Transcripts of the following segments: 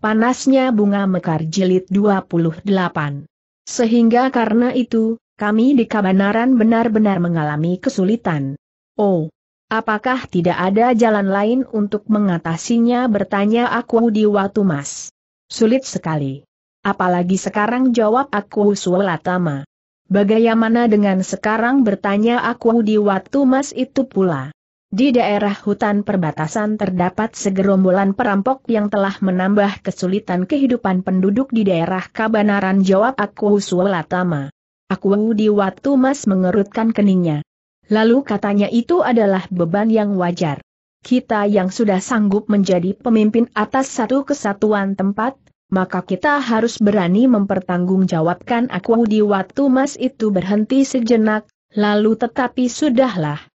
Panasnya bunga mekar jilid 28. Sehingga karena itu, kami di Kabanaran benar-benar mengalami kesulitan. Oh, apakah tidak ada jalan lain untuk mengatasinya bertanya aku di waktu mas. Sulit sekali. Apalagi sekarang jawab aku Sulatama. Bagaimana dengan sekarang bertanya aku di waktu mas itu pula. Di daerah hutan perbatasan terdapat segerombolan perampok yang telah menambah kesulitan kehidupan penduduk di daerah Kabanaran jawab aku Sulatama. Aku di Watu Mas mengerutkan keningnya. Lalu katanya itu adalah beban yang wajar. Kita yang sudah sanggup menjadi pemimpin atas satu kesatuan tempat, maka kita harus berani mempertanggungjawabkan aku di Watu Mas itu berhenti sejenak, lalu tetapi sudahlah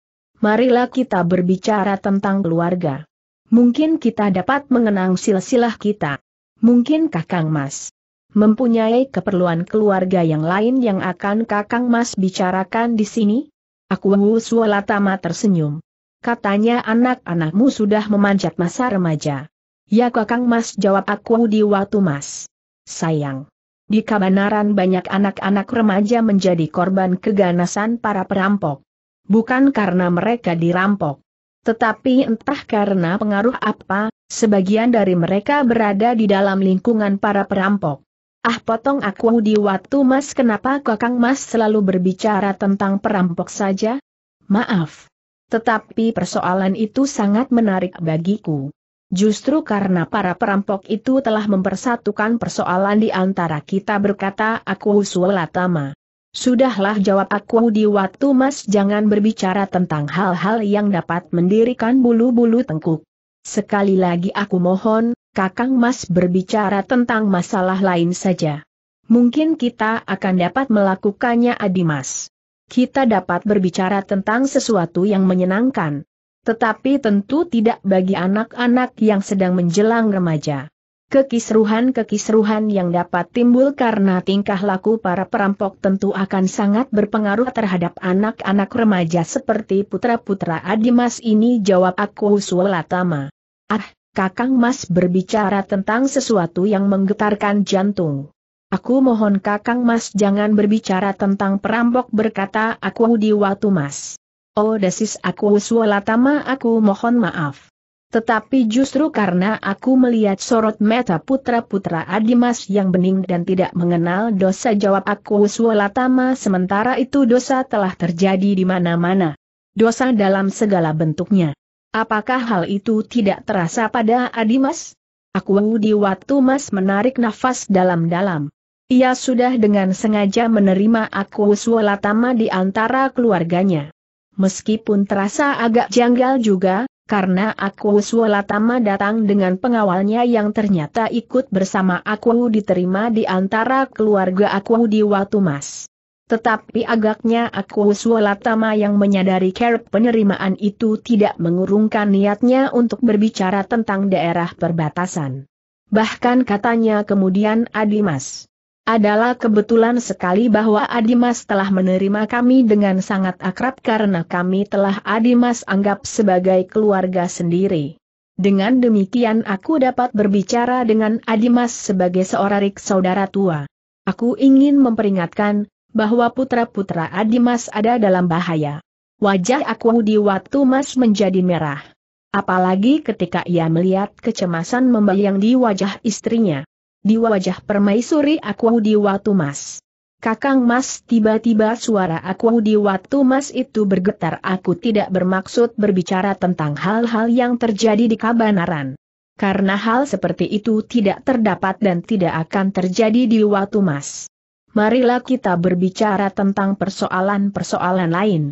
marilah kita berbicara tentang keluarga. Mungkin kita dapat mengenang silsilah kita. Mungkin Kakang Mas mempunyai keperluan keluarga yang lain yang akan Kakang Mas bicarakan di sini? Aku Sualatama tersenyum. Katanya anak-anakmu sudah memanjat masa remaja. Ya Kakang Mas jawab aku di waktu Mas. Sayang. Di Kabanaran banyak anak-anak remaja menjadi korban keganasan para perampok bukan karena mereka dirampok. Tetapi entah karena pengaruh apa, sebagian dari mereka berada di dalam lingkungan para perampok. Ah potong aku di waktu mas kenapa kakang mas selalu berbicara tentang perampok saja? Maaf. Tetapi persoalan itu sangat menarik bagiku. Justru karena para perampok itu telah mempersatukan persoalan di antara kita berkata aku Sulatama. Sudahlah jawab aku di waktu mas jangan berbicara tentang hal-hal yang dapat mendirikan bulu-bulu tengkuk. Sekali lagi aku mohon, kakang mas berbicara tentang masalah lain saja. Mungkin kita akan dapat melakukannya adimas. Kita dapat berbicara tentang sesuatu yang menyenangkan. Tetapi tentu tidak bagi anak-anak yang sedang menjelang remaja. Kekisruhan-kekisruhan yang dapat timbul karena tingkah laku para perampok tentu akan sangat berpengaruh terhadap anak-anak remaja seperti putra-putra Adimas ini jawab aku Sulatama. Ah, Kakang Mas berbicara tentang sesuatu yang menggetarkan jantung. Aku mohon Kakang Mas jangan berbicara tentang perampok berkata aku di waktu Mas. Oh desis aku Sulatama aku mohon maaf. Tetapi justru karena aku melihat sorot mata putra-putra Adimas yang bening dan tidak mengenal dosa jawab aku Uswalatama sementara itu dosa telah terjadi di mana-mana. Dosa dalam segala bentuknya. Apakah hal itu tidak terasa pada Adimas? Aku di waktu mas menarik nafas dalam-dalam. Ia sudah dengan sengaja menerima aku Uswalatama di antara keluarganya. Meskipun terasa agak janggal juga, karena aku Suolatama datang dengan pengawalnya yang ternyata ikut bersama aku diterima di antara keluarga aku di Watumas. Tetapi agaknya aku Suolatama yang menyadari care penerimaan itu tidak mengurungkan niatnya untuk berbicara tentang daerah perbatasan. Bahkan katanya kemudian Adimas. Adalah kebetulan sekali bahwa Adimas telah menerima kami dengan sangat akrab karena kami telah Adimas anggap sebagai keluarga sendiri. Dengan demikian aku dapat berbicara dengan Adimas sebagai seorang saudara tua. Aku ingin memperingatkan, bahwa putra-putra Adimas ada dalam bahaya. Wajah aku di waktu mas menjadi merah. Apalagi ketika ia melihat kecemasan membayang di wajah istrinya di wajah permaisuri aku di waktu mas. Kakang Mas tiba-tiba suara aku di waktu Mas itu bergetar aku tidak bermaksud berbicara tentang hal-hal yang terjadi di Kabanaran. Karena hal seperti itu tidak terdapat dan tidak akan terjadi di waktu Mas. Marilah kita berbicara tentang persoalan-persoalan lain.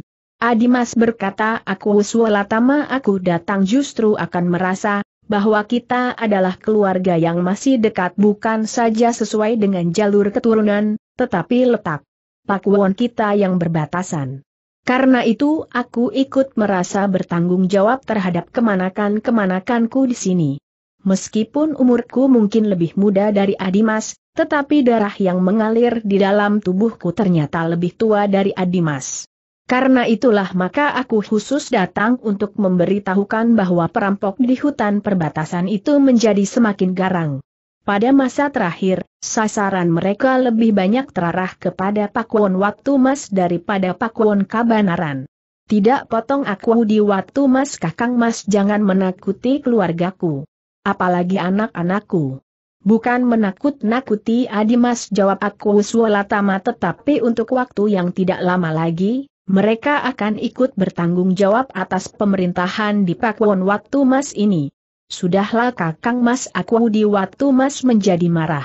Adimas berkata aku sualatama aku datang justru akan merasa, bahwa kita adalah keluarga yang masih dekat bukan saja sesuai dengan jalur keturunan, tetapi letak pakuan kita yang berbatasan. Karena itu aku ikut merasa bertanggung jawab terhadap kemanakan-kemanakanku di sini. Meskipun umurku mungkin lebih muda dari Adimas, tetapi darah yang mengalir di dalam tubuhku ternyata lebih tua dari Adimas. Karena itulah maka aku khusus datang untuk memberitahukan bahwa perampok di hutan perbatasan itu menjadi semakin garang. Pada masa terakhir, sasaran mereka lebih banyak terarah kepada Pakuan Waktu Mas daripada Pakuan Kabanaran. Tidak potong aku di Waktu Mas Kakang Mas jangan menakuti keluargaku. Apalagi anak-anakku. Bukan menakut-nakuti Adi Mas jawab aku Suolatama tetapi untuk waktu yang tidak lama lagi, mereka akan ikut bertanggung jawab atas pemerintahan di Pakuan waktu Mas ini. Sudahlah kakang Mas aku di waktu Mas menjadi marah.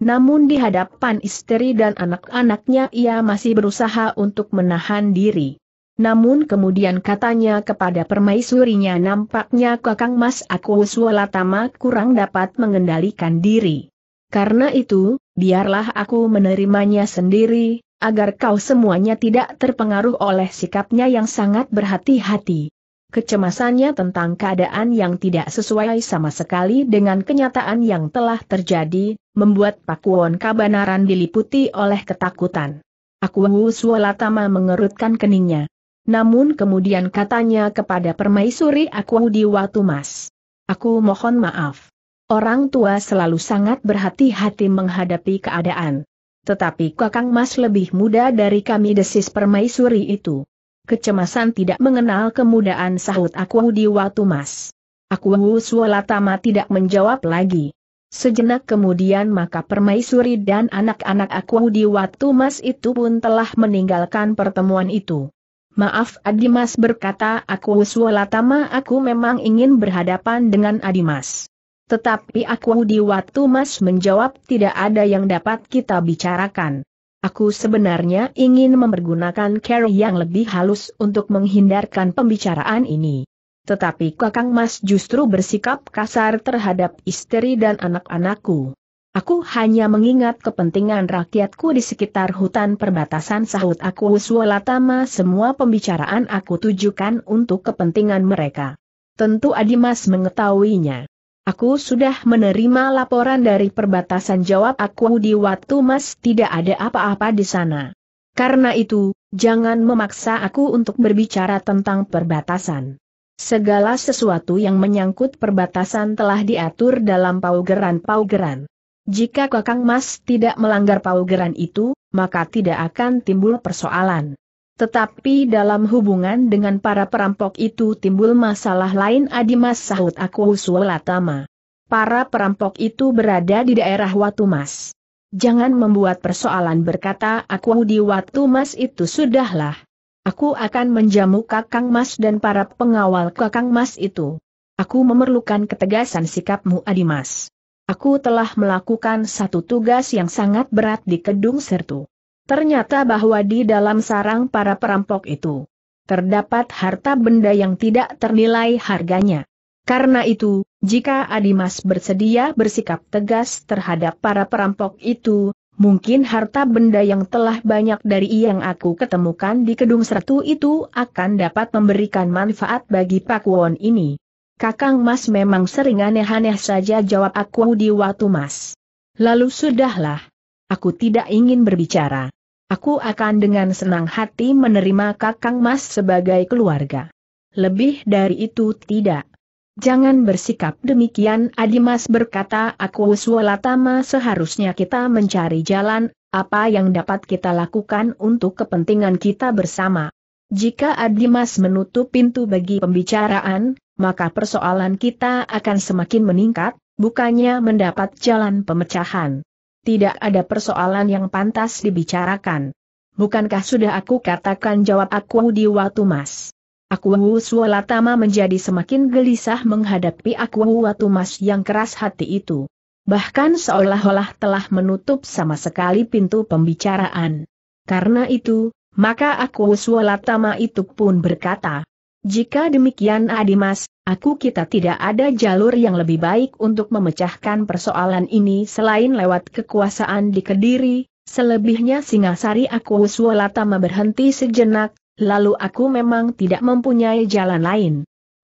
Namun di hadapan istri dan anak-anaknya ia masih berusaha untuk menahan diri. Namun kemudian katanya kepada permaisurinya nampaknya kakang mas aku Sualatama kurang dapat mengendalikan diri. Karena itu, biarlah aku menerimanya sendiri, agar kau semuanya tidak terpengaruh oleh sikapnya yang sangat berhati-hati. Kecemasannya tentang keadaan yang tidak sesuai sama sekali dengan kenyataan yang telah terjadi, membuat Pakuwon Kabanaran diliputi oleh ketakutan. Aku Sualatama mengerutkan keningnya. Namun kemudian katanya kepada permaisuri aku Diwatu Mas. Aku mohon maaf. Orang tua selalu sangat berhati-hati menghadapi keadaan. Tetapi Kakang Mas lebih muda dari kami desis permaisuri itu. Kecemasan tidak mengenal kemudaan sahut aku di waktu Mas. Aku Sualatama tidak menjawab lagi. Sejenak kemudian maka permaisuri dan anak-anak aku di waktu mas itu pun telah meninggalkan pertemuan itu. Maaf Adimas berkata aku Sualatama aku memang ingin berhadapan dengan Adimas. Tetapi aku di waktu Mas menjawab tidak ada yang dapat kita bicarakan. Aku sebenarnya ingin mempergunakan cara yang lebih halus untuk menghindarkan pembicaraan ini. Tetapi Kakang Mas justru bersikap kasar terhadap istri dan anak-anakku. Aku hanya mengingat kepentingan rakyatku di sekitar hutan perbatasan sahut aku Suwalatama semua pembicaraan aku tujukan untuk kepentingan mereka. Tentu Adimas mengetahuinya. Aku sudah menerima laporan dari perbatasan jawab aku di waktu Mas tidak ada apa-apa di sana. Karena itu, jangan memaksa aku untuk berbicara tentang perbatasan. Segala sesuatu yang menyangkut perbatasan telah diatur dalam paugeran-paugeran. Jika Kakang Mas tidak melanggar paugeran itu, maka tidak akan timbul persoalan. Tetapi dalam hubungan dengan para perampok itu timbul masalah lain Adimas sahut aku Sulatama. Para perampok itu berada di daerah Watu Mas. Jangan membuat persoalan berkata aku di Watu Mas itu sudahlah. Aku akan menjamu Kakang Mas dan para pengawal Kakang Mas itu. Aku memerlukan ketegasan sikapmu Adimas. Aku telah melakukan satu tugas yang sangat berat di Kedung Sertu. Ternyata bahwa di dalam sarang para perampok itu terdapat harta benda yang tidak ternilai harganya. Karena itu, jika Adimas bersedia bersikap tegas terhadap para perampok itu, mungkin harta benda yang telah banyak dari yang aku ketemukan di Kedung Sertu itu akan dapat memberikan manfaat bagi Pak Won ini. Kakang Mas memang sering aneh-aneh saja jawab aku di waktu Mas. Lalu sudahlah. Aku tidak ingin berbicara. Aku akan dengan senang hati menerima Kakang Mas sebagai keluarga. Lebih dari itu tidak. Jangan bersikap demikian Adimas berkata aku Sualatama seharusnya kita mencari jalan, apa yang dapat kita lakukan untuk kepentingan kita bersama. Jika Adimas menutup pintu bagi pembicaraan, maka persoalan kita akan semakin meningkat, bukannya mendapat jalan pemecahan tidak ada persoalan yang pantas dibicarakan. Bukankah sudah aku katakan jawab aku di waktu mas? Aku Sualatama menjadi semakin gelisah menghadapi aku waktu mas yang keras hati itu. Bahkan seolah-olah telah menutup sama sekali pintu pembicaraan. Karena itu, maka aku Sualatama itu pun berkata, jika demikian Adimas, Aku kita tidak ada jalur yang lebih baik untuk memecahkan persoalan ini selain lewat kekuasaan di Kediri, selebihnya Singasari aku Suwalatama berhenti sejenak, lalu aku memang tidak mempunyai jalan lain.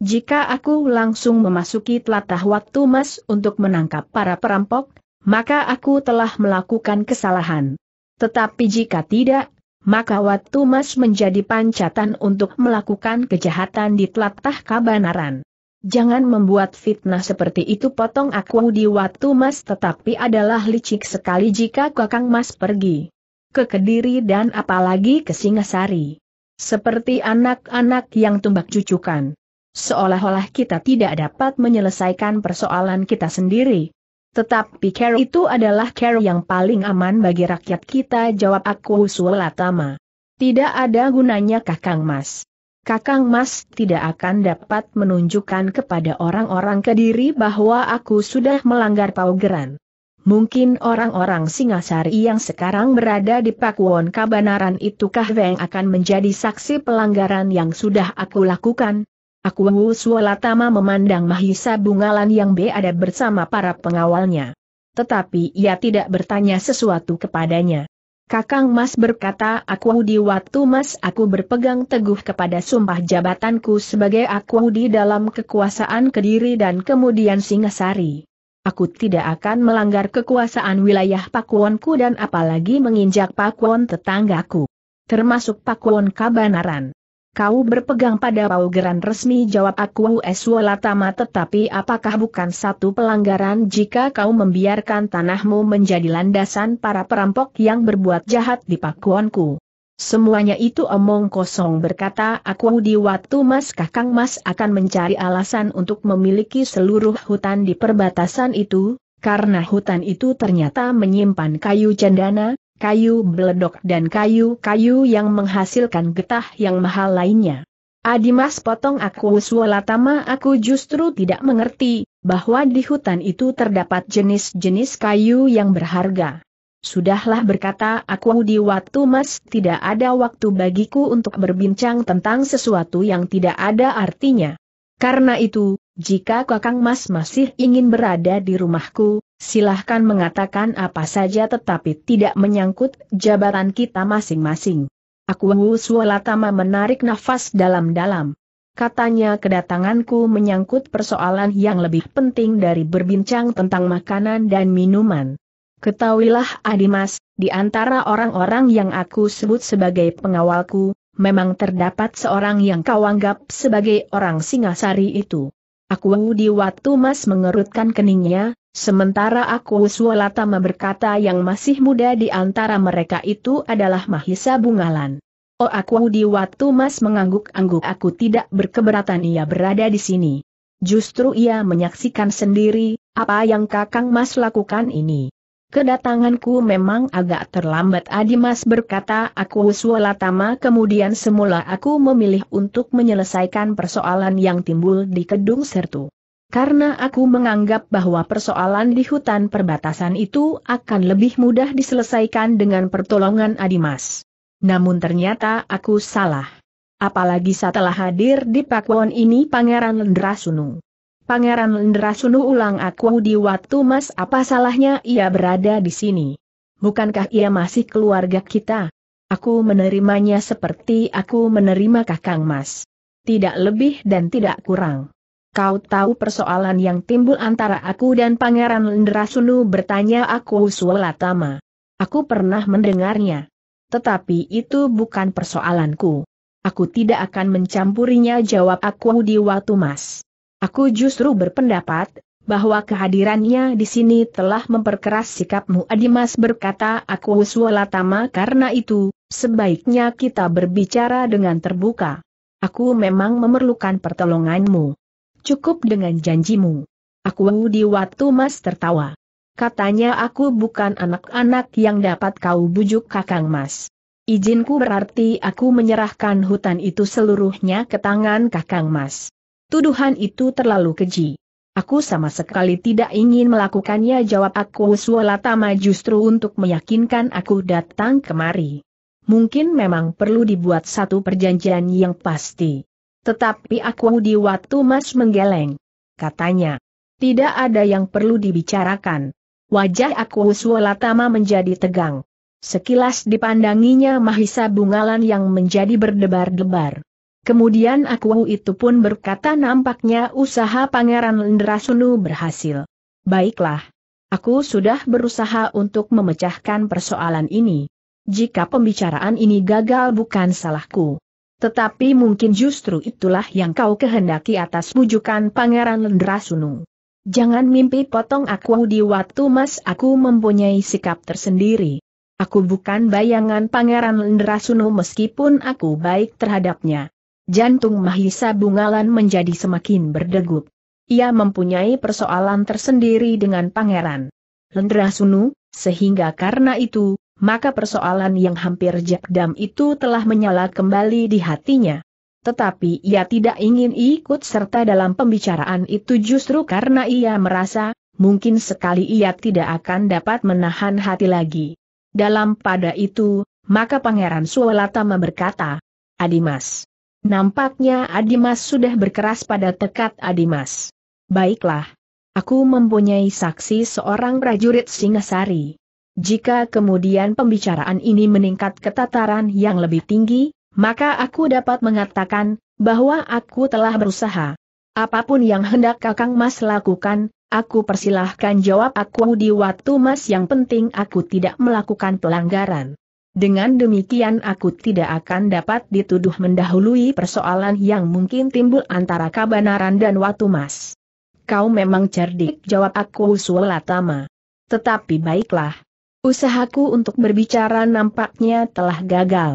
Jika aku langsung memasuki telatah waktu mas untuk menangkap para perampok, maka aku telah melakukan kesalahan. Tetapi jika tidak, maka waktu mas menjadi pancatan untuk melakukan kejahatan di telatah kabanaran. Jangan membuat fitnah seperti itu potong aku di waktu mas tetapi adalah licik sekali jika kakang mas pergi. Ke Kediri dan apalagi ke Singasari. Seperti anak-anak yang tumbak cucukan. Seolah-olah kita tidak dapat menyelesaikan persoalan kita sendiri. Tetapi care itu adalah care yang paling aman bagi rakyat kita jawab aku Sulatama. Tidak ada gunanya kakang mas. Kakang Mas tidak akan dapat menunjukkan kepada orang-orang Kediri bahwa aku sudah melanggar paugeran. Mungkin orang-orang Singasari yang sekarang berada di Pakuwon Kabanaran itu Kahweng akan menjadi saksi pelanggaran yang sudah aku lakukan. Aku Sualatama memandang Mahisa Bungalan yang berada bersama para pengawalnya. Tetapi ia tidak bertanya sesuatu kepadanya. Kakang Mas berkata aku di waktu Mas aku berpegang teguh kepada sumpah jabatanku sebagai aku di dalam kekuasaan Kediri dan kemudian Singasari. Aku tidak akan melanggar kekuasaan wilayah Pakuanku dan apalagi menginjak Pakuan tetanggaku. Termasuk Pakuan Kabanaran. Kau berpegang pada paugeran resmi jawab aku Eswalatama. tetapi apakah bukan satu pelanggaran jika kau membiarkan tanahmu menjadi landasan para perampok yang berbuat jahat di pakuanku? Semuanya itu omong kosong berkata aku di waktu mas kakang mas akan mencari alasan untuk memiliki seluruh hutan di perbatasan itu, karena hutan itu ternyata menyimpan kayu cendana, kayu beledok dan kayu-kayu yang menghasilkan getah yang mahal lainnya. Adimas potong aku sualatama aku justru tidak mengerti, bahwa di hutan itu terdapat jenis-jenis kayu yang berharga. Sudahlah berkata aku di waktu mas tidak ada waktu bagiku untuk berbincang tentang sesuatu yang tidak ada artinya. Karena itu, jika kakang mas masih ingin berada di rumahku, silahkan mengatakan apa saja tetapi tidak menyangkut jabatan kita masing-masing. Aku Sualatama menarik nafas dalam-dalam. Katanya kedatanganku menyangkut persoalan yang lebih penting dari berbincang tentang makanan dan minuman. Ketahuilah Adimas, di antara orang-orang yang aku sebut sebagai pengawalku, memang terdapat seorang yang kau anggap sebagai orang Singasari itu. Aku di waktu mas mengerutkan keningnya, sementara aku Suwalatama berkata yang masih muda di antara mereka itu adalah Mahisa Bungalan. Oh aku di waktu mas mengangguk-angguk aku tidak berkeberatan ia berada di sini. Justru ia menyaksikan sendiri, apa yang kakang mas lakukan ini. Kedatanganku memang agak terlambat Adimas berkata aku Suwalatama kemudian semula aku memilih untuk menyelesaikan persoalan yang timbul di Kedung Sertu. Karena aku menganggap bahwa persoalan di hutan perbatasan itu akan lebih mudah diselesaikan dengan pertolongan Adimas. Namun ternyata aku salah. Apalagi setelah hadir di Pakwon ini Pangeran Lendrasunu. Pangeran Lendrasunu ulang aku di waktu mas apa salahnya ia berada di sini. Bukankah ia masih keluarga kita? Aku menerimanya seperti aku menerima kakang mas. Tidak lebih dan tidak kurang. Kau tahu persoalan yang timbul antara aku dan Pangeran Lendrasunu bertanya aku sualatama Aku pernah mendengarnya. Tetapi itu bukan persoalanku. Aku tidak akan mencampurinya jawab aku di waktu mas. Aku justru berpendapat, bahwa kehadirannya di sini telah memperkeras sikapmu Adimas berkata aku uswalatama karena itu, sebaiknya kita berbicara dengan terbuka. Aku memang memerlukan pertolonganmu. Cukup dengan janjimu. Aku di waktu mas tertawa. Katanya aku bukan anak-anak yang dapat kau bujuk kakang mas. Izinku berarti aku menyerahkan hutan itu seluruhnya ke tangan kakang mas. Tuduhan itu terlalu keji. Aku sama sekali tidak ingin melakukannya jawab aku Suolatama justru untuk meyakinkan aku datang kemari. Mungkin memang perlu dibuat satu perjanjian yang pasti. Tetapi aku di waktu mas menggeleng. Katanya, tidak ada yang perlu dibicarakan. Wajah aku Suolatama menjadi tegang. Sekilas dipandanginya Mahisa Bungalan yang menjadi berdebar-debar. Kemudian aku itu pun berkata nampaknya usaha Pangeran Lendrasunu berhasil. Baiklah. Aku sudah berusaha untuk memecahkan persoalan ini. Jika pembicaraan ini gagal bukan salahku. Tetapi mungkin justru itulah yang kau kehendaki atas bujukan Pangeran Lendrasunu. Jangan mimpi potong aku di waktu mas aku mempunyai sikap tersendiri. Aku bukan bayangan Pangeran Lendrasunu meskipun aku baik terhadapnya. Jantung Mahisa Bungalan menjadi semakin berdegup. Ia mempunyai persoalan tersendiri dengan pangeran Lendra Sunu, sehingga karena itu, maka persoalan yang hampir jakdam itu telah menyala kembali di hatinya. Tetapi ia tidak ingin ikut serta dalam pembicaraan itu justru karena ia merasa, mungkin sekali ia tidak akan dapat menahan hati lagi. Dalam pada itu, maka Pangeran Suwalata memberkata, Adimas, Nampaknya Adimas sudah berkeras pada tekad Adimas. Baiklah. Aku mempunyai saksi seorang prajurit Singasari. Jika kemudian pembicaraan ini meningkat ke tataran yang lebih tinggi, maka aku dapat mengatakan bahwa aku telah berusaha. Apapun yang hendak Kakang Mas lakukan, aku persilahkan jawab aku di waktu Mas yang penting aku tidak melakukan pelanggaran. Dengan demikian aku tidak akan dapat dituduh mendahului persoalan yang mungkin timbul antara Kabanaran dan Watu Mas. Kau memang cerdik jawab aku Sulatama. Tetapi baiklah. Usahaku untuk berbicara nampaknya telah gagal.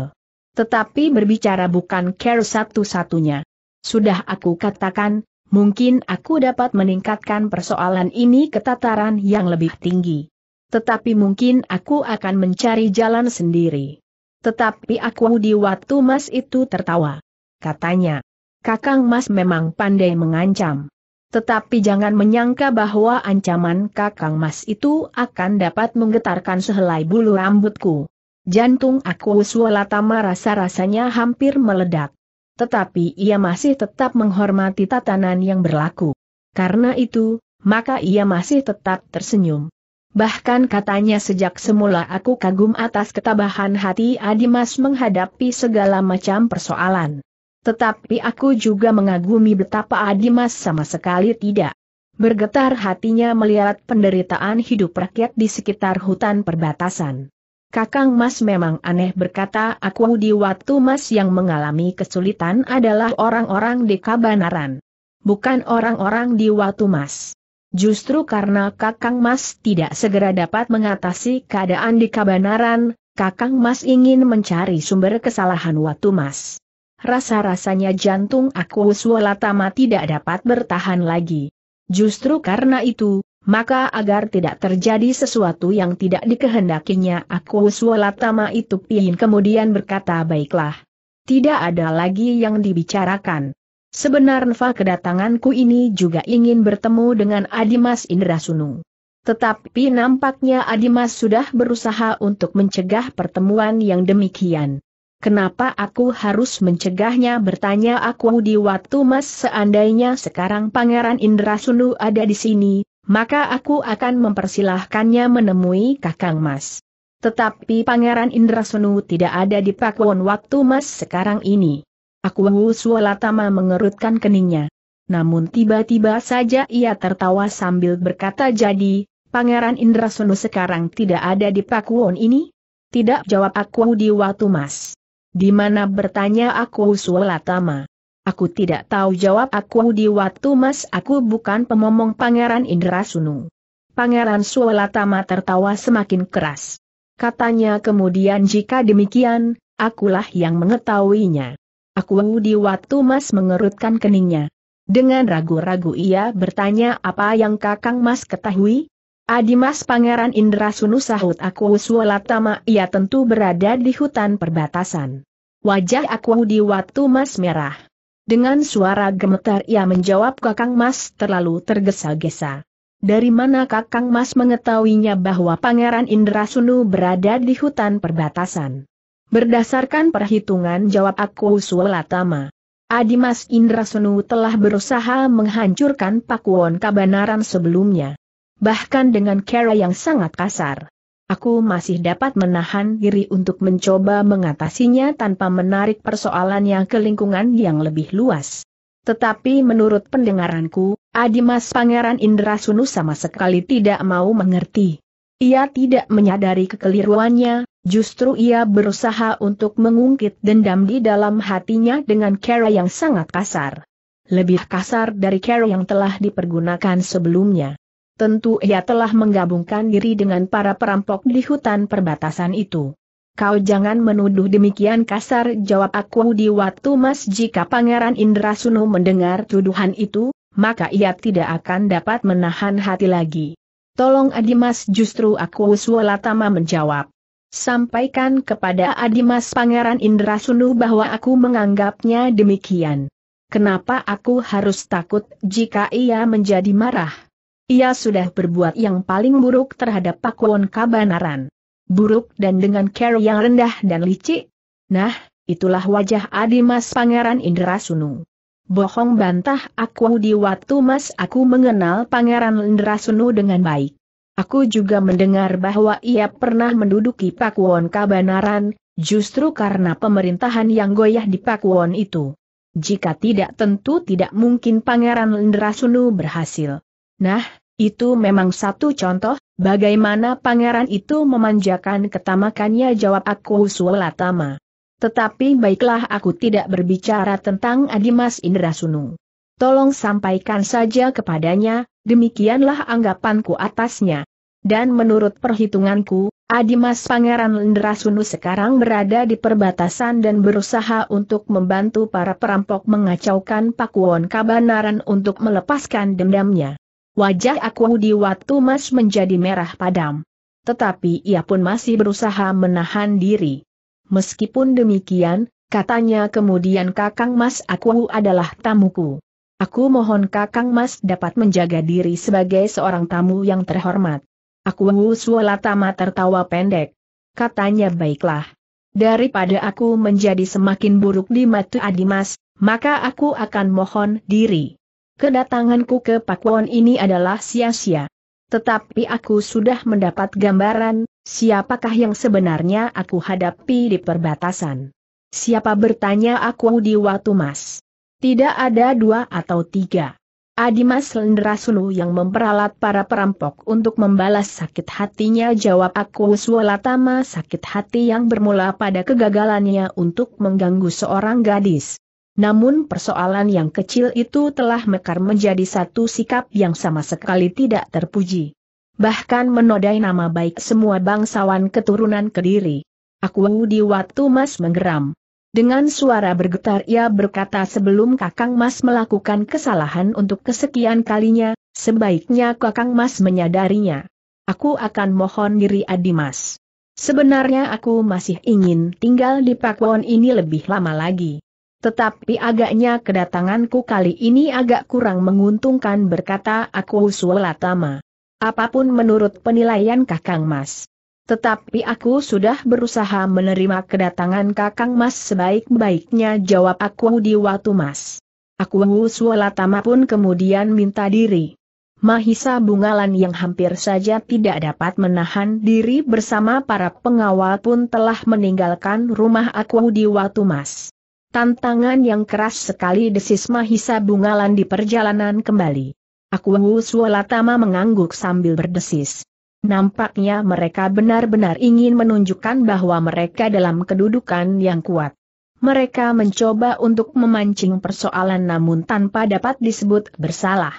Tetapi berbicara bukan care satu-satunya. Sudah aku katakan, mungkin aku dapat meningkatkan persoalan ini ke tataran yang lebih tinggi tetapi mungkin aku akan mencari jalan sendiri. Tetapi aku di waktu mas itu tertawa. Katanya, Kakang Mas memang pandai mengancam. Tetapi jangan menyangka bahwa ancaman Kakang Mas itu akan dapat menggetarkan sehelai bulu rambutku. Jantung aku Sualatama rasa-rasanya hampir meledak. Tetapi ia masih tetap menghormati tatanan yang berlaku. Karena itu, maka ia masih tetap tersenyum. Bahkan katanya sejak semula aku kagum atas ketabahan hati Adimas menghadapi segala macam persoalan. Tetapi aku juga mengagumi betapa Adimas sama sekali tidak. Bergetar hatinya melihat penderitaan hidup rakyat di sekitar hutan perbatasan. Kakang Mas memang aneh berkata aku di waktu Mas yang mengalami kesulitan adalah orang-orang di Kabanaran. Bukan orang-orang di waktu Mas. Justru karena Kakang Mas tidak segera dapat mengatasi keadaan di Kabanaran, Kakang Mas ingin mencari sumber kesalahan Watu Mas. Rasa-rasanya jantung aku Swolotama tidak dapat bertahan lagi. Justru karena itu, maka agar tidak terjadi sesuatu yang tidak dikehendakinya aku Swolotama itu piin kemudian berkata baiklah. Tidak ada lagi yang dibicarakan. Sebenarnya kedatanganku ini juga ingin bertemu dengan Adimas Indrasunu. Tetapi nampaknya Adimas sudah berusaha untuk mencegah pertemuan yang demikian. Kenapa aku harus mencegahnya bertanya aku di waktu mas seandainya sekarang Pangeran Indrasunu ada di sini, maka aku akan mempersilahkannya menemui kakang mas. Tetapi Pangeran Indrasunu tidak ada di Pakwon waktu mas sekarang ini. Aku Sualatama mengerutkan keningnya. Namun tiba-tiba saja ia tertawa sambil berkata jadi, Pangeran Indrasono sekarang tidak ada di Pakuwon ini? Tidak jawab aku di waktu Mas. Di mana bertanya aku Sualatama. Aku tidak tahu jawab aku di waktu Mas aku bukan pemomong Pangeran Indrasunu. Pangeran Sualatama tertawa semakin keras. Katanya kemudian jika demikian, akulah yang mengetahuinya. Aku di waktu Mas mengerutkan keningnya. Dengan ragu-ragu ia bertanya apa yang kakang mas ketahui? Adi Mas Pangeran Indra Sunu sahut aku suwalatama ia tentu berada di hutan perbatasan. Wajah aku di waktu Mas merah. Dengan suara gemetar ia menjawab kakang mas terlalu tergesa-gesa. Dari mana kakang mas mengetahuinya bahwa Pangeran Indra Sunu berada di hutan perbatasan? Berdasarkan perhitungan jawab aku Sulatama. Adimas Indrasenu telah berusaha menghancurkan pakuan kabanaran sebelumnya. Bahkan dengan cara yang sangat kasar. Aku masih dapat menahan diri untuk mencoba mengatasinya tanpa menarik persoalannya ke lingkungan yang lebih luas. Tetapi menurut pendengaranku, Adimas Pangeran Indrasunu sama sekali tidak mau mengerti. Ia tidak menyadari kekeliruannya, Justru ia berusaha untuk mengungkit dendam di dalam hatinya dengan cara yang sangat kasar. Lebih kasar dari cara yang telah dipergunakan sebelumnya. Tentu ia telah menggabungkan diri dengan para perampok di hutan perbatasan itu. Kau jangan menuduh demikian kasar jawab aku di waktu mas jika Pangeran Indra Suno mendengar tuduhan itu, maka ia tidak akan dapat menahan hati lagi. Tolong Adimas justru aku Sualatama menjawab sampaikan kepada Adimas Pangeran Indrasunu bahwa aku menganggapnya demikian. Kenapa aku harus takut jika ia menjadi marah? Ia sudah berbuat yang paling buruk terhadap Pakwon Kabanaran. Buruk dan dengan care yang rendah dan licik. Nah, itulah wajah Adimas Pangeran Indrasunu. Bohong bantah aku di waktu mas aku mengenal Pangeran Indrasunu dengan baik. Aku juga mendengar bahwa ia pernah menduduki Pakuwon Kabanaran, justru karena pemerintahan yang goyah di Pakuwon itu. Jika tidak tentu tidak mungkin Pangeran Lendrasunu berhasil. Nah, itu memang satu contoh, bagaimana pangeran itu memanjakan ketamakannya jawab aku Sulatama. Tetapi baiklah aku tidak berbicara tentang Adimas Indrasunu. Tolong sampaikan saja kepadanya, demikianlah anggapanku atasnya. Dan menurut perhitunganku, Adimas Pangeran Lendrasunu sekarang berada di perbatasan dan berusaha untuk membantu para perampok mengacaukan Pakuwon Kabanaran untuk melepaskan dendamnya. Wajah aku di waktu mas menjadi merah padam. Tetapi ia pun masih berusaha menahan diri. Meskipun demikian, katanya kemudian kakang mas aku adalah tamuku. Aku mohon Kakang Mas dapat menjaga diri sebagai seorang tamu yang terhormat. Aku Sualatama tertawa pendek. Katanya baiklah. Daripada aku menjadi semakin buruk di mata Adimas, maka aku akan mohon diri. Kedatanganku ke Pakuan ini adalah sia-sia. Tetapi aku sudah mendapat gambaran, siapakah yang sebenarnya aku hadapi di perbatasan. Siapa bertanya aku di waktu Mas. Tidak ada dua atau tiga. Adimas Lendrasulu yang memperalat para perampok untuk membalas sakit hatinya jawab aku Swalatama sakit hati yang bermula pada kegagalannya untuk mengganggu seorang gadis. Namun persoalan yang kecil itu telah mekar menjadi satu sikap yang sama sekali tidak terpuji. Bahkan menodai nama baik semua bangsawan keturunan Kediri. Aku di waktu Mas menggeram. Dengan suara bergetar ia berkata sebelum Kakang Mas melakukan kesalahan untuk kesekian kalinya, sebaiknya Kakang Mas menyadarinya. Aku akan mohon diri Adimas. Sebenarnya aku masih ingin tinggal di Pakwon ini lebih lama lagi. Tetapi agaknya kedatanganku kali ini agak kurang menguntungkan berkata aku Suwelatama. Apapun menurut penilaian Kakang Mas. Tetapi aku sudah berusaha menerima kedatangan kakang mas sebaik-baiknya jawab aku di waktu mas. Aku Sualatama pun kemudian minta diri. Mahisa Bungalan yang hampir saja tidak dapat menahan diri bersama para pengawal pun telah meninggalkan rumah aku di waktu mas. Tantangan yang keras sekali desis Mahisa Bungalan di perjalanan kembali. Aku Sualatama mengangguk sambil berdesis. Nampaknya mereka benar-benar ingin menunjukkan bahwa mereka dalam kedudukan yang kuat. Mereka mencoba untuk memancing persoalan namun tanpa dapat disebut bersalah.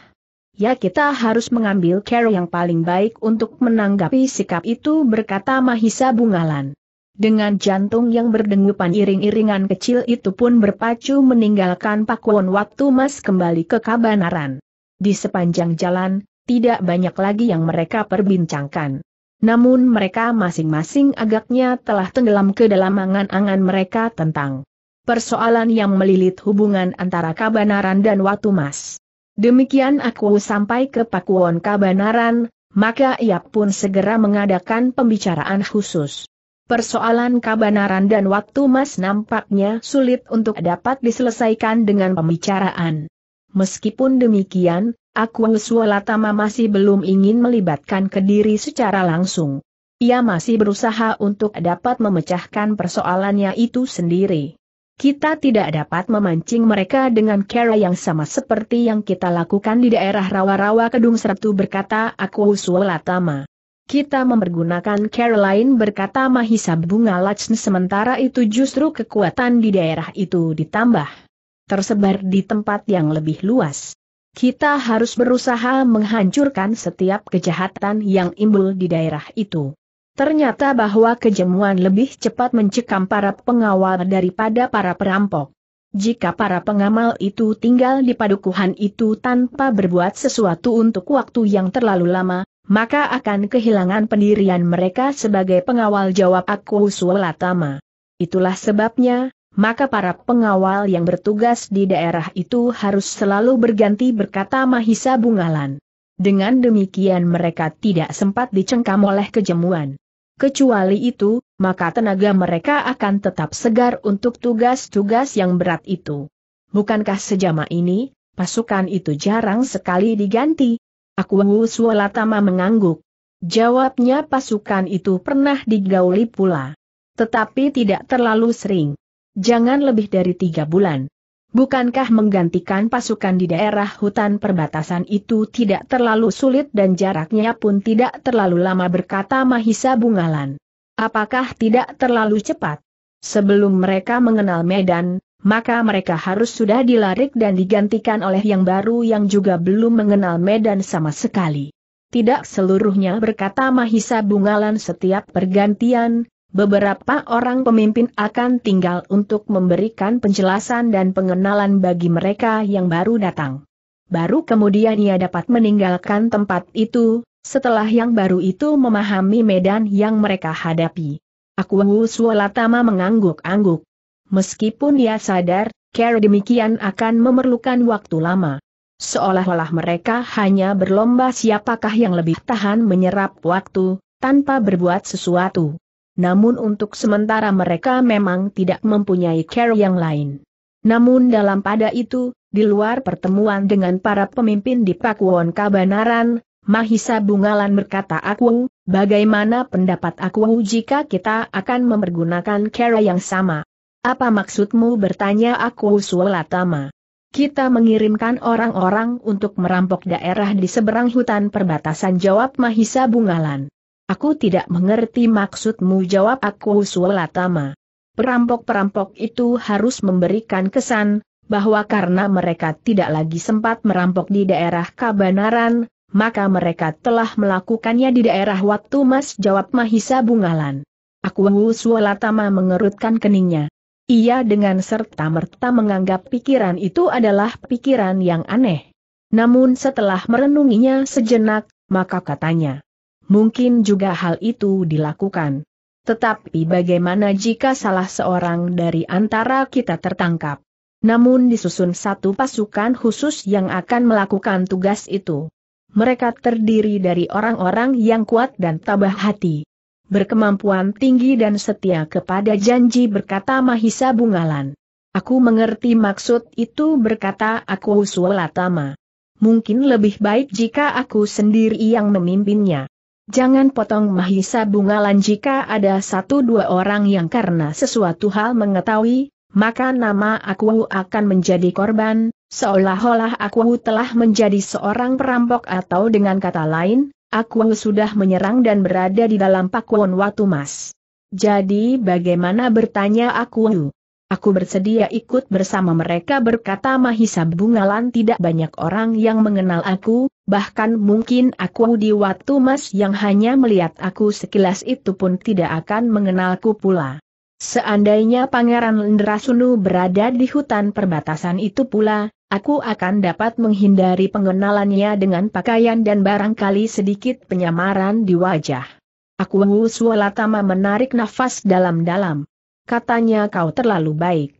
Ya kita harus mengambil care yang paling baik untuk menanggapi sikap itu berkata Mahisa Bungalan. Dengan jantung yang berdengupan iring-iringan kecil itu pun berpacu meninggalkan Pakuan waktu Mas kembali ke Kabanaran. Di sepanjang jalan, tidak banyak lagi yang mereka perbincangkan. Namun mereka masing-masing agaknya telah tenggelam ke dalam angan-angan mereka tentang persoalan yang melilit hubungan antara Kabanaran dan Watu Mas. Demikian aku sampai ke Pakuwon Kabanaran, maka ia pun segera mengadakan pembicaraan khusus. Persoalan Kabanaran dan Watu Mas nampaknya sulit untuk dapat diselesaikan dengan pembicaraan. Meskipun demikian, Aku Sualatama masih belum ingin melibatkan Kediri secara langsung. Ia masih berusaha untuk dapat memecahkan persoalannya itu sendiri. Kita tidak dapat memancing mereka dengan cara yang sama seperti yang kita lakukan di daerah rawa-rawa Kedung Sertu berkata aku Sualatama. Kita mempergunakan Caroline berkata Mahisa Bunga Lachn sementara itu justru kekuatan di daerah itu ditambah. Tersebar di tempat yang lebih luas. Kita harus berusaha menghancurkan setiap kejahatan yang imbul di daerah itu. Ternyata bahwa kejemuan lebih cepat mencekam para pengawal daripada para perampok. Jika para pengamal itu tinggal di padukuhan itu tanpa berbuat sesuatu untuk waktu yang terlalu lama, maka akan kehilangan pendirian mereka sebagai pengawal jawab aku Sulatama. Itulah sebabnya, maka para pengawal yang bertugas di daerah itu harus selalu berganti berkata Mahisa Bungalan. Dengan demikian mereka tidak sempat dicengkam oleh kejemuan. Kecuali itu, maka tenaga mereka akan tetap segar untuk tugas-tugas yang berat itu. Bukankah sejama ini, pasukan itu jarang sekali diganti? Aku Sualatama mengangguk. Jawabnya pasukan itu pernah digauli pula. Tetapi tidak terlalu sering jangan lebih dari tiga bulan. Bukankah menggantikan pasukan di daerah hutan perbatasan itu tidak terlalu sulit dan jaraknya pun tidak terlalu lama berkata Mahisa Bungalan? Apakah tidak terlalu cepat? Sebelum mereka mengenal medan, maka mereka harus sudah dilarik dan digantikan oleh yang baru yang juga belum mengenal medan sama sekali. Tidak seluruhnya berkata Mahisa Bungalan setiap pergantian, Beberapa orang pemimpin akan tinggal untuk memberikan penjelasan dan pengenalan bagi mereka yang baru datang. Baru kemudian ia dapat meninggalkan tempat itu, setelah yang baru itu memahami medan yang mereka hadapi. Aku Sualatama mengangguk-angguk. Meskipun ia sadar, care demikian akan memerlukan waktu lama. Seolah-olah mereka hanya berlomba siapakah yang lebih tahan menyerap waktu, tanpa berbuat sesuatu namun untuk sementara mereka memang tidak mempunyai care yang lain. Namun dalam pada itu, di luar pertemuan dengan para pemimpin di Pakuwon Kabanaran, Mahisa Bungalan berkata aku, bagaimana pendapat aku jika kita akan memergunakan cara yang sama? Apa maksudmu bertanya aku Sualatama? Kita mengirimkan orang-orang untuk merampok daerah di seberang hutan perbatasan jawab Mahisa Bungalan. Aku tidak mengerti maksudmu jawab aku Sualatama. Perampok-perampok itu harus memberikan kesan, bahwa karena mereka tidak lagi sempat merampok di daerah Kabanaran, maka mereka telah melakukannya di daerah waktu Mas jawab Mahisa Bungalan. Aku Sualatama mengerutkan keningnya. Ia dengan serta-merta menganggap pikiran itu adalah pikiran yang aneh. Namun setelah merenunginya sejenak, maka katanya, mungkin juga hal itu dilakukan. Tetapi bagaimana jika salah seorang dari antara kita tertangkap? Namun disusun satu pasukan khusus yang akan melakukan tugas itu. Mereka terdiri dari orang-orang yang kuat dan tabah hati. Berkemampuan tinggi dan setia kepada janji berkata Mahisa Bungalan. Aku mengerti maksud itu berkata aku Sulatama. Mungkin lebih baik jika aku sendiri yang memimpinnya. Jangan potong Mahisa Bungalan jika ada satu dua orang yang karena sesuatu hal mengetahui, maka nama aku akan menjadi korban, seolah-olah aku telah menjadi seorang perampok atau dengan kata lain, aku sudah menyerang dan berada di dalam pakuan watu mas. Jadi bagaimana bertanya aku? Aku bersedia ikut bersama mereka berkata Mahisa Bungalan tidak banyak orang yang mengenal aku, bahkan mungkin aku di waktu mas yang hanya melihat aku sekilas itu pun tidak akan mengenalku pula. Seandainya Pangeran Lendrasunu berada di hutan perbatasan itu pula, aku akan dapat menghindari pengenalannya dengan pakaian dan barangkali sedikit penyamaran di wajah. Aku Wu Sualatama menarik nafas dalam-dalam katanya kau terlalu baik.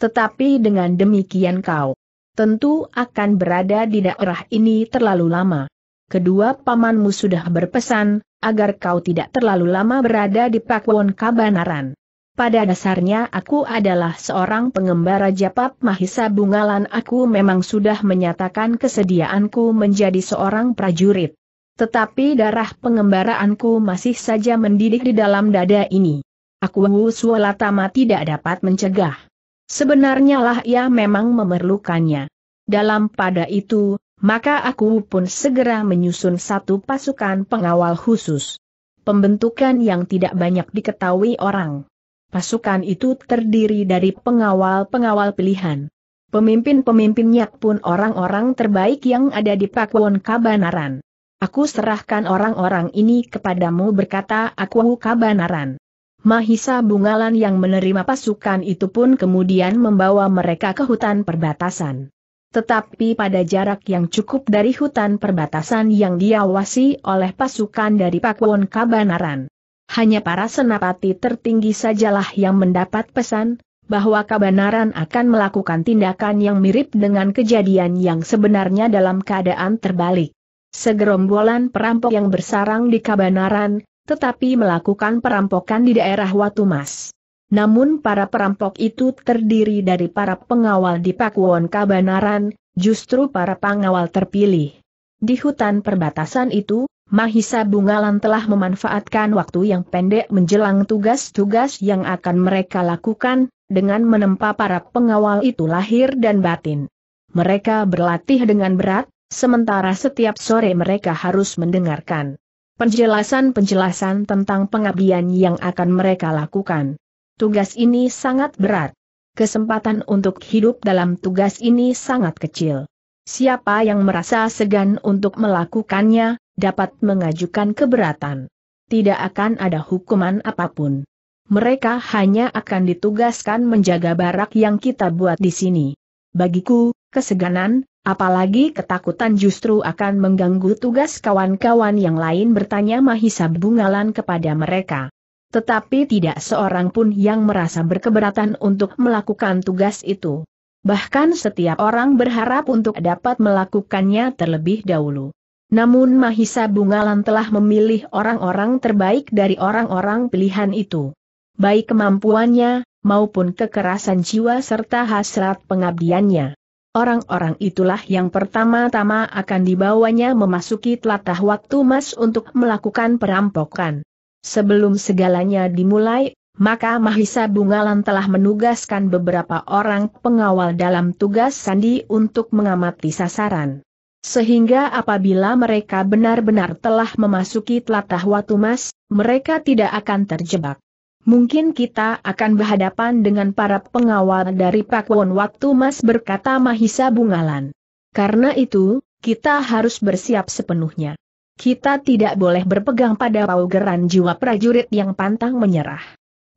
Tetapi dengan demikian kau tentu akan berada di daerah ini terlalu lama. Kedua pamanmu sudah berpesan, agar kau tidak terlalu lama berada di Pakwon Kabanaran. Pada dasarnya aku adalah seorang pengembara Japap Mahisa Bungalan aku memang sudah menyatakan kesediaanku menjadi seorang prajurit. Tetapi darah pengembaraanku masih saja mendidih di dalam dada ini. Aku Sualatama tidak dapat mencegah. Sebenarnya lah ia memang memerlukannya. Dalam pada itu, maka aku pun segera menyusun satu pasukan pengawal khusus. Pembentukan yang tidak banyak diketahui orang. Pasukan itu terdiri dari pengawal-pengawal pilihan. Pemimpin-pemimpinnya pun orang-orang terbaik yang ada di Pakuan Kabanaran. Aku serahkan orang-orang ini kepadamu berkata aku Kabanaran. Mahisa Bungalan yang menerima pasukan itu pun kemudian membawa mereka ke hutan perbatasan. Tetapi pada jarak yang cukup dari hutan perbatasan yang diawasi oleh pasukan dari Pakwon Kabanaran. Hanya para senapati tertinggi sajalah yang mendapat pesan, bahwa Kabanaran akan melakukan tindakan yang mirip dengan kejadian yang sebenarnya dalam keadaan terbalik. Segerombolan perampok yang bersarang di Kabanaran, tetapi melakukan perampokan di daerah Watu Mas. Namun para perampok itu terdiri dari para pengawal di Pakuwon Kabanaran, justru para pengawal terpilih. Di hutan perbatasan itu, Mahisa Bungalan telah memanfaatkan waktu yang pendek menjelang tugas-tugas yang akan mereka lakukan, dengan menempa para pengawal itu lahir dan batin. Mereka berlatih dengan berat, sementara setiap sore mereka harus mendengarkan penjelasan-penjelasan tentang pengabdian yang akan mereka lakukan. Tugas ini sangat berat. Kesempatan untuk hidup dalam tugas ini sangat kecil. Siapa yang merasa segan untuk melakukannya, dapat mengajukan keberatan. Tidak akan ada hukuman apapun. Mereka hanya akan ditugaskan menjaga barak yang kita buat di sini. Bagiku, keseganan, Apalagi ketakutan justru akan mengganggu tugas kawan-kawan yang lain bertanya Mahisa Bungalan kepada mereka. Tetapi tidak seorang pun yang merasa berkeberatan untuk melakukan tugas itu. Bahkan setiap orang berharap untuk dapat melakukannya terlebih dahulu. Namun Mahisa Bungalan telah memilih orang-orang terbaik dari orang-orang pilihan itu. Baik kemampuannya, maupun kekerasan jiwa serta hasrat pengabdiannya. Orang-orang itulah yang pertama-tama akan dibawanya memasuki telatah waktu mas untuk melakukan perampokan. Sebelum segalanya dimulai, maka Mahisa Bungalan telah menugaskan beberapa orang pengawal dalam tugas Sandi untuk mengamati sasaran. Sehingga apabila mereka benar-benar telah memasuki telatah waktu mas, mereka tidak akan terjebak. Mungkin kita akan berhadapan dengan para pengawal dari Won waktu Mas berkata Mahisa Bungalan. Karena itu, kita harus bersiap sepenuhnya. Kita tidak boleh berpegang pada paugeran jiwa prajurit yang pantang menyerah.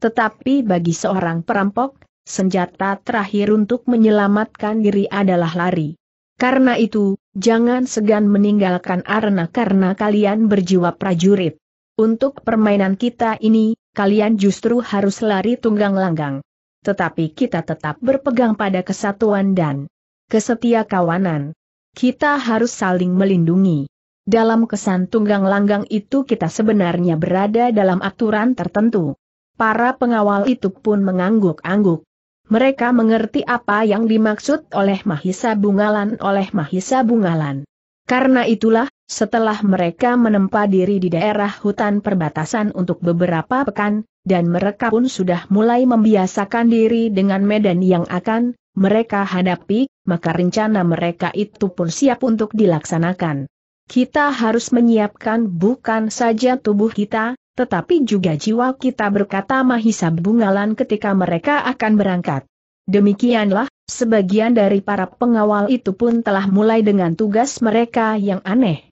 Tetapi bagi seorang perampok, senjata terakhir untuk menyelamatkan diri adalah lari. Karena itu, jangan segan meninggalkan arena karena kalian berjiwa prajurit. Untuk permainan kita ini, kalian justru harus lari tunggang langgang. Tetapi kita tetap berpegang pada kesatuan dan kesetia kawanan. Kita harus saling melindungi. Dalam kesan tunggang langgang itu kita sebenarnya berada dalam aturan tertentu. Para pengawal itu pun mengangguk-angguk. Mereka mengerti apa yang dimaksud oleh Mahisa Bungalan oleh Mahisa Bungalan. Karena itulah, setelah mereka menempa diri di daerah hutan perbatasan untuk beberapa pekan, dan mereka pun sudah mulai membiasakan diri dengan medan yang akan mereka hadapi, maka rencana mereka itu pun siap untuk dilaksanakan. Kita harus menyiapkan bukan saja tubuh kita, tetapi juga jiwa kita berkata Mahisa Bungalan ketika mereka akan berangkat. Demikianlah, sebagian dari para pengawal itu pun telah mulai dengan tugas mereka yang aneh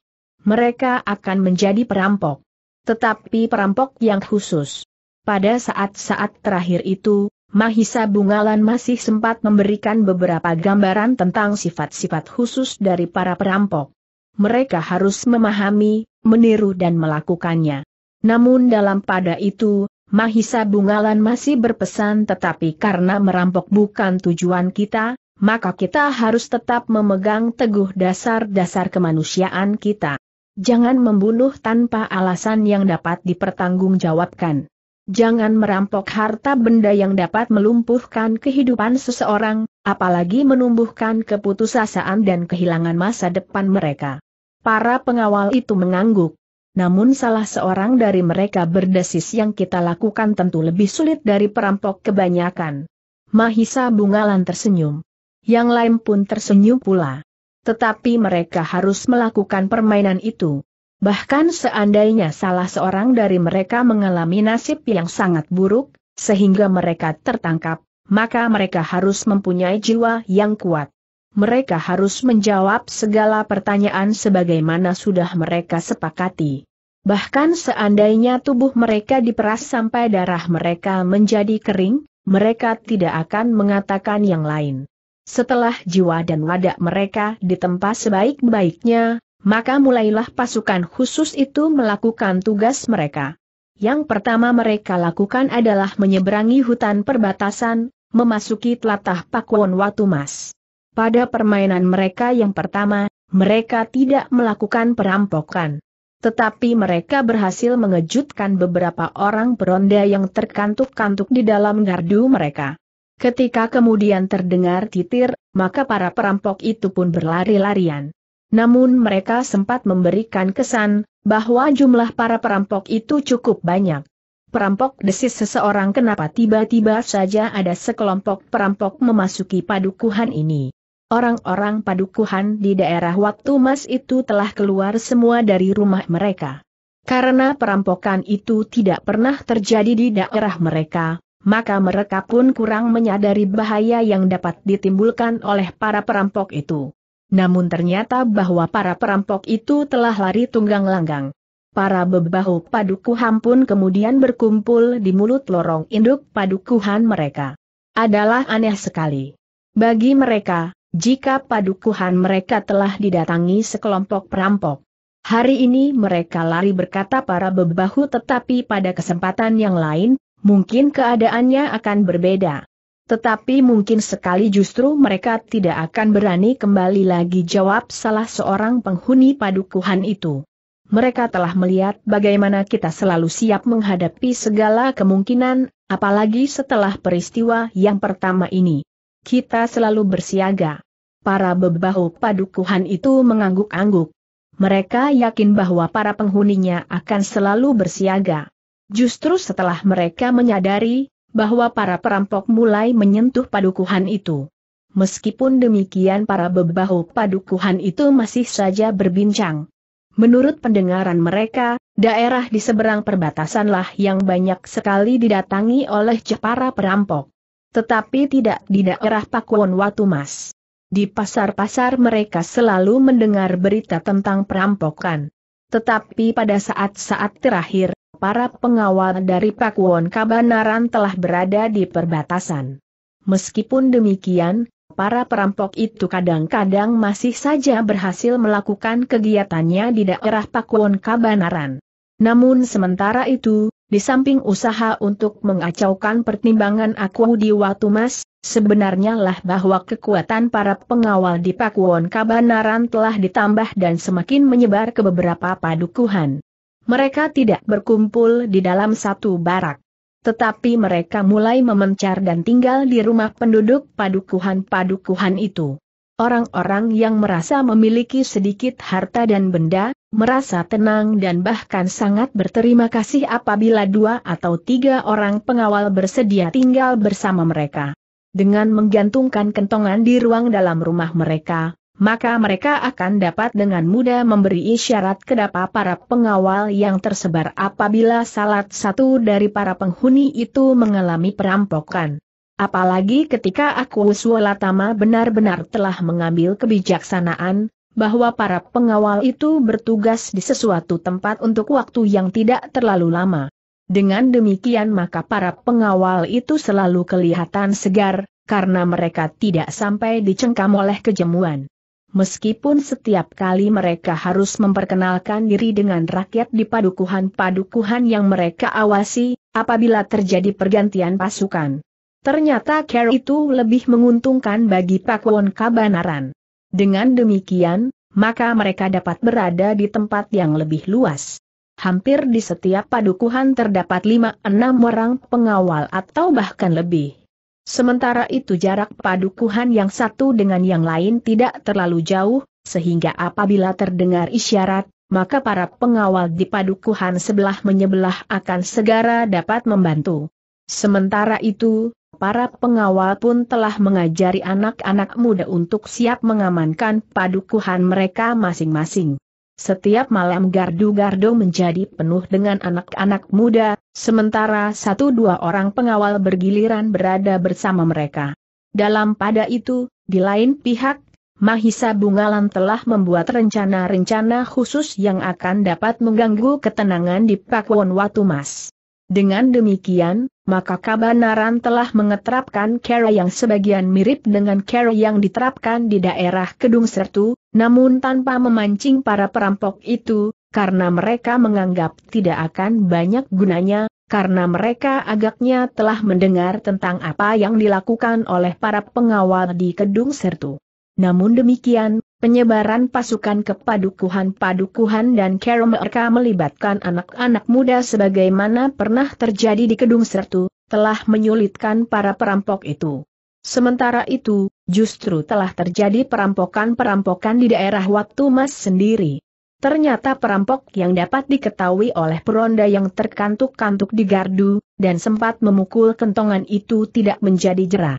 mereka akan menjadi perampok. Tetapi perampok yang khusus. Pada saat-saat terakhir itu, Mahisa Bungalan masih sempat memberikan beberapa gambaran tentang sifat-sifat khusus dari para perampok. Mereka harus memahami, meniru dan melakukannya. Namun dalam pada itu, Mahisa Bungalan masih berpesan tetapi karena merampok bukan tujuan kita, maka kita harus tetap memegang teguh dasar-dasar kemanusiaan kita. Jangan membunuh tanpa alasan yang dapat dipertanggungjawabkan. Jangan merampok harta benda yang dapat melumpuhkan kehidupan seseorang, apalagi menumbuhkan keputusasaan dan kehilangan masa depan mereka. Para pengawal itu mengangguk. Namun salah seorang dari mereka berdesis yang kita lakukan tentu lebih sulit dari perampok kebanyakan. Mahisa Bungalan tersenyum. Yang lain pun tersenyum pula. Tetapi mereka harus melakukan permainan itu. Bahkan seandainya salah seorang dari mereka mengalami nasib yang sangat buruk, sehingga mereka tertangkap, maka mereka harus mempunyai jiwa yang kuat. Mereka harus menjawab segala pertanyaan sebagaimana sudah mereka sepakati. Bahkan seandainya tubuh mereka diperas sampai darah mereka menjadi kering, mereka tidak akan mengatakan yang lain. Setelah jiwa dan wadah mereka ditempa sebaik-baiknya, maka mulailah pasukan khusus itu melakukan tugas mereka. Yang pertama mereka lakukan adalah menyeberangi hutan perbatasan, memasuki telatah Pakuan Watumas. Pada permainan mereka yang pertama, mereka tidak melakukan perampokan. Tetapi mereka berhasil mengejutkan beberapa orang peronda yang terkantuk-kantuk di dalam gardu mereka. Ketika kemudian terdengar titir, maka para perampok itu pun berlari-larian. Namun mereka sempat memberikan kesan bahwa jumlah para perampok itu cukup banyak. Perampok desis seseorang kenapa tiba-tiba saja ada sekelompok perampok memasuki padukuhan ini. Orang-orang padukuhan di daerah waktu mas itu telah keluar semua dari rumah mereka. Karena perampokan itu tidak pernah terjadi di daerah mereka, maka mereka pun kurang menyadari bahaya yang dapat ditimbulkan oleh para perampok itu. Namun ternyata bahwa para perampok itu telah lari tunggang langgang. Para bebahu padukuhan pun kemudian berkumpul di mulut lorong induk padukuhan mereka. Adalah aneh sekali. Bagi mereka, jika padukuhan mereka telah didatangi sekelompok perampok. Hari ini mereka lari berkata para bebahu tetapi pada kesempatan yang lain, mungkin keadaannya akan berbeda. Tetapi mungkin sekali justru mereka tidak akan berani kembali lagi jawab salah seorang penghuni padukuhan itu. Mereka telah melihat bagaimana kita selalu siap menghadapi segala kemungkinan, apalagi setelah peristiwa yang pertama ini. Kita selalu bersiaga. Para bebahu padukuhan itu mengangguk-angguk. Mereka yakin bahwa para penghuninya akan selalu bersiaga. Justru setelah mereka menyadari bahwa para perampok mulai menyentuh padukuhan itu. Meskipun demikian para bebahu padukuhan itu masih saja berbincang. Menurut pendengaran mereka, daerah di seberang perbatasanlah yang banyak sekali didatangi oleh para perampok. Tetapi tidak di daerah Pakuan Watumas. Di pasar-pasar mereka selalu mendengar berita tentang perampokan. Tetapi pada saat-saat terakhir, para pengawal dari Pakuwon Kabanaran telah berada di perbatasan. Meskipun demikian, para perampok itu kadang-kadang masih saja berhasil melakukan kegiatannya di daerah Pakuwon Kabanaran. Namun sementara itu, di samping usaha untuk mengacaukan pertimbangan aku di mas, sebenarnya lah bahwa kekuatan para pengawal di Pakuwon Kabanaran telah ditambah dan semakin menyebar ke beberapa padukuhan. Mereka tidak berkumpul di dalam satu barak. Tetapi mereka mulai memencar dan tinggal di rumah penduduk padukuhan-padukuhan itu. Orang-orang yang merasa memiliki sedikit harta dan benda, merasa tenang dan bahkan sangat berterima kasih apabila dua atau tiga orang pengawal bersedia tinggal bersama mereka. Dengan menggantungkan kentongan di ruang dalam rumah mereka, maka mereka akan dapat dengan mudah memberi isyarat kepada para pengawal yang tersebar apabila salah satu dari para penghuni itu mengalami perampokan. Apalagi ketika aku Swalatama benar-benar telah mengambil kebijaksanaan, bahwa para pengawal itu bertugas di sesuatu tempat untuk waktu yang tidak terlalu lama. Dengan demikian maka para pengawal itu selalu kelihatan segar, karena mereka tidak sampai dicengkam oleh kejemuan meskipun setiap kali mereka harus memperkenalkan diri dengan rakyat di padukuhan-padukuhan yang mereka awasi, apabila terjadi pergantian pasukan. Ternyata care itu lebih menguntungkan bagi Pakwon Kabanaran. Dengan demikian, maka mereka dapat berada di tempat yang lebih luas. Hampir di setiap padukuhan terdapat 5-6 orang pengawal atau bahkan lebih. Sementara itu jarak padukuhan yang satu dengan yang lain tidak terlalu jauh, sehingga apabila terdengar isyarat, maka para pengawal di padukuhan sebelah menyebelah akan segera dapat membantu. Sementara itu, para pengawal pun telah mengajari anak-anak muda untuk siap mengamankan padukuhan mereka masing-masing. Setiap malam gardu-gardu menjadi penuh dengan anak-anak muda, sementara satu dua orang pengawal bergiliran berada bersama mereka. Dalam pada itu, di lain pihak, Mahisa Bungalan telah membuat rencana-rencana khusus yang akan dapat mengganggu ketenangan di Pakuan Watumas. Dengan demikian, maka Kabanaran telah mengeterapkan cara yang sebagian mirip dengan cara yang diterapkan di daerah Kedung Sertu, namun tanpa memancing para perampok itu, karena mereka menganggap tidak akan banyak gunanya, karena mereka agaknya telah mendengar tentang apa yang dilakukan oleh para pengawal di Kedung Sertu. Namun demikian, Penyebaran pasukan ke padukuhan padukuhan dan care mereka melibatkan anak-anak muda sebagaimana pernah terjadi di Kedung Sertu, telah menyulitkan para perampok itu. Sementara itu, justru telah terjadi perampokan-perampokan di daerah waktu Mas sendiri. Ternyata perampok yang dapat diketahui oleh peronda yang terkantuk-kantuk di gardu, dan sempat memukul kentongan itu tidak menjadi jerah.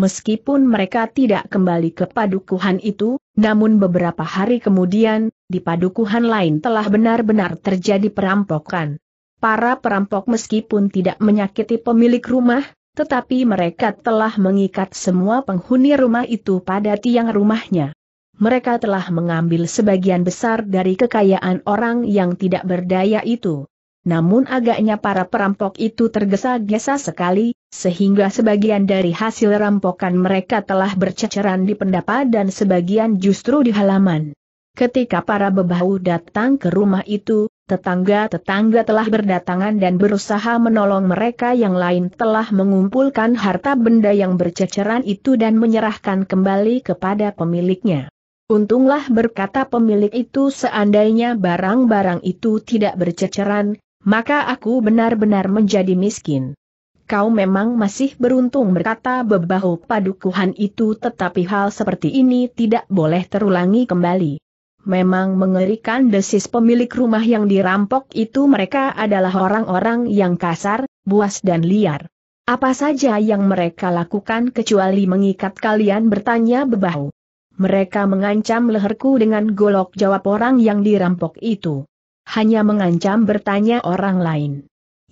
Meskipun mereka tidak kembali ke padukuhan itu, namun beberapa hari kemudian, di padukuhan lain telah benar-benar terjadi perampokan. Para perampok meskipun tidak menyakiti pemilik rumah, tetapi mereka telah mengikat semua penghuni rumah itu pada tiang rumahnya. Mereka telah mengambil sebagian besar dari kekayaan orang yang tidak berdaya itu. Namun agaknya para perampok itu tergesa-gesa sekali, sehingga sebagian dari hasil rampokan mereka telah berceceran di pendapa dan sebagian justru di halaman. Ketika para bebahu datang ke rumah itu, tetangga-tetangga telah berdatangan dan berusaha menolong mereka yang lain telah mengumpulkan harta benda yang berceceran itu dan menyerahkan kembali kepada pemiliknya. Untunglah berkata pemilik itu seandainya barang-barang itu tidak berceceran, maka aku benar-benar menjadi miskin kau memang masih beruntung berkata bebahu padukuhan itu tetapi hal seperti ini tidak boleh terulangi kembali. Memang mengerikan desis pemilik rumah yang dirampok itu mereka adalah orang-orang yang kasar, buas dan liar. Apa saja yang mereka lakukan kecuali mengikat kalian bertanya bebahu. Mereka mengancam leherku dengan golok jawab orang yang dirampok itu. Hanya mengancam bertanya orang lain.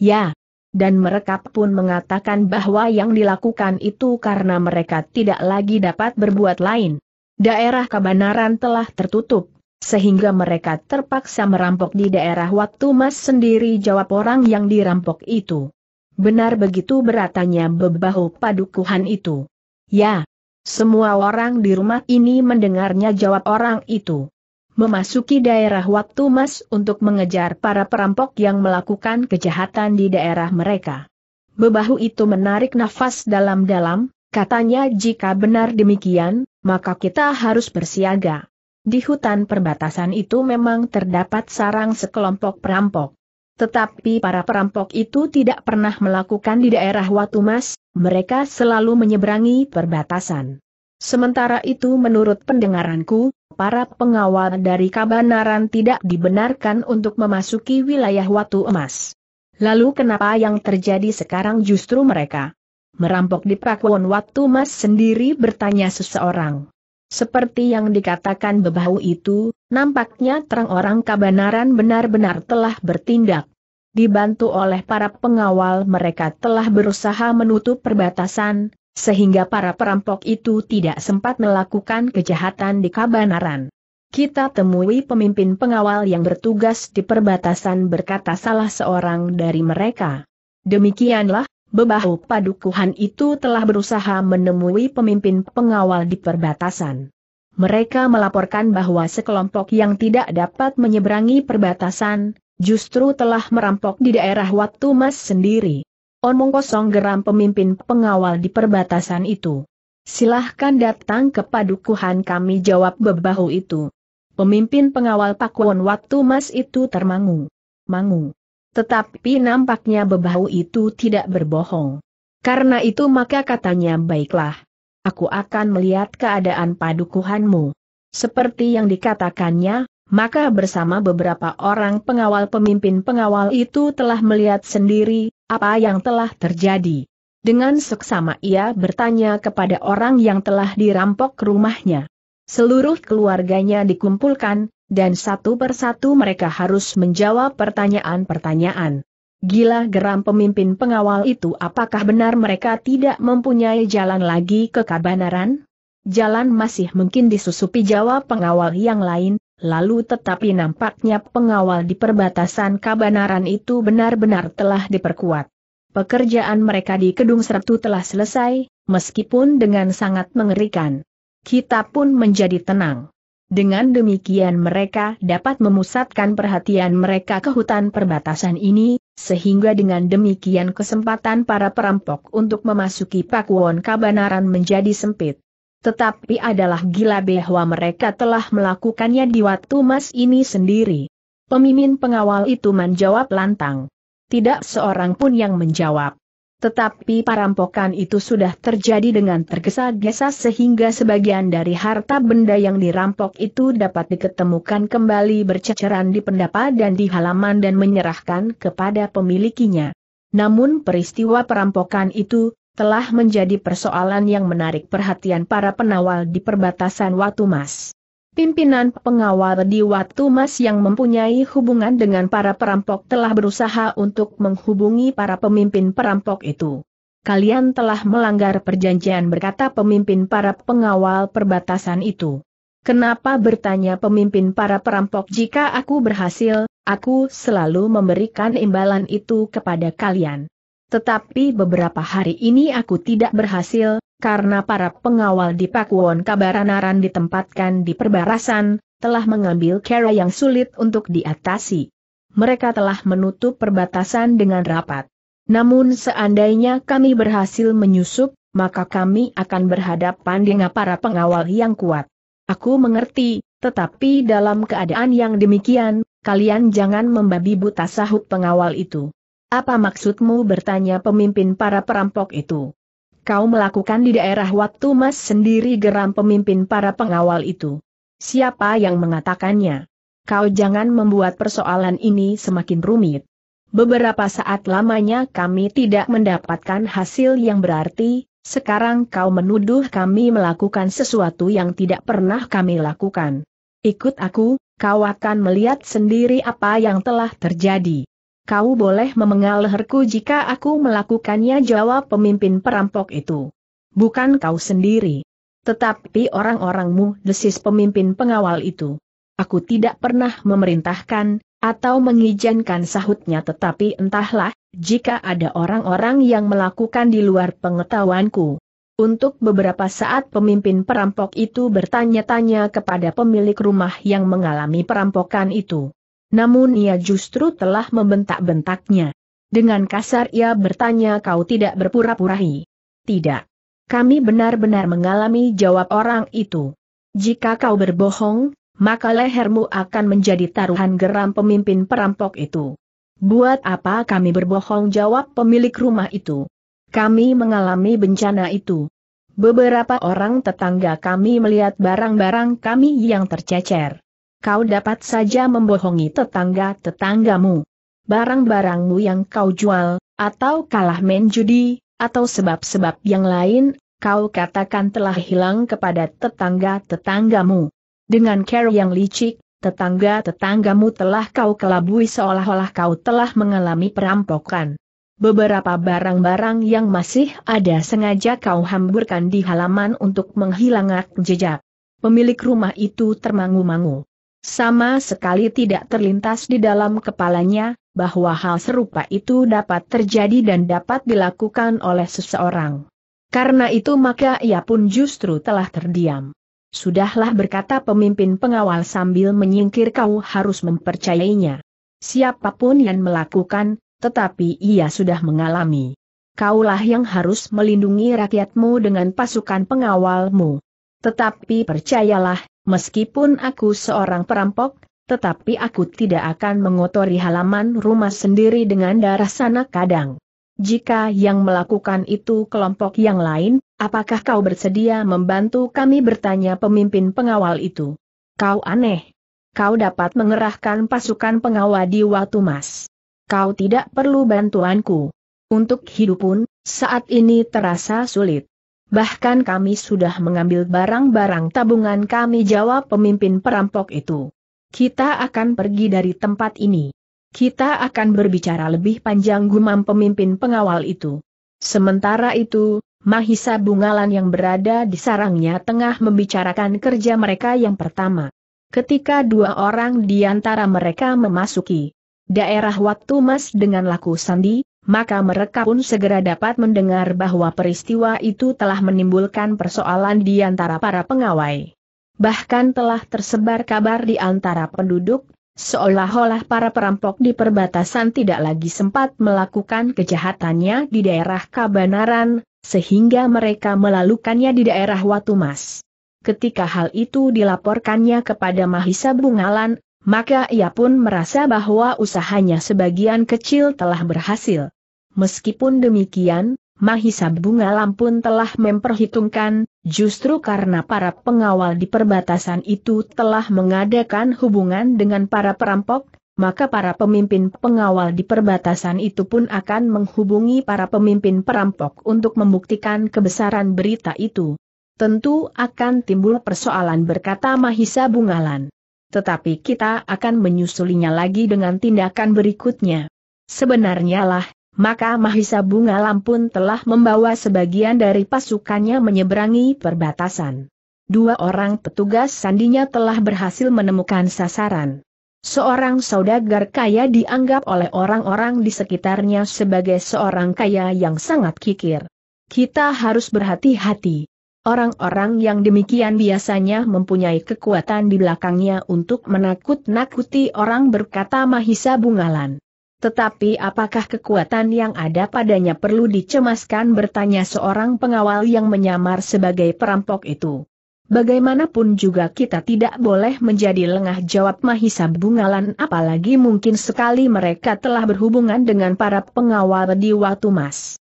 Ya, dan mereka pun mengatakan bahwa yang dilakukan itu karena mereka tidak lagi dapat berbuat lain. Daerah kebenaran telah tertutup, sehingga mereka terpaksa merampok di daerah waktu mas sendiri jawab orang yang dirampok itu. Benar begitu beratanya bebahu padukuhan itu. Ya, semua orang di rumah ini mendengarnya jawab orang itu memasuki daerah waktu mas untuk mengejar para perampok yang melakukan kejahatan di daerah mereka. Bebahu itu menarik nafas dalam-dalam, katanya jika benar demikian, maka kita harus bersiaga. Di hutan perbatasan itu memang terdapat sarang sekelompok perampok. Tetapi para perampok itu tidak pernah melakukan di daerah Watumas, mereka selalu menyeberangi perbatasan. Sementara itu menurut pendengaranku, para pengawal dari Kabanaran tidak dibenarkan untuk memasuki wilayah Watu Emas. Lalu kenapa yang terjadi sekarang justru mereka? Merampok di Pakuan Watu Emas sendiri bertanya seseorang. Seperti yang dikatakan bebahu itu, nampaknya terang orang Kabanaran benar-benar telah bertindak. Dibantu oleh para pengawal mereka telah berusaha menutup perbatasan, sehingga para perampok itu tidak sempat melakukan kejahatan di Kabanaran. Kita temui pemimpin pengawal yang bertugas di perbatasan berkata salah seorang dari mereka. Demikianlah, bebahu padukuhan itu telah berusaha menemui pemimpin pengawal di perbatasan. Mereka melaporkan bahwa sekelompok yang tidak dapat menyeberangi perbatasan, justru telah merampok di daerah waktu Mas sendiri. Omong kosong geram pemimpin pengawal di perbatasan itu. Silahkan datang ke padukuhan kami jawab bebahu itu. Pemimpin pengawal Pakuan waktu mas itu termangu. Mangu. Tetapi nampaknya bebahu itu tidak berbohong. Karena itu maka katanya baiklah. Aku akan melihat keadaan padukuhanmu. Seperti yang dikatakannya, maka bersama beberapa orang pengawal pemimpin pengawal itu telah melihat sendiri, apa yang telah terjadi? Dengan seksama ia bertanya kepada orang yang telah dirampok rumahnya. Seluruh keluarganya dikumpulkan, dan satu persatu mereka harus menjawab pertanyaan-pertanyaan. Gila geram pemimpin pengawal itu apakah benar mereka tidak mempunyai jalan lagi ke kabanaran? Jalan masih mungkin disusupi jawab pengawal yang lain, Lalu tetapi nampaknya pengawal di perbatasan Kabanaran itu benar-benar telah diperkuat. Pekerjaan mereka di Kedung Sertu telah selesai, meskipun dengan sangat mengerikan. Kita pun menjadi tenang. Dengan demikian mereka dapat memusatkan perhatian mereka ke hutan perbatasan ini, sehingga dengan demikian kesempatan para perampok untuk memasuki Pakuwon Kabanaran menjadi sempit tetapi adalah gila bahwa mereka telah melakukannya di waktu Mas ini sendiri. Pemimpin pengawal itu menjawab lantang. Tidak seorang pun yang menjawab. Tetapi perampokan itu sudah terjadi dengan tergesa-gesa sehingga sebagian dari harta benda yang dirampok itu dapat diketemukan kembali berceceran di pendapa dan di halaman dan menyerahkan kepada pemilikinya. Namun peristiwa perampokan itu, telah menjadi persoalan yang menarik perhatian para penawal di perbatasan Watu Mas. Pimpinan pengawal di Watu Mas yang mempunyai hubungan dengan para perampok telah berusaha untuk menghubungi para pemimpin perampok itu. Kalian telah melanggar perjanjian berkata pemimpin para pengawal perbatasan itu. Kenapa bertanya pemimpin para perampok jika aku berhasil, aku selalu memberikan imbalan itu kepada kalian. Tetapi beberapa hari ini aku tidak berhasil, karena para pengawal di Pakuwon Kabaranaran ditempatkan di perbarasan, telah mengambil cara yang sulit untuk diatasi. Mereka telah menutup perbatasan dengan rapat. Namun seandainya kami berhasil menyusup, maka kami akan berhadapan dengan para pengawal yang kuat. Aku mengerti, tetapi dalam keadaan yang demikian, kalian jangan membabi buta sahut pengawal itu. Apa maksudmu bertanya pemimpin para perampok itu? Kau melakukan di daerah waktu mas sendiri geram pemimpin para pengawal itu. Siapa yang mengatakannya? Kau jangan membuat persoalan ini semakin rumit. Beberapa saat lamanya kami tidak mendapatkan hasil yang berarti, sekarang kau menuduh kami melakukan sesuatu yang tidak pernah kami lakukan. Ikut aku, kau akan melihat sendiri apa yang telah terjadi kau boleh memengal leherku jika aku melakukannya jawab pemimpin perampok itu. Bukan kau sendiri. Tetapi orang-orangmu desis pemimpin pengawal itu. Aku tidak pernah memerintahkan, atau mengizinkan sahutnya tetapi entahlah, jika ada orang-orang yang melakukan di luar pengetahuanku. Untuk beberapa saat pemimpin perampok itu bertanya-tanya kepada pemilik rumah yang mengalami perampokan itu namun ia justru telah membentak-bentaknya. Dengan kasar ia bertanya kau tidak berpura-purahi. Tidak. Kami benar-benar mengalami jawab orang itu. Jika kau berbohong, maka lehermu akan menjadi taruhan geram pemimpin perampok itu. Buat apa kami berbohong jawab pemilik rumah itu? Kami mengalami bencana itu. Beberapa orang tetangga kami melihat barang-barang kami yang tercecer kau dapat saja membohongi tetangga-tetanggamu. Barang-barangmu yang kau jual, atau kalah main judi, atau sebab-sebab yang lain, kau katakan telah hilang kepada tetangga-tetanggamu. Dengan cara yang licik, tetangga-tetanggamu telah kau kelabui seolah-olah kau telah mengalami perampokan. Beberapa barang-barang yang masih ada sengaja kau hamburkan di halaman untuk menghilangkan jejak. Pemilik rumah itu termangu-mangu. Sama sekali tidak terlintas di dalam kepalanya, bahwa hal serupa itu dapat terjadi dan dapat dilakukan oleh seseorang. Karena itu maka ia pun justru telah terdiam. Sudahlah berkata pemimpin pengawal sambil menyingkir kau harus mempercayainya. Siapapun yang melakukan, tetapi ia sudah mengalami. Kaulah yang harus melindungi rakyatmu dengan pasukan pengawalmu. Tetapi percayalah, Meskipun aku seorang perampok, tetapi aku tidak akan mengotori halaman rumah sendiri dengan darah sana kadang. Jika yang melakukan itu kelompok yang lain, apakah kau bersedia membantu kami bertanya pemimpin pengawal itu? Kau aneh. Kau dapat mengerahkan pasukan pengawal di waktu Mas. Kau tidak perlu bantuanku. Untuk hidup pun, saat ini terasa sulit. Bahkan kami sudah mengambil barang-barang tabungan kami jawab pemimpin perampok itu. Kita akan pergi dari tempat ini. Kita akan berbicara lebih panjang gumam pemimpin pengawal itu. Sementara itu, Mahisa Bungalan yang berada di sarangnya tengah membicarakan kerja mereka yang pertama. Ketika dua orang di antara mereka memasuki daerah waktu Mas dengan laku sandi, maka mereka pun segera dapat mendengar bahwa peristiwa itu telah menimbulkan persoalan di antara para pengawai. Bahkan telah tersebar kabar di antara penduduk, seolah-olah para perampok di perbatasan tidak lagi sempat melakukan kejahatannya di daerah Kabanaran, sehingga mereka melalukannya di daerah Watumas. Ketika hal itu dilaporkannya kepada Mahisa Bungalan, maka ia pun merasa bahwa usahanya sebagian kecil telah berhasil. Meskipun demikian, Mahisa Bunga Lampun telah memperhitungkan, justru karena para pengawal di perbatasan itu telah mengadakan hubungan dengan para perampok, maka para pemimpin pengawal di perbatasan itu pun akan menghubungi para pemimpin perampok untuk membuktikan kebesaran berita itu. Tentu akan timbul persoalan berkata Mahisa Bungalan. Tetapi kita akan menyusulinya lagi dengan tindakan berikutnya. Sebenarnya lah, maka Mahisa Bunga Lampun telah membawa sebagian dari pasukannya menyeberangi perbatasan. Dua orang petugas sandinya telah berhasil menemukan sasaran. Seorang saudagar kaya dianggap oleh orang-orang di sekitarnya sebagai seorang kaya yang sangat kikir. Kita harus berhati-hati. Orang-orang yang demikian biasanya mempunyai kekuatan di belakangnya untuk menakut-nakuti orang berkata Mahisa Bungalan. Tetapi apakah kekuatan yang ada padanya perlu dicemaskan bertanya seorang pengawal yang menyamar sebagai perampok itu. Bagaimanapun juga kita tidak boleh menjadi lengah jawab Mahisa Bungalan apalagi mungkin sekali mereka telah berhubungan dengan para pengawal di waktu Mas.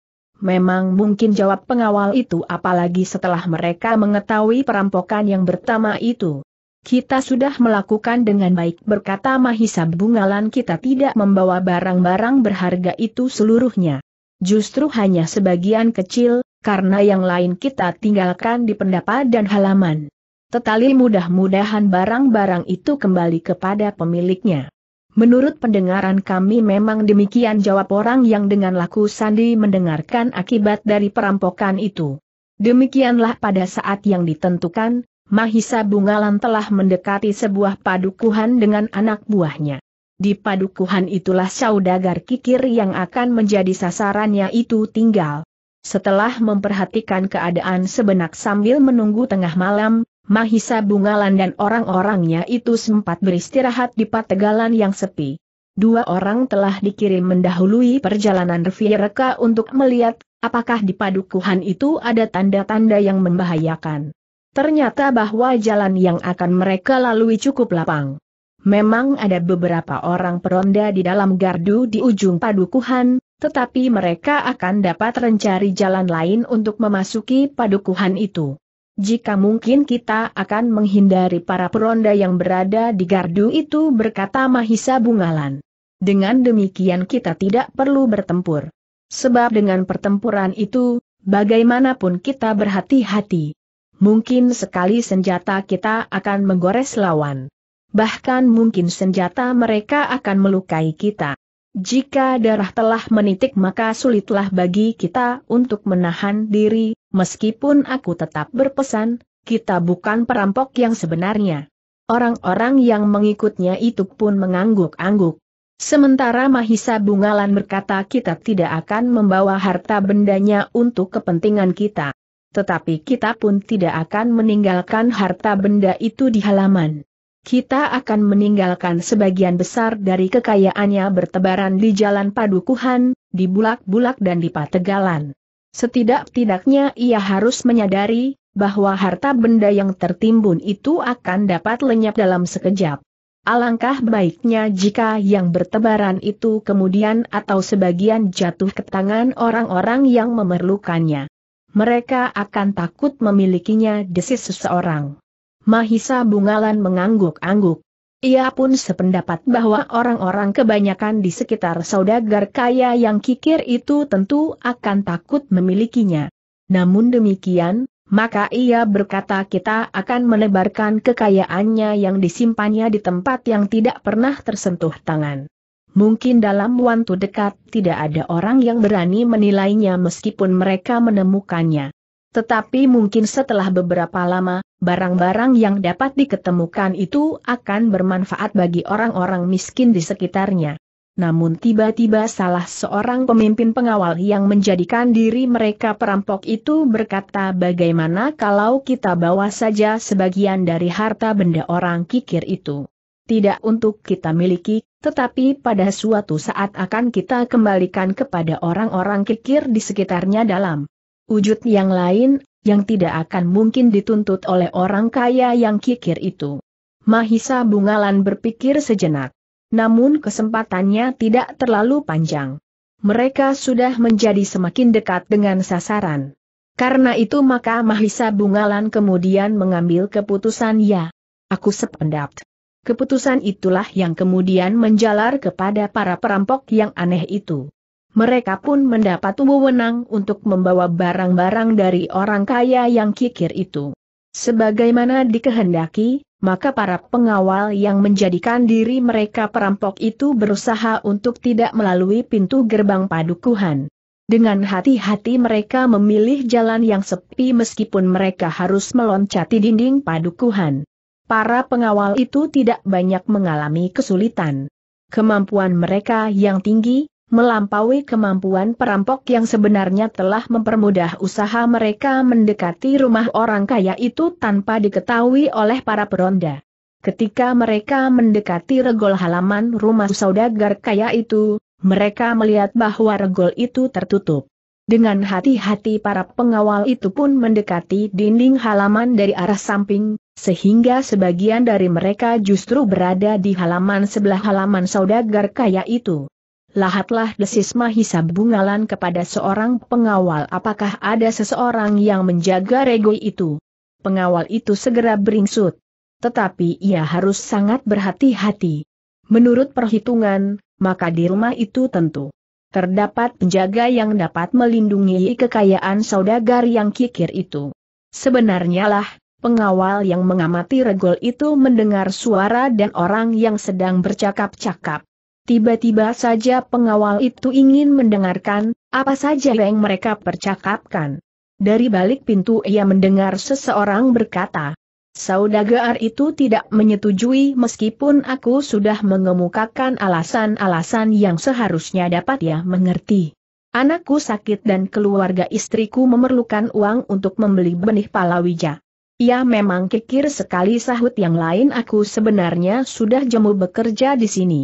Memang mungkin jawab pengawal itu apalagi setelah mereka mengetahui perampokan yang pertama itu. Kita sudah melakukan dengan baik berkata Mahisa Bungalan kita tidak membawa barang-barang berharga itu seluruhnya. Justru hanya sebagian kecil, karena yang lain kita tinggalkan di pendapa dan halaman. Tetali mudah-mudahan barang-barang itu kembali kepada pemiliknya. Menurut pendengaran kami memang demikian jawab orang yang dengan laku sandi mendengarkan akibat dari perampokan itu. Demikianlah pada saat yang ditentukan, Mahisa Bungalan telah mendekati sebuah padukuhan dengan anak buahnya. Di padukuhan itulah saudagar kikir yang akan menjadi sasarannya itu tinggal. Setelah memperhatikan keadaan sebenak sambil menunggu tengah malam, Mahisa Bungalan dan orang-orangnya itu sempat beristirahat di pategalan yang sepi. Dua orang telah dikirim mendahului perjalanan Revierka untuk melihat apakah di padukuhan itu ada tanda-tanda yang membahayakan. Ternyata bahwa jalan yang akan mereka lalui cukup lapang. Memang ada beberapa orang peronda di dalam gardu di ujung padukuhan, tetapi mereka akan dapat mencari jalan lain untuk memasuki padukuhan itu. Jika mungkin kita akan menghindari para peronda yang berada di gardu itu berkata Mahisa Bungalan. Dengan demikian kita tidak perlu bertempur. Sebab dengan pertempuran itu, bagaimanapun kita berhati-hati mungkin sekali senjata kita akan menggores lawan. Bahkan mungkin senjata mereka akan melukai kita. Jika darah telah menitik maka sulitlah bagi kita untuk menahan diri, meskipun aku tetap berpesan, kita bukan perampok yang sebenarnya. Orang-orang yang mengikutnya itu pun mengangguk-angguk. Sementara Mahisa Bungalan berkata kita tidak akan membawa harta bendanya untuk kepentingan kita tetapi kita pun tidak akan meninggalkan harta benda itu di halaman. Kita akan meninggalkan sebagian besar dari kekayaannya bertebaran di jalan padukuhan, di bulak-bulak dan di pategalan. Setidak-tidaknya ia harus menyadari, bahwa harta benda yang tertimbun itu akan dapat lenyap dalam sekejap. Alangkah baiknya jika yang bertebaran itu kemudian atau sebagian jatuh ke tangan orang-orang yang memerlukannya mereka akan takut memilikinya desis seseorang. Mahisa Bungalan mengangguk-angguk. Ia pun sependapat bahwa orang-orang kebanyakan di sekitar saudagar kaya yang kikir itu tentu akan takut memilikinya. Namun demikian, maka ia berkata kita akan menebarkan kekayaannya yang disimpannya di tempat yang tidak pernah tersentuh tangan. Mungkin dalam waktu dekat tidak ada orang yang berani menilainya meskipun mereka menemukannya. Tetapi mungkin setelah beberapa lama, barang-barang yang dapat diketemukan itu akan bermanfaat bagi orang-orang miskin di sekitarnya. Namun tiba-tiba salah seorang pemimpin pengawal yang menjadikan diri mereka perampok itu berkata bagaimana kalau kita bawa saja sebagian dari harta benda orang kikir itu tidak untuk kita miliki, tetapi pada suatu saat akan kita kembalikan kepada orang-orang kikir di sekitarnya dalam wujud yang lain, yang tidak akan mungkin dituntut oleh orang kaya yang kikir itu. Mahisa Bungalan berpikir sejenak. Namun kesempatannya tidak terlalu panjang. Mereka sudah menjadi semakin dekat dengan sasaran. Karena itu maka Mahisa Bungalan kemudian mengambil keputusan ya. Aku sependapat keputusan itulah yang kemudian menjalar kepada para perampok yang aneh itu. Mereka pun mendapat wewenang untuk membawa barang-barang dari orang kaya yang kikir itu. Sebagaimana dikehendaki, maka para pengawal yang menjadikan diri mereka perampok itu berusaha untuk tidak melalui pintu gerbang padukuhan. Dengan hati-hati mereka memilih jalan yang sepi meskipun mereka harus meloncati dinding padukuhan para pengawal itu tidak banyak mengalami kesulitan. Kemampuan mereka yang tinggi, melampaui kemampuan perampok yang sebenarnya telah mempermudah usaha mereka mendekati rumah orang kaya itu tanpa diketahui oleh para peronda. Ketika mereka mendekati regol halaman rumah saudagar kaya itu, mereka melihat bahwa regol itu tertutup. Dengan hati-hati para pengawal itu pun mendekati dinding halaman dari arah samping, sehingga sebagian dari mereka justru berada di halaman sebelah halaman saudagar kaya itu. Lahatlah desis Mahisa bungalan kepada seorang pengawal apakah ada seseorang yang menjaga regoi itu. Pengawal itu segera beringsut. Tetapi ia harus sangat berhati-hati. Menurut perhitungan, maka di rumah itu tentu terdapat penjaga yang dapat melindungi kekayaan saudagar yang kikir itu. Sebenarnya lah, pengawal yang mengamati regol itu mendengar suara dan orang yang sedang bercakap-cakap. Tiba-tiba saja pengawal itu ingin mendengarkan, apa saja yang mereka percakapkan. Dari balik pintu ia mendengar seseorang berkata, Saudagar itu tidak menyetujui meskipun aku sudah mengemukakan alasan-alasan yang seharusnya dapat ia mengerti. Anakku sakit dan keluarga istriku memerlukan uang untuk membeli benih palawija. Ia memang kikir sekali sahut yang lain aku sebenarnya sudah jemu bekerja di sini.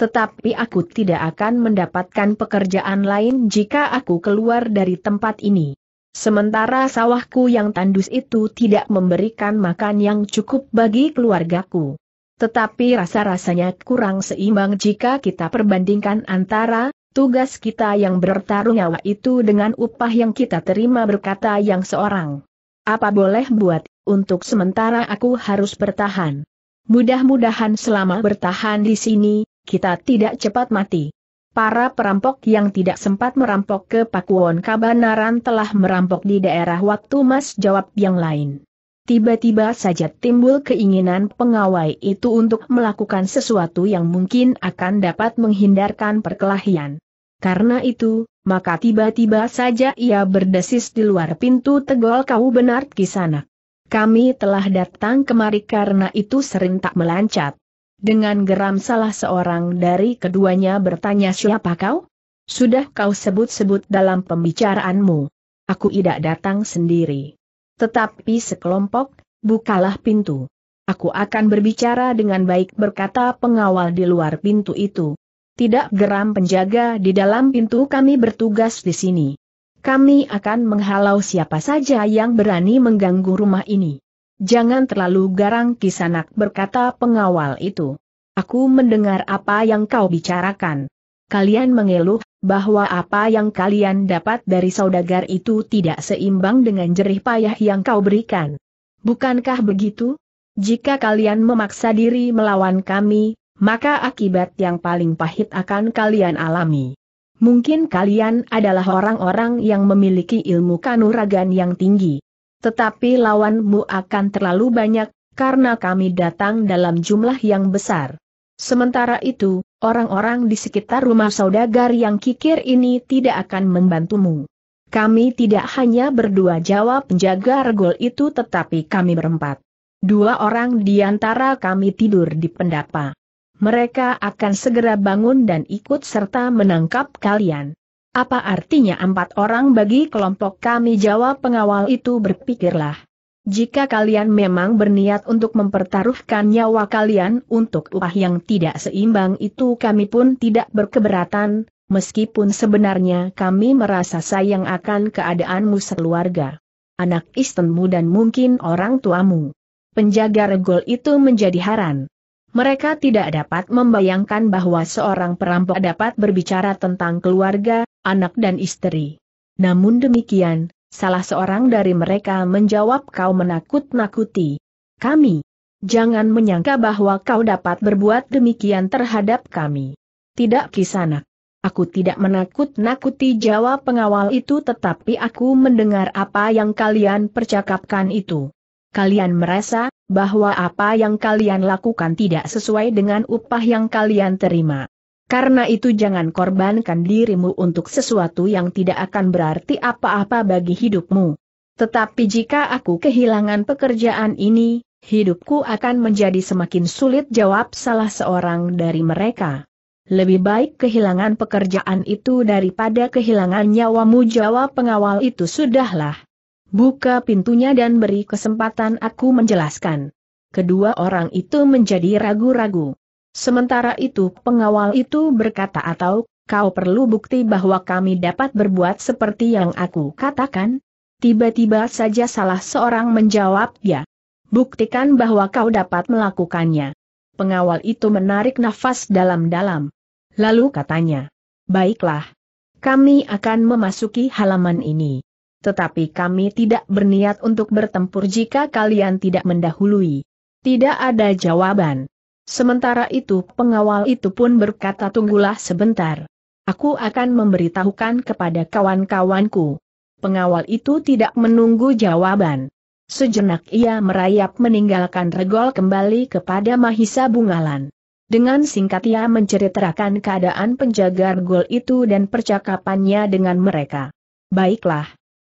Tetapi aku tidak akan mendapatkan pekerjaan lain jika aku keluar dari tempat ini. Sementara sawahku yang tandus itu tidak memberikan makan yang cukup bagi keluargaku. Tetapi rasa-rasanya kurang seimbang jika kita perbandingkan antara tugas kita yang bertarung nyawa itu dengan upah yang kita terima berkata yang seorang. Apa boleh buat, untuk sementara aku harus bertahan. Mudah-mudahan selama bertahan di sini, kita tidak cepat mati. Para perampok yang tidak sempat merampok ke Pakuwon Kabanaran telah merampok di daerah waktu Mas jawab yang lain. Tiba-tiba saja timbul keinginan pengawai itu untuk melakukan sesuatu yang mungkin akan dapat menghindarkan perkelahian. Karena itu, maka tiba-tiba saja ia berdesis di luar pintu tegol kau benar sana. Kami telah datang kemari karena itu sering tak melancat. Dengan geram salah seorang dari keduanya bertanya siapa kau? Sudah kau sebut-sebut dalam pembicaraanmu. Aku tidak datang sendiri. Tetapi sekelompok, bukalah pintu. Aku akan berbicara dengan baik berkata pengawal di luar pintu itu. Tidak geram penjaga di dalam pintu kami bertugas di sini. Kami akan menghalau siapa saja yang berani mengganggu rumah ini. Jangan terlalu garang kisanak berkata pengawal itu. Aku mendengar apa yang kau bicarakan. Kalian mengeluh, bahwa apa yang kalian dapat dari saudagar itu tidak seimbang dengan jerih payah yang kau berikan. Bukankah begitu? Jika kalian memaksa diri melawan kami, maka akibat yang paling pahit akan kalian alami. Mungkin kalian adalah orang-orang yang memiliki ilmu kanuragan yang tinggi. Tetapi lawanmu akan terlalu banyak, karena kami datang dalam jumlah yang besar. Sementara itu, orang-orang di sekitar rumah saudagar yang kikir ini tidak akan membantumu. Kami tidak hanya berdua jawab penjaga regol itu tetapi kami berempat. Dua orang di antara kami tidur di pendapa. Mereka akan segera bangun dan ikut serta menangkap kalian. Apa artinya empat orang bagi kelompok kami jawab pengawal itu berpikirlah. Jika kalian memang berniat untuk mempertaruhkan nyawa kalian untuk upah yang tidak seimbang itu kami pun tidak berkeberatan, meskipun sebenarnya kami merasa sayang akan keadaanmu sekeluarga. Anak istanmu dan mungkin orang tuamu. Penjaga regol itu menjadi haran. Mereka tidak dapat membayangkan bahwa seorang perampok dapat berbicara tentang keluarga, anak dan istri. Namun demikian, salah seorang dari mereka menjawab kau menakut-nakuti. Kami. Jangan menyangka bahwa kau dapat berbuat demikian terhadap kami. Tidak kisanak. Aku tidak menakut-nakuti jawab pengawal itu tetapi aku mendengar apa yang kalian percakapkan itu kalian merasa bahwa apa yang kalian lakukan tidak sesuai dengan upah yang kalian terima. Karena itu jangan korbankan dirimu untuk sesuatu yang tidak akan berarti apa-apa bagi hidupmu. Tetapi jika aku kehilangan pekerjaan ini, hidupku akan menjadi semakin sulit jawab salah seorang dari mereka. Lebih baik kehilangan pekerjaan itu daripada kehilangan nyawamu jawab pengawal itu sudahlah. Buka pintunya dan beri kesempatan aku menjelaskan. Kedua orang itu menjadi ragu-ragu. Sementara itu pengawal itu berkata atau, kau perlu bukti bahwa kami dapat berbuat seperti yang aku katakan? Tiba-tiba saja salah seorang menjawab ya. Buktikan bahwa kau dapat melakukannya. Pengawal itu menarik nafas dalam-dalam. Lalu katanya, baiklah. Kami akan memasuki halaman ini tetapi kami tidak berniat untuk bertempur jika kalian tidak mendahului. Tidak ada jawaban. Sementara itu pengawal itu pun berkata tunggulah sebentar. Aku akan memberitahukan kepada kawan-kawanku. Pengawal itu tidak menunggu jawaban. Sejenak ia merayap meninggalkan regol kembali kepada Mahisa Bungalan. Dengan singkat ia menceritakan keadaan penjaga regol itu dan percakapannya dengan mereka. Baiklah,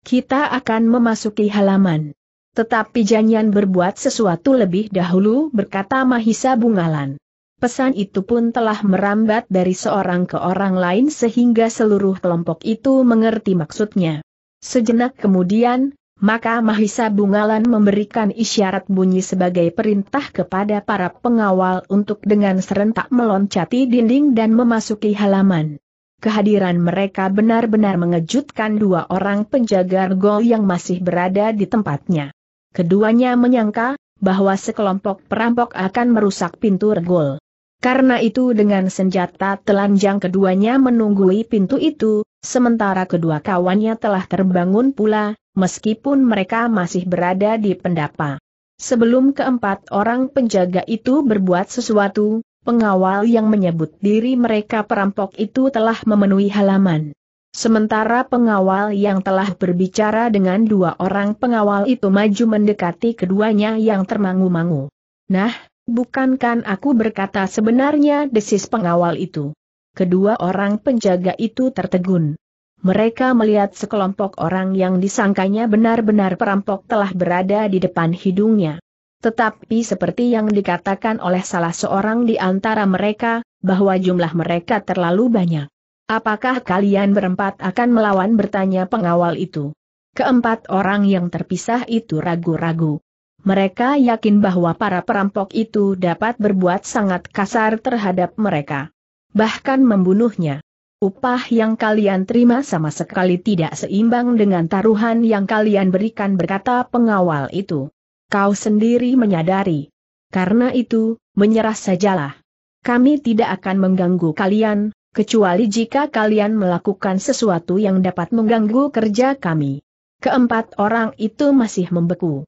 kita akan memasuki halaman. Tetapi Janyan berbuat sesuatu lebih dahulu berkata Mahisa Bungalan. Pesan itu pun telah merambat dari seorang ke orang lain sehingga seluruh kelompok itu mengerti maksudnya. Sejenak kemudian, maka Mahisa Bungalan memberikan isyarat bunyi sebagai perintah kepada para pengawal untuk dengan serentak meloncati dinding dan memasuki halaman kehadiran mereka benar-benar mengejutkan dua orang penjaga gol yang masih berada di tempatnya. Keduanya menyangka bahwa sekelompok perampok akan merusak pintu gol. Karena itu dengan senjata telanjang keduanya menunggui pintu itu, sementara kedua kawannya telah terbangun pula, meskipun mereka masih berada di pendapa. Sebelum keempat orang penjaga itu berbuat sesuatu, pengawal yang menyebut diri mereka perampok itu telah memenuhi halaman. Sementara pengawal yang telah berbicara dengan dua orang pengawal itu maju mendekati keduanya yang termangu-mangu. Nah, bukankan aku berkata sebenarnya desis pengawal itu. Kedua orang penjaga itu tertegun. Mereka melihat sekelompok orang yang disangkanya benar-benar perampok telah berada di depan hidungnya. Tetapi seperti yang dikatakan oleh salah seorang di antara mereka, bahwa jumlah mereka terlalu banyak. Apakah kalian berempat akan melawan bertanya pengawal itu? Keempat orang yang terpisah itu ragu-ragu. Mereka yakin bahwa para perampok itu dapat berbuat sangat kasar terhadap mereka. Bahkan membunuhnya. Upah yang kalian terima sama sekali tidak seimbang dengan taruhan yang kalian berikan berkata pengawal itu kau sendiri menyadari. Karena itu, menyerah sajalah. Kami tidak akan mengganggu kalian, kecuali jika kalian melakukan sesuatu yang dapat mengganggu kerja kami. Keempat orang itu masih membeku.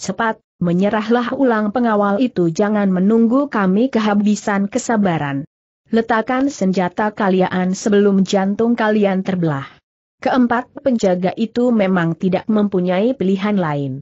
Cepat, menyerahlah ulang pengawal itu jangan menunggu kami kehabisan kesabaran. Letakkan senjata kalian sebelum jantung kalian terbelah. Keempat penjaga itu memang tidak mempunyai pilihan lain.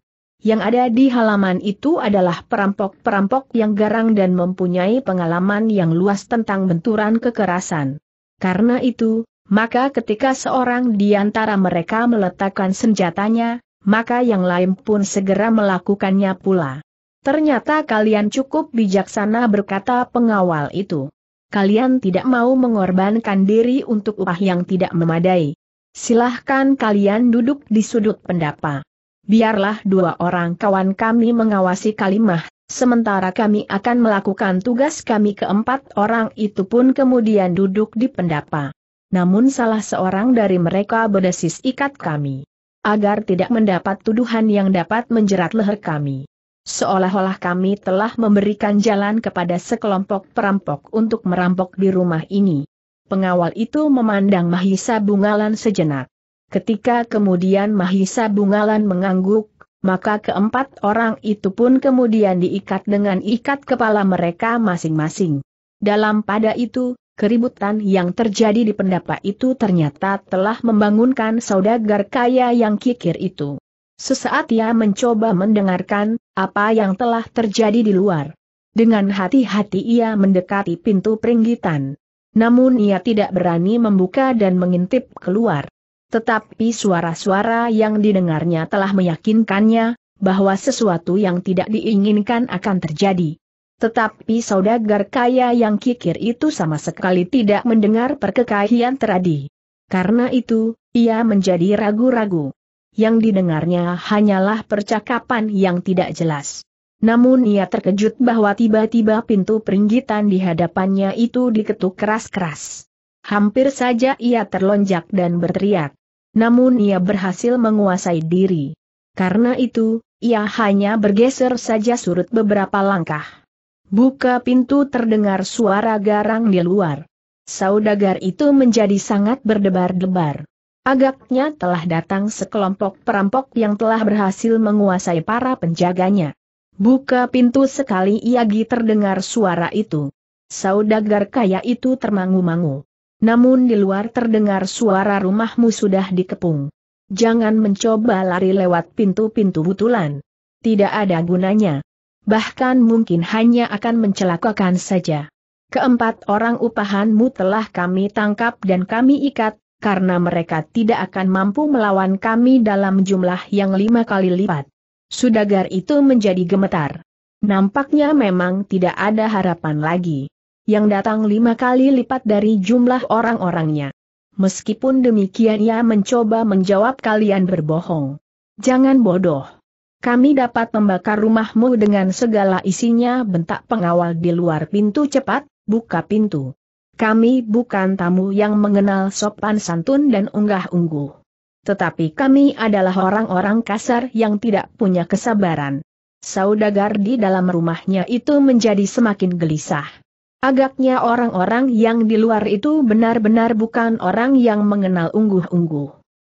Yang ada di halaman itu adalah perampok-perampok yang garang dan mempunyai pengalaman yang luas tentang benturan kekerasan. Karena itu, maka ketika seorang di antara mereka meletakkan senjatanya, maka yang lain pun segera melakukannya pula. Ternyata kalian cukup bijaksana berkata pengawal itu. Kalian tidak mau mengorbankan diri untuk upah yang tidak memadai. Silahkan kalian duduk di sudut pendapa biarlah dua orang kawan kami mengawasi kalimah, sementara kami akan melakukan tugas kami keempat orang itu pun kemudian duduk di pendapa. Namun salah seorang dari mereka berdesis ikat kami. Agar tidak mendapat tuduhan yang dapat menjerat leher kami. Seolah-olah kami telah memberikan jalan kepada sekelompok perampok untuk merampok di rumah ini. Pengawal itu memandang Mahisa Bungalan sejenak. Ketika kemudian Mahisa Bungalan mengangguk, maka keempat orang itu pun kemudian diikat dengan ikat kepala mereka masing-masing. Dalam pada itu, keributan yang terjadi di pendapa itu ternyata telah membangunkan saudagar kaya yang kikir itu. Sesaat ia mencoba mendengarkan apa yang telah terjadi di luar. Dengan hati-hati ia mendekati pintu peringgitan. Namun ia tidak berani membuka dan mengintip keluar. Tetapi suara-suara yang didengarnya telah meyakinkannya, bahwa sesuatu yang tidak diinginkan akan terjadi. Tetapi saudagar kaya yang kikir itu sama sekali tidak mendengar perkekahian teradi. Karena itu, ia menjadi ragu-ragu. Yang didengarnya hanyalah percakapan yang tidak jelas. Namun ia terkejut bahwa tiba-tiba pintu peringgitan di hadapannya itu diketuk keras-keras. Hampir saja ia terlonjak dan berteriak. Namun ia berhasil menguasai diri. Karena itu, ia hanya bergeser saja surut beberapa langkah. Buka pintu terdengar suara garang di luar. Saudagar itu menjadi sangat berdebar-debar. Agaknya telah datang sekelompok perampok yang telah berhasil menguasai para penjaganya. Buka pintu sekali Iagi terdengar suara itu. Saudagar kaya itu termangu-mangu. Namun di luar terdengar suara rumahmu sudah dikepung. Jangan mencoba lari lewat pintu-pintu butulan. Tidak ada gunanya. Bahkan mungkin hanya akan mencelakakan saja. Keempat orang upahanmu telah kami tangkap dan kami ikat, karena mereka tidak akan mampu melawan kami dalam jumlah yang lima kali lipat. Sudagar itu menjadi gemetar. Nampaknya memang tidak ada harapan lagi yang datang lima kali lipat dari jumlah orang-orangnya. Meskipun demikian ia mencoba menjawab kalian berbohong. Jangan bodoh. Kami dapat membakar rumahmu dengan segala isinya bentak pengawal di luar pintu cepat, buka pintu. Kami bukan tamu yang mengenal sopan santun dan unggah-ungguh. Tetapi kami adalah orang-orang kasar yang tidak punya kesabaran. Saudagar di dalam rumahnya itu menjadi semakin gelisah. Agaknya orang-orang yang di luar itu benar-benar bukan orang yang mengenal ungguh-ungguh.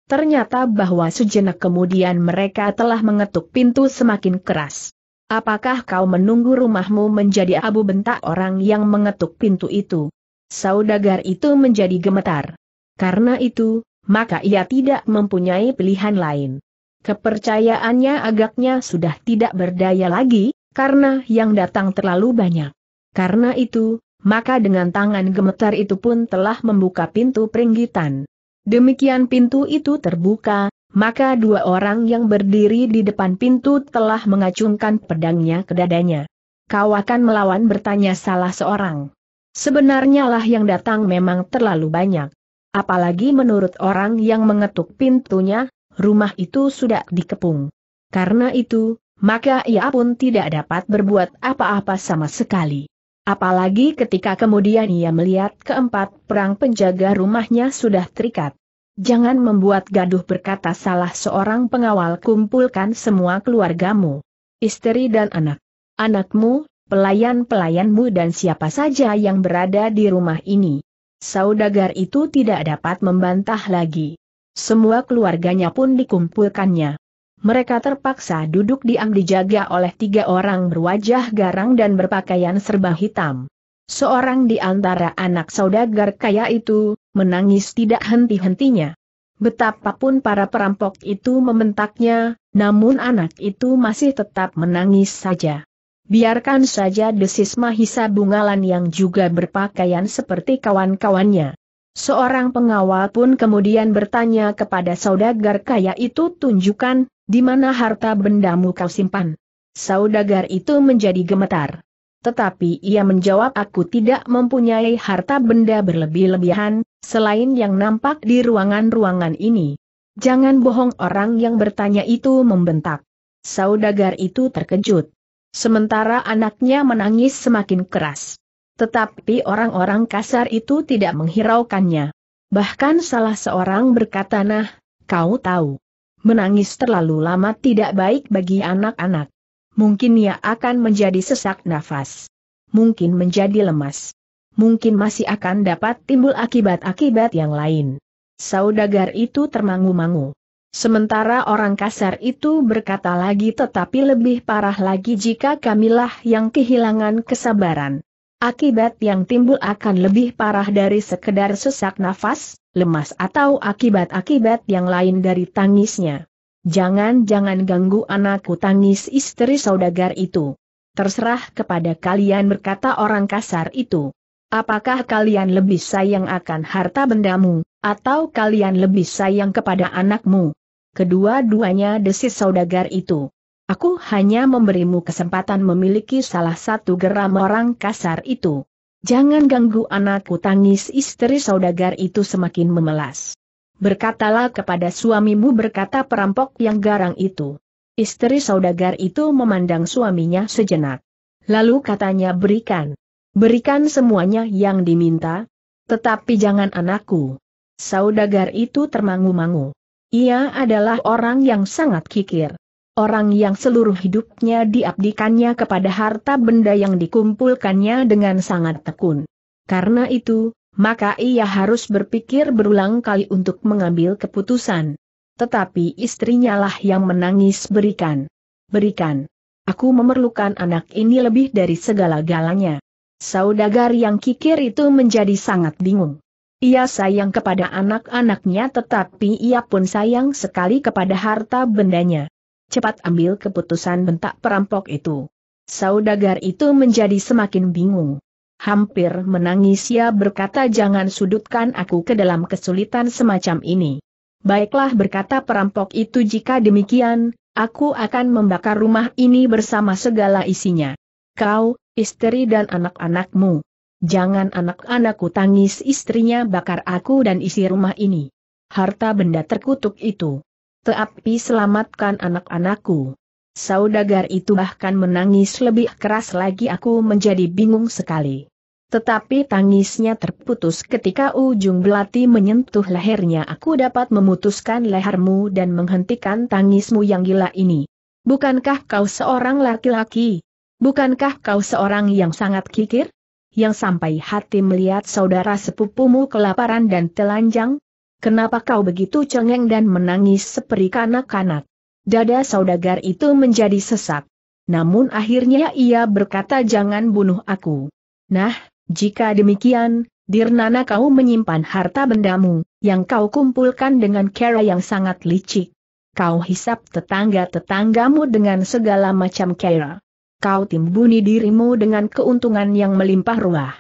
Ternyata bahwa sejenak kemudian mereka telah mengetuk pintu semakin keras. Apakah kau menunggu rumahmu menjadi abu bentak orang yang mengetuk pintu itu? Saudagar itu menjadi gemetar. Karena itu, maka ia tidak mempunyai pilihan lain. Kepercayaannya agaknya sudah tidak berdaya lagi, karena yang datang terlalu banyak. Karena itu, maka dengan tangan gemetar itu pun telah membuka pintu peringgitan. Demikian pintu itu terbuka, maka dua orang yang berdiri di depan pintu telah mengacungkan pedangnya ke dadanya. Kau akan melawan bertanya salah seorang. Sebenarnya lah yang datang memang terlalu banyak. Apalagi menurut orang yang mengetuk pintunya, rumah itu sudah dikepung. Karena itu, maka ia pun tidak dapat berbuat apa-apa sama sekali. Apalagi ketika kemudian ia melihat keempat perang penjaga rumahnya sudah terikat. Jangan membuat gaduh berkata salah seorang pengawal kumpulkan semua keluargamu. Istri dan anak. Anakmu, pelayan-pelayanmu dan siapa saja yang berada di rumah ini. Saudagar itu tidak dapat membantah lagi. Semua keluarganya pun dikumpulkannya mereka terpaksa duduk diam dijaga oleh tiga orang berwajah garang dan berpakaian serba hitam. Seorang di antara anak saudagar kaya itu, menangis tidak henti-hentinya. Betapapun para perampok itu membentaknya, namun anak itu masih tetap menangis saja. Biarkan saja desis Mahisa Bungalan yang juga berpakaian seperti kawan-kawannya. Seorang pengawal pun kemudian bertanya kepada saudagar kaya itu tunjukkan, di mana harta bendamu kau simpan? Saudagar itu menjadi gemetar. Tetapi ia menjawab aku tidak mempunyai harta benda berlebih-lebihan, selain yang nampak di ruangan-ruangan ini. Jangan bohong orang yang bertanya itu membentak. Saudagar itu terkejut. Sementara anaknya menangis semakin keras. Tetapi orang-orang kasar itu tidak menghiraukannya. Bahkan salah seorang berkata nah, kau tahu. Menangis terlalu lama tidak baik bagi anak-anak. Mungkin ia akan menjadi sesak nafas. Mungkin menjadi lemas. Mungkin masih akan dapat timbul akibat-akibat yang lain. Saudagar itu termangu-mangu. Sementara orang kasar itu berkata lagi tetapi lebih parah lagi jika kamilah yang kehilangan kesabaran. Akibat yang timbul akan lebih parah dari sekedar sesak nafas, lemas atau akibat-akibat yang lain dari tangisnya. Jangan-jangan ganggu anakku tangis istri saudagar itu. Terserah kepada kalian berkata orang kasar itu. Apakah kalian lebih sayang akan harta bendamu, atau kalian lebih sayang kepada anakmu? Kedua-duanya desis saudagar itu. Aku hanya memberimu kesempatan memiliki salah satu geram orang kasar itu. Jangan ganggu anakku tangis istri saudagar itu semakin memelas. Berkatalah kepada suamimu berkata perampok yang garang itu. Istri saudagar itu memandang suaminya sejenak. Lalu katanya berikan. Berikan semuanya yang diminta, tetapi jangan anakku. Saudagar itu termangu-mangu. Ia adalah orang yang sangat kikir orang yang seluruh hidupnya diabdikannya kepada harta benda yang dikumpulkannya dengan sangat tekun. Karena itu, maka ia harus berpikir berulang kali untuk mengambil keputusan. Tetapi istrinya lah yang menangis berikan. Berikan. Aku memerlukan anak ini lebih dari segala-galanya. Saudagar yang kikir itu menjadi sangat bingung. Ia sayang kepada anak-anaknya tetapi ia pun sayang sekali kepada harta bendanya cepat ambil keputusan bentak perampok itu. Saudagar itu menjadi semakin bingung. Hampir menangis ia berkata jangan sudutkan aku ke dalam kesulitan semacam ini. Baiklah berkata perampok itu jika demikian, aku akan membakar rumah ini bersama segala isinya. Kau, istri dan anak-anakmu. Jangan anak-anakku tangis istrinya bakar aku dan isi rumah ini. Harta benda terkutuk itu. Tetapi selamatkan anak-anakku. Saudagar itu bahkan menangis lebih keras lagi aku menjadi bingung sekali. Tetapi tangisnya terputus ketika ujung belati menyentuh lehernya aku dapat memutuskan lehermu dan menghentikan tangismu yang gila ini. Bukankah kau seorang laki-laki? Bukankah kau seorang yang sangat kikir? Yang sampai hati melihat saudara sepupumu kelaparan dan telanjang? Kenapa kau begitu cengeng dan menangis seperti kanak-kanak? Dada saudagar itu menjadi sesak. Namun akhirnya ia berkata jangan bunuh aku. Nah, jika demikian, Dirnana kau menyimpan harta bendamu, yang kau kumpulkan dengan cara yang sangat licik. Kau hisap tetangga-tetanggamu dengan segala macam cara. Kau timbuni dirimu dengan keuntungan yang melimpah ruah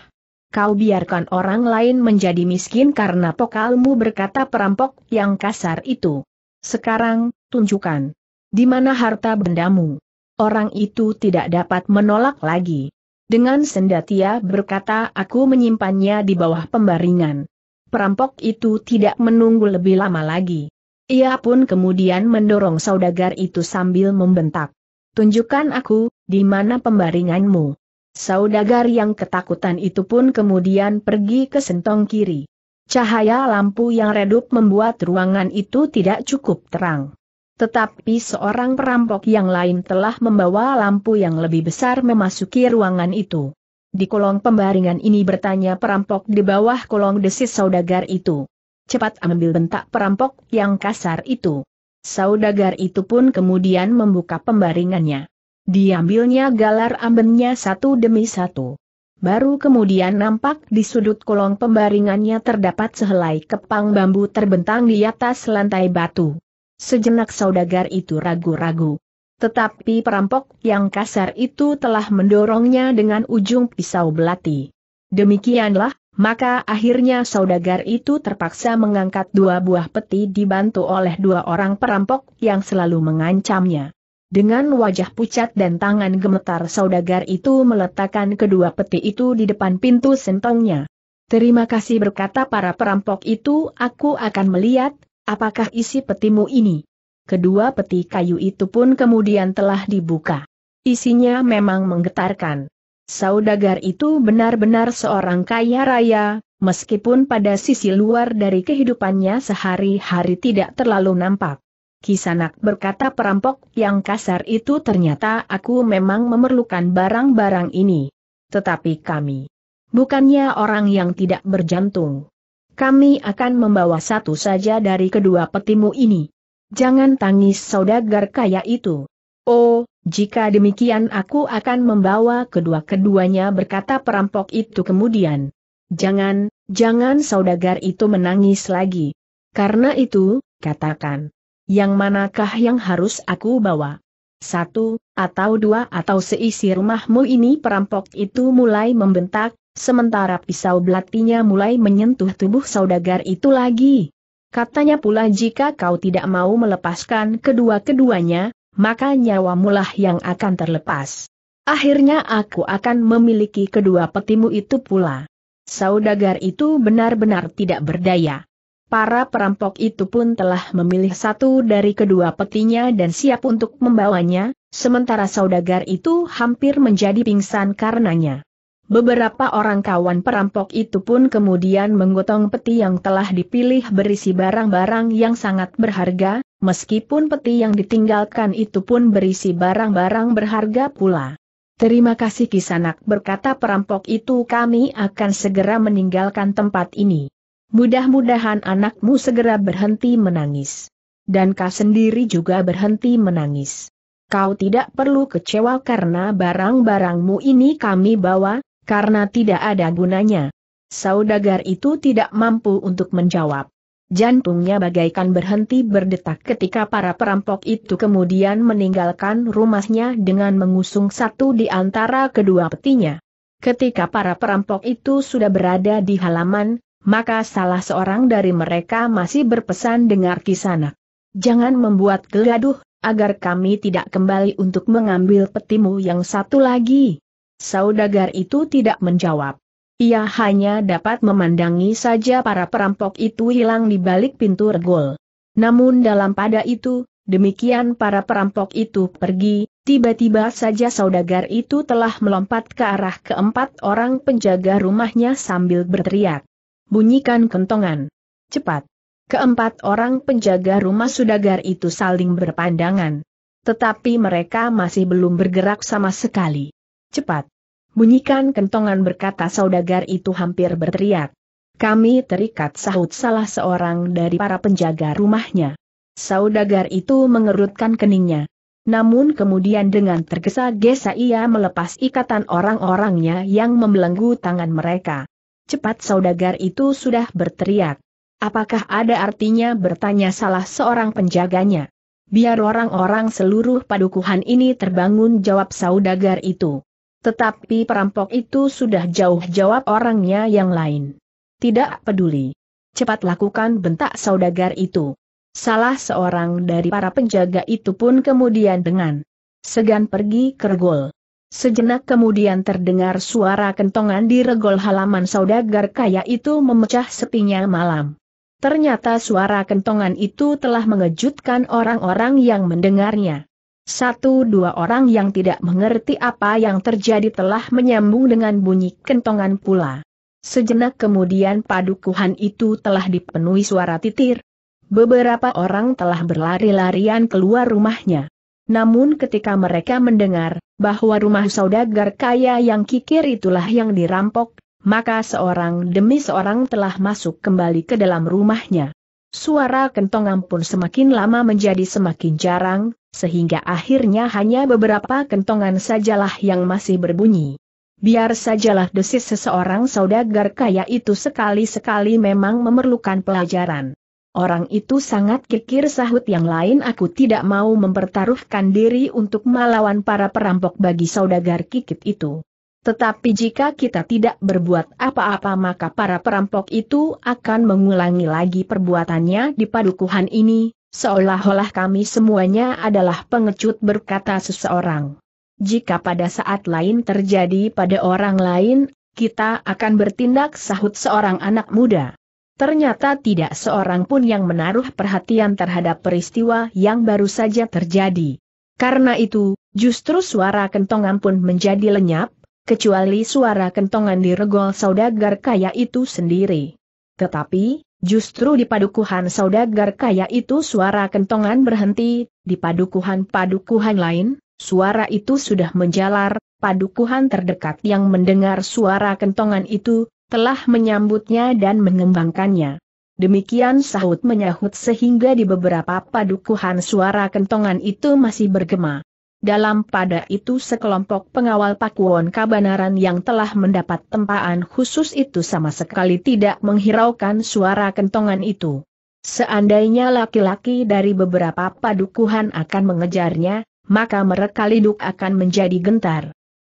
kau biarkan orang lain menjadi miskin karena pokalmu berkata perampok yang kasar itu. Sekarang, tunjukkan. Di mana harta bendamu? Orang itu tidak dapat menolak lagi. Dengan sendatia berkata aku menyimpannya di bawah pembaringan. Perampok itu tidak menunggu lebih lama lagi. Ia pun kemudian mendorong saudagar itu sambil membentak. Tunjukkan aku, di mana pembaringanmu. Saudagar yang ketakutan itu pun kemudian pergi ke sentong kiri. Cahaya lampu yang redup membuat ruangan itu tidak cukup terang. Tetapi seorang perampok yang lain telah membawa lampu yang lebih besar memasuki ruangan itu. Di kolong pembaringan ini bertanya perampok di bawah kolong desis saudagar itu. Cepat ambil bentak perampok yang kasar itu. Saudagar itu pun kemudian membuka pembaringannya. Diambilnya galar ambennya satu demi satu. Baru kemudian nampak di sudut kolong pembaringannya terdapat sehelai kepang bambu terbentang di atas lantai batu. Sejenak saudagar itu ragu-ragu. Tetapi perampok yang kasar itu telah mendorongnya dengan ujung pisau belati. Demikianlah, maka akhirnya saudagar itu terpaksa mengangkat dua buah peti dibantu oleh dua orang perampok yang selalu mengancamnya. Dengan wajah pucat dan tangan gemetar saudagar itu meletakkan kedua peti itu di depan pintu sentongnya. Terima kasih berkata para perampok itu aku akan melihat, apakah isi petimu ini. Kedua peti kayu itu pun kemudian telah dibuka. Isinya memang menggetarkan. Saudagar itu benar-benar seorang kaya raya, meskipun pada sisi luar dari kehidupannya sehari-hari tidak terlalu nampak. Kisanak berkata perampok yang kasar itu ternyata aku memang memerlukan barang-barang ini. Tetapi kami bukannya orang yang tidak berjantung. Kami akan membawa satu saja dari kedua petimu ini. Jangan tangis saudagar kaya itu. Oh, jika demikian aku akan membawa kedua-keduanya berkata perampok itu kemudian. Jangan, jangan saudagar itu menangis lagi. Karena itu, katakan. Yang manakah yang harus aku bawa? Satu, atau dua atau seisi rumahmu ini perampok itu mulai membentak, sementara pisau belatinya mulai menyentuh tubuh saudagar itu lagi. Katanya pula jika kau tidak mau melepaskan kedua-keduanya, maka nyawamulah yang akan terlepas. Akhirnya aku akan memiliki kedua petimu itu pula. Saudagar itu benar-benar tidak berdaya. Para perampok itu pun telah memilih satu dari kedua petinya dan siap untuk membawanya, sementara saudagar itu hampir menjadi pingsan karenanya. Beberapa orang kawan perampok itu pun kemudian menggotong peti yang telah dipilih berisi barang-barang yang sangat berharga, meskipun peti yang ditinggalkan itu pun berisi barang-barang berharga pula. Terima kasih Kisanak berkata perampok itu kami akan segera meninggalkan tempat ini. Mudah-mudahan anakmu segera berhenti menangis. Dan kau sendiri juga berhenti menangis. Kau tidak perlu kecewa karena barang-barangmu ini kami bawa, karena tidak ada gunanya. Saudagar itu tidak mampu untuk menjawab. Jantungnya bagaikan berhenti berdetak ketika para perampok itu kemudian meninggalkan rumahnya dengan mengusung satu di antara kedua petinya. Ketika para perampok itu sudah berada di halaman, maka salah seorang dari mereka masih berpesan dengar kisana. Jangan membuat geladuh, agar kami tidak kembali untuk mengambil petimu yang satu lagi. Saudagar itu tidak menjawab. Ia hanya dapat memandangi saja para perampok itu hilang di balik pintu regol. Namun dalam pada itu, demikian para perampok itu pergi, tiba-tiba saja saudagar itu telah melompat ke arah keempat orang penjaga rumahnya sambil berteriak. Bunyikan kentongan. Cepat. Keempat orang penjaga rumah sudagar itu saling berpandangan. Tetapi mereka masih belum bergerak sama sekali. Cepat. Bunyikan kentongan berkata saudagar itu hampir berteriak. Kami terikat sahut salah seorang dari para penjaga rumahnya. Saudagar itu mengerutkan keningnya. Namun kemudian dengan tergesa-gesa ia melepas ikatan orang-orangnya yang membelenggu tangan mereka cepat saudagar itu sudah berteriak. Apakah ada artinya bertanya salah seorang penjaganya? Biar orang-orang seluruh padukuhan ini terbangun jawab saudagar itu. Tetapi perampok itu sudah jauh jawab orangnya yang lain. Tidak peduli. Cepat lakukan bentak saudagar itu. Salah seorang dari para penjaga itu pun kemudian dengan segan pergi ke regol. Sejenak kemudian terdengar suara kentongan di regol halaman saudagar kaya itu memecah sepinya malam. Ternyata suara kentongan itu telah mengejutkan orang-orang yang mendengarnya. Satu dua orang yang tidak mengerti apa yang terjadi telah menyambung dengan bunyi kentongan pula. Sejenak kemudian padukuhan itu telah dipenuhi suara titir. Beberapa orang telah berlari-larian keluar rumahnya. Namun ketika mereka mendengar bahwa rumah saudagar kaya yang kikir itulah yang dirampok, maka seorang demi seorang telah masuk kembali ke dalam rumahnya. Suara kentongan pun semakin lama menjadi semakin jarang, sehingga akhirnya hanya beberapa kentongan sajalah yang masih berbunyi. Biar sajalah desis seseorang saudagar kaya itu sekali-sekali memang memerlukan pelajaran. Orang itu sangat kikir sahut yang lain aku tidak mau mempertaruhkan diri untuk melawan para perampok bagi saudagar kikit itu. Tetapi jika kita tidak berbuat apa-apa maka para perampok itu akan mengulangi lagi perbuatannya di padukuhan ini, seolah-olah kami semuanya adalah pengecut berkata seseorang. Jika pada saat lain terjadi pada orang lain, kita akan bertindak sahut seorang anak muda. Ternyata tidak seorang pun yang menaruh perhatian terhadap peristiwa yang baru saja terjadi. Karena itu, justru suara kentongan pun menjadi lenyap, kecuali suara kentongan di regol saudagar kaya itu sendiri. Tetapi, justru di padukuhan saudagar kaya itu suara kentongan berhenti, di padukuhan-padukuhan lain, suara itu sudah menjalar, padukuhan terdekat yang mendengar suara kentongan itu, telah menyambutnya dan mengembangkannya. Demikian sahut menyahut sehingga di beberapa padukuhan suara kentongan itu masih bergema. Dalam pada itu sekelompok pengawal Pakuwon Kabanaran yang telah mendapat tempaan khusus itu sama sekali tidak menghiraukan suara kentongan itu. Seandainya laki-laki dari beberapa padukuhan akan mengejarnya, maka mereka liduk akan menjadi gentar.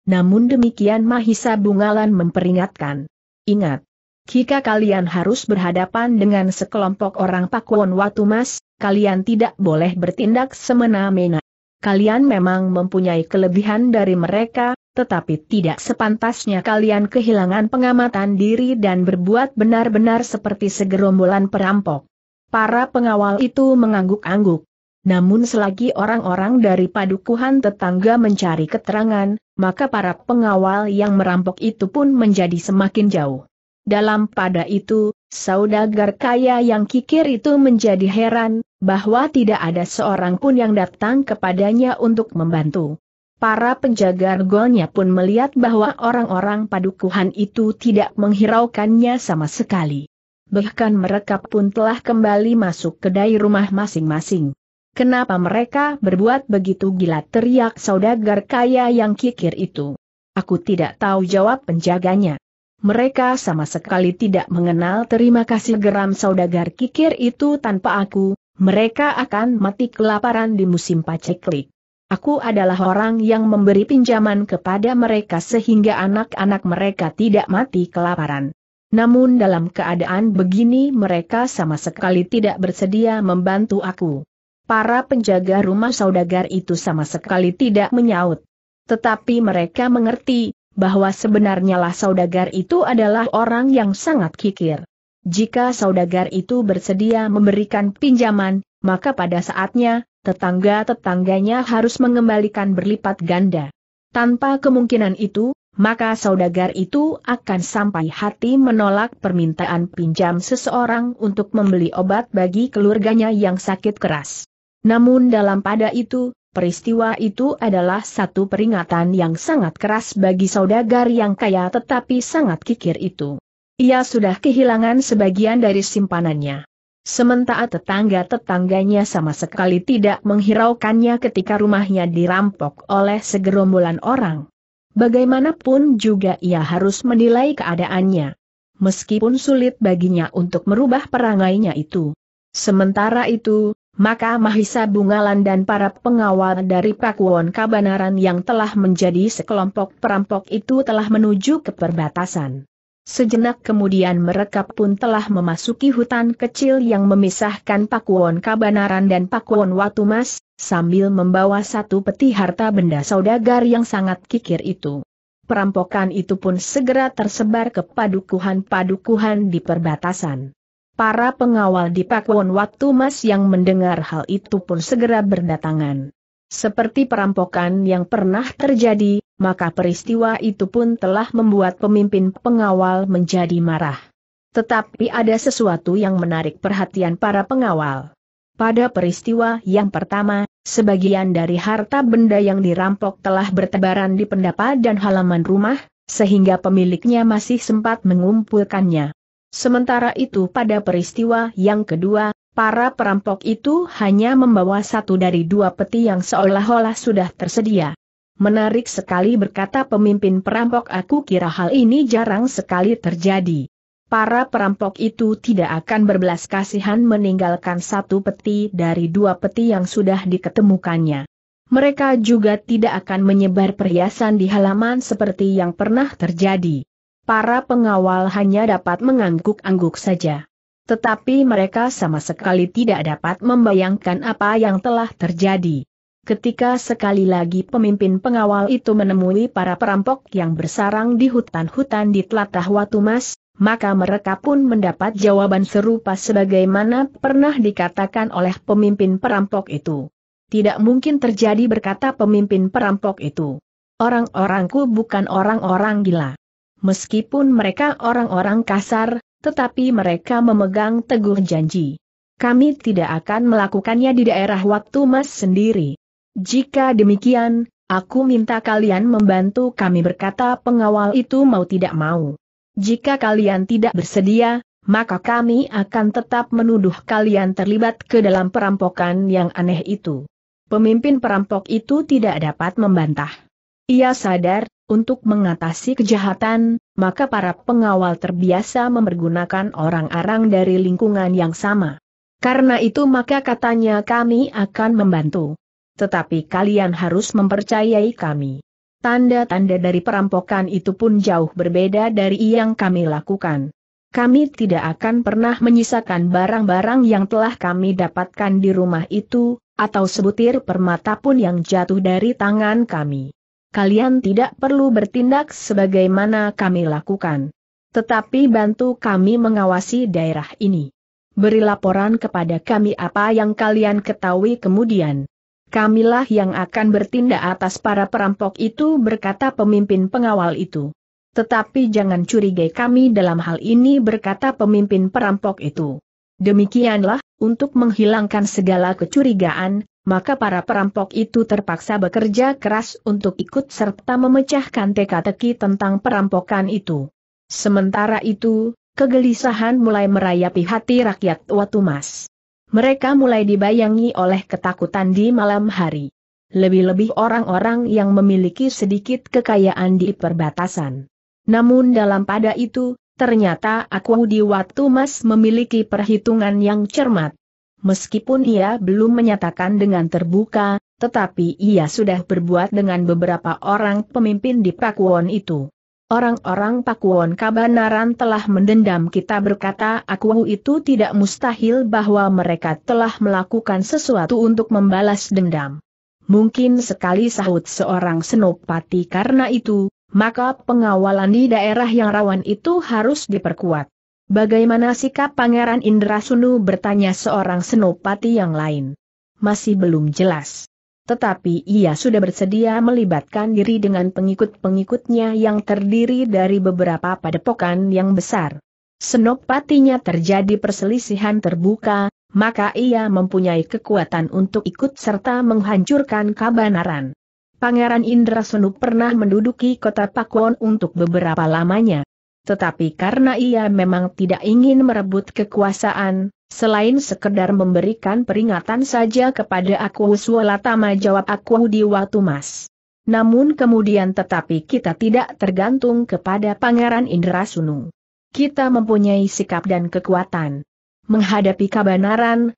Namun demikian Mahisa Bungalan memperingatkan. Ingat, jika kalian harus berhadapan dengan sekelompok orang Pakuan Watumas, kalian tidak boleh bertindak semena-mena. Kalian memang mempunyai kelebihan dari mereka, tetapi tidak sepantasnya kalian kehilangan pengamatan diri dan berbuat benar-benar seperti segerombolan perampok. Para pengawal itu mengangguk-angguk. Namun selagi orang-orang dari padukuhan tetangga mencari keterangan, maka para pengawal yang merampok itu pun menjadi semakin jauh. Dalam pada itu, saudagar kaya yang kikir itu menjadi heran, bahwa tidak ada seorang pun yang datang kepadanya untuk membantu. Para penjaga golnya pun melihat bahwa orang-orang padukuhan itu tidak menghiraukannya sama sekali. Bahkan mereka pun telah kembali masuk kedai rumah masing-masing. Kenapa mereka berbuat begitu gila teriak saudagar kaya yang kikir itu. Aku tidak tahu jawab penjaganya. Mereka sama sekali tidak mengenal terima kasih geram saudagar kikir itu tanpa aku, mereka akan mati kelaparan di musim paceklik. Aku adalah orang yang memberi pinjaman kepada mereka sehingga anak-anak mereka tidak mati kelaparan. Namun dalam keadaan begini mereka sama sekali tidak bersedia membantu aku para penjaga rumah saudagar itu sama sekali tidak menyaut. Tetapi mereka mengerti, bahwa sebenarnya lah saudagar itu adalah orang yang sangat kikir. Jika saudagar itu bersedia memberikan pinjaman, maka pada saatnya, tetangga-tetangganya harus mengembalikan berlipat ganda. Tanpa kemungkinan itu, maka saudagar itu akan sampai hati menolak permintaan pinjam seseorang untuk membeli obat bagi keluarganya yang sakit keras. Namun dalam pada itu, peristiwa itu adalah satu peringatan yang sangat keras bagi saudagar yang kaya tetapi sangat kikir itu. Ia sudah kehilangan sebagian dari simpanannya. Sementara tetangga-tetangganya sama sekali tidak menghiraukannya ketika rumahnya dirampok oleh segerombolan orang. Bagaimanapun juga ia harus menilai keadaannya. Meskipun sulit baginya untuk merubah perangainya itu. Sementara itu, maka Mahisa Bungalan dan para pengawal dari Pakuwon Kabanaran yang telah menjadi sekelompok perampok itu telah menuju ke perbatasan. Sejenak kemudian mereka pun telah memasuki hutan kecil yang memisahkan Pakuwon Kabanaran dan Pakuwon Watumas, sambil membawa satu peti harta benda saudagar yang sangat kikir itu. Perampokan itu pun segera tersebar ke padukuhan-padukuhan di perbatasan. Para pengawal di Pakwon Waktu Mas yang mendengar hal itu pun segera berdatangan. Seperti perampokan yang pernah terjadi, maka peristiwa itu pun telah membuat pemimpin pengawal menjadi marah. Tetapi ada sesuatu yang menarik perhatian para pengawal. Pada peristiwa yang pertama, sebagian dari harta benda yang dirampok telah bertebaran di pendapa dan halaman rumah, sehingga pemiliknya masih sempat mengumpulkannya. Sementara itu pada peristiwa yang kedua, para perampok itu hanya membawa satu dari dua peti yang seolah-olah sudah tersedia. Menarik sekali berkata pemimpin perampok aku kira hal ini jarang sekali terjadi. Para perampok itu tidak akan berbelas kasihan meninggalkan satu peti dari dua peti yang sudah diketemukannya. Mereka juga tidak akan menyebar perhiasan di halaman seperti yang pernah terjadi para pengawal hanya dapat mengangguk-angguk saja. Tetapi mereka sama sekali tidak dapat membayangkan apa yang telah terjadi. Ketika sekali lagi pemimpin pengawal itu menemui para perampok yang bersarang di hutan-hutan di telatah Watumas, maka mereka pun mendapat jawaban serupa sebagaimana pernah dikatakan oleh pemimpin perampok itu. Tidak mungkin terjadi berkata pemimpin perampok itu. Orang-orangku bukan orang-orang gila meskipun mereka orang-orang kasar, tetapi mereka memegang teguh janji. Kami tidak akan melakukannya di daerah waktu mas sendiri. Jika demikian, aku minta kalian membantu kami berkata pengawal itu mau tidak mau. Jika kalian tidak bersedia, maka kami akan tetap menuduh kalian terlibat ke dalam perampokan yang aneh itu. Pemimpin perampok itu tidak dapat membantah. Ia sadar, untuk mengatasi kejahatan, maka para pengawal terbiasa mempergunakan orang-orang dari lingkungan yang sama. Karena itu maka katanya kami akan membantu. Tetapi kalian harus mempercayai kami. Tanda-tanda dari perampokan itu pun jauh berbeda dari yang kami lakukan. Kami tidak akan pernah menyisakan barang-barang yang telah kami dapatkan di rumah itu, atau sebutir permata pun yang jatuh dari tangan kami kalian tidak perlu bertindak sebagaimana kami lakukan. Tetapi bantu kami mengawasi daerah ini. Beri laporan kepada kami apa yang kalian ketahui kemudian. Kamilah yang akan bertindak atas para perampok itu berkata pemimpin pengawal itu. Tetapi jangan curigai kami dalam hal ini berkata pemimpin perampok itu. Demikianlah, untuk menghilangkan segala kecurigaan, maka para perampok itu terpaksa bekerja keras untuk ikut serta memecahkan teka-teki tentang perampokan itu. Sementara itu, kegelisahan mulai merayapi hati rakyat Watumas. Mereka mulai dibayangi oleh ketakutan di malam hari. Lebih-lebih orang-orang yang memiliki sedikit kekayaan di perbatasan. Namun dalam pada itu, ternyata Aku Watumas memiliki perhitungan yang cermat Meskipun ia belum menyatakan dengan terbuka, tetapi ia sudah berbuat dengan beberapa orang pemimpin di Pakuwon itu. Orang-orang Pakuwon Kabanaran telah mendendam kita berkata aku itu tidak mustahil bahwa mereka telah melakukan sesuatu untuk membalas dendam. Mungkin sekali sahut seorang senopati karena itu, maka pengawalan di daerah yang rawan itu harus diperkuat. Bagaimana sikap Pangeran Indra Sunu bertanya seorang senopati yang lain. Masih belum jelas. Tetapi ia sudah bersedia melibatkan diri dengan pengikut-pengikutnya yang terdiri dari beberapa padepokan yang besar. Senopatinya terjadi perselisihan terbuka, maka ia mempunyai kekuatan untuk ikut serta menghancurkan kabanaran. Pangeran Indra Sunu pernah menduduki kota Pakuan untuk beberapa lamanya, tetapi karena ia memang tidak ingin merebut kekuasaan, selain sekedar memberikan peringatan saja kepada aku Suwalatama jawab aku di mas. Namun kemudian tetapi kita tidak tergantung kepada Pangeran Indrasunu. Kita mempunyai sikap dan kekuatan. Menghadapi kebenaran,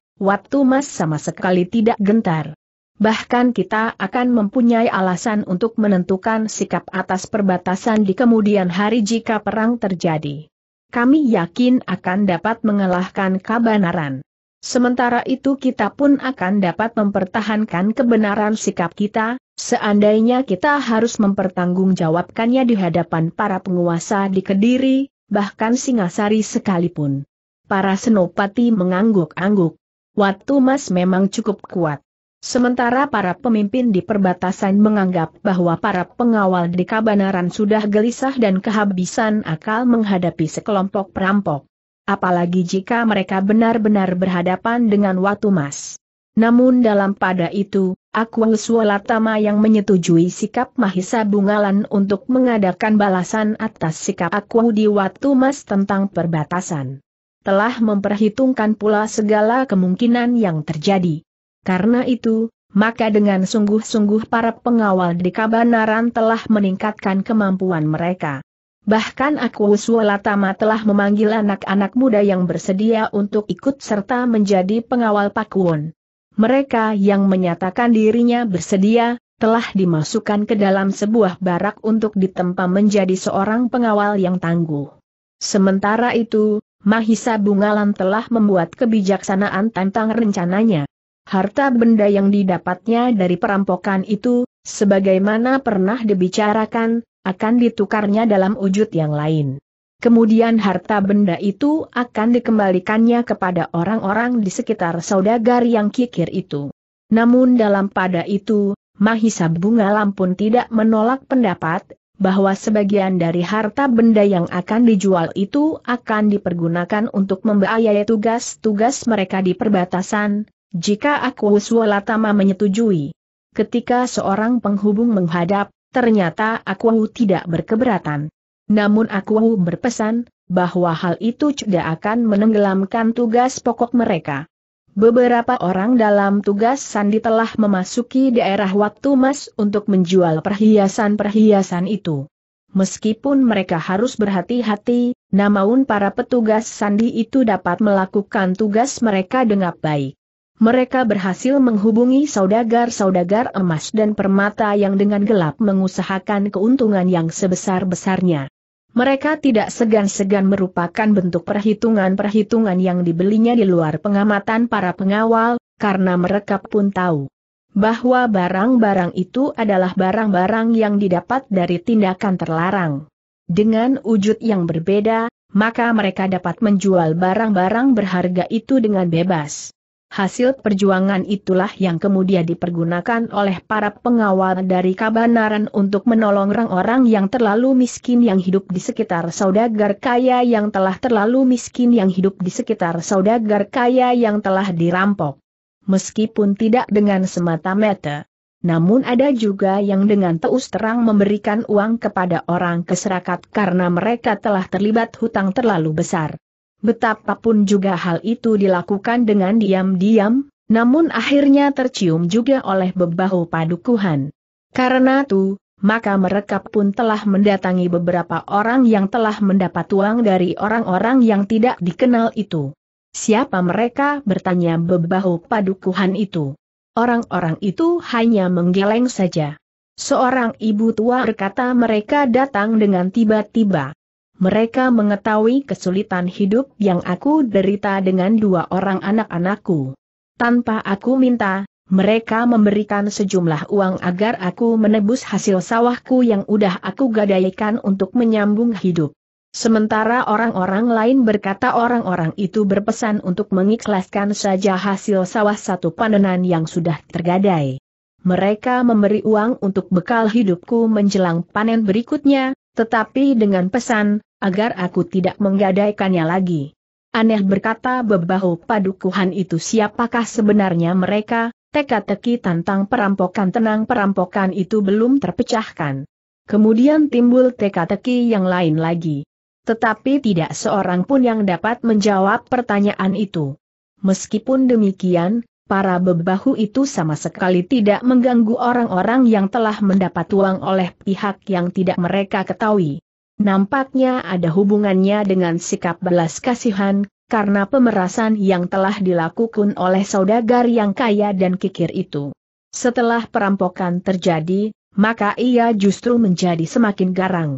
mas sama sekali tidak gentar bahkan kita akan mempunyai alasan untuk menentukan sikap atas perbatasan di kemudian hari jika perang terjadi. Kami yakin akan dapat mengalahkan kebenaran. Sementara itu kita pun akan dapat mempertahankan kebenaran sikap kita, seandainya kita harus mempertanggungjawabkannya di hadapan para penguasa di Kediri, bahkan Singasari sekalipun. Para senopati mengangguk-angguk. Watu Mas memang cukup kuat. Sementara para pemimpin di perbatasan menganggap bahwa para pengawal di kabanaran sudah gelisah dan kehabisan akal menghadapi sekelompok perampok. Apalagi jika mereka benar-benar berhadapan dengan Watu Mas. Namun dalam pada itu, Akwangswalatama yang menyetujui sikap Mahisa Bungalan untuk mengadakan balasan atas sikap Akwaw di Watu Mas tentang perbatasan. Telah memperhitungkan pula segala kemungkinan yang terjadi karena itu, maka dengan sungguh-sungguh para pengawal di Kabanaran telah meningkatkan kemampuan mereka. Bahkan aku Sualatama telah memanggil anak-anak muda yang bersedia untuk ikut serta menjadi pengawal Pakuwon. Mereka yang menyatakan dirinya bersedia, telah dimasukkan ke dalam sebuah barak untuk ditempa menjadi seorang pengawal yang tangguh. Sementara itu, Mahisa Bungalan telah membuat kebijaksanaan tentang rencananya harta benda yang didapatnya dari perampokan itu, sebagaimana pernah dibicarakan, akan ditukarnya dalam wujud yang lain. Kemudian harta benda itu akan dikembalikannya kepada orang-orang di sekitar saudagar yang kikir itu. Namun dalam pada itu, Mahisa Bunga pun tidak menolak pendapat, bahwa sebagian dari harta benda yang akan dijual itu akan dipergunakan untuk membiayai tugas-tugas mereka di perbatasan, jika aku Uswalatama menyetujui. Ketika seorang penghubung menghadap, ternyata aku tidak berkeberatan. Namun aku berpesan, bahwa hal itu tidak akan menenggelamkan tugas pokok mereka. Beberapa orang dalam tugas Sandi telah memasuki daerah waktu mas untuk menjual perhiasan-perhiasan itu. Meskipun mereka harus berhati-hati, namun para petugas Sandi itu dapat melakukan tugas mereka dengan baik mereka berhasil menghubungi saudagar-saudagar emas dan permata yang dengan gelap mengusahakan keuntungan yang sebesar-besarnya. Mereka tidak segan-segan merupakan bentuk perhitungan-perhitungan yang dibelinya di luar pengamatan para pengawal, karena mereka pun tahu bahwa barang-barang itu adalah barang-barang yang didapat dari tindakan terlarang. Dengan wujud yang berbeda, maka mereka dapat menjual barang-barang berharga itu dengan bebas. Hasil perjuangan itulah yang kemudian dipergunakan oleh para pengawal dari Kabanaran untuk menolong orang-orang yang terlalu miskin yang hidup di sekitar saudagar kaya yang telah terlalu miskin yang hidup di sekitar saudagar kaya yang telah dirampok. Meskipun tidak dengan semata mata. Namun ada juga yang dengan teus terang memberikan uang kepada orang keserakat karena mereka telah terlibat hutang terlalu besar. Betapapun juga hal itu dilakukan dengan diam-diam, namun akhirnya tercium juga oleh bebahu padukuhan. Karena itu, maka mereka pun telah mendatangi beberapa orang yang telah mendapat uang dari orang-orang yang tidak dikenal itu. Siapa mereka bertanya bebahu padukuhan itu. Orang-orang itu hanya menggeleng saja. Seorang ibu tua berkata mereka datang dengan tiba-tiba mereka mengetahui kesulitan hidup yang aku derita dengan dua orang anak-anakku. Tanpa aku minta, mereka memberikan sejumlah uang agar aku menebus hasil sawahku yang udah aku gadaikan untuk menyambung hidup. Sementara orang-orang lain berkata orang-orang itu berpesan untuk mengikhlaskan saja hasil sawah satu panenan yang sudah tergadai. Mereka memberi uang untuk bekal hidupku menjelang panen berikutnya, tetapi dengan pesan, agar aku tidak menggadaikannya lagi. Aneh berkata bebahu padukuhan itu siapakah sebenarnya mereka, teka-teki tentang perampokan tenang perampokan itu belum terpecahkan. Kemudian timbul teka-teki yang lain lagi. Tetapi tidak seorang pun yang dapat menjawab pertanyaan itu. Meskipun demikian, para bebahu itu sama sekali tidak mengganggu orang-orang yang telah mendapat uang oleh pihak yang tidak mereka ketahui. Nampaknya ada hubungannya dengan sikap belas kasihan, karena pemerasan yang telah dilakukan oleh saudagar yang kaya dan kikir itu. Setelah perampokan terjadi, maka ia justru menjadi semakin garang.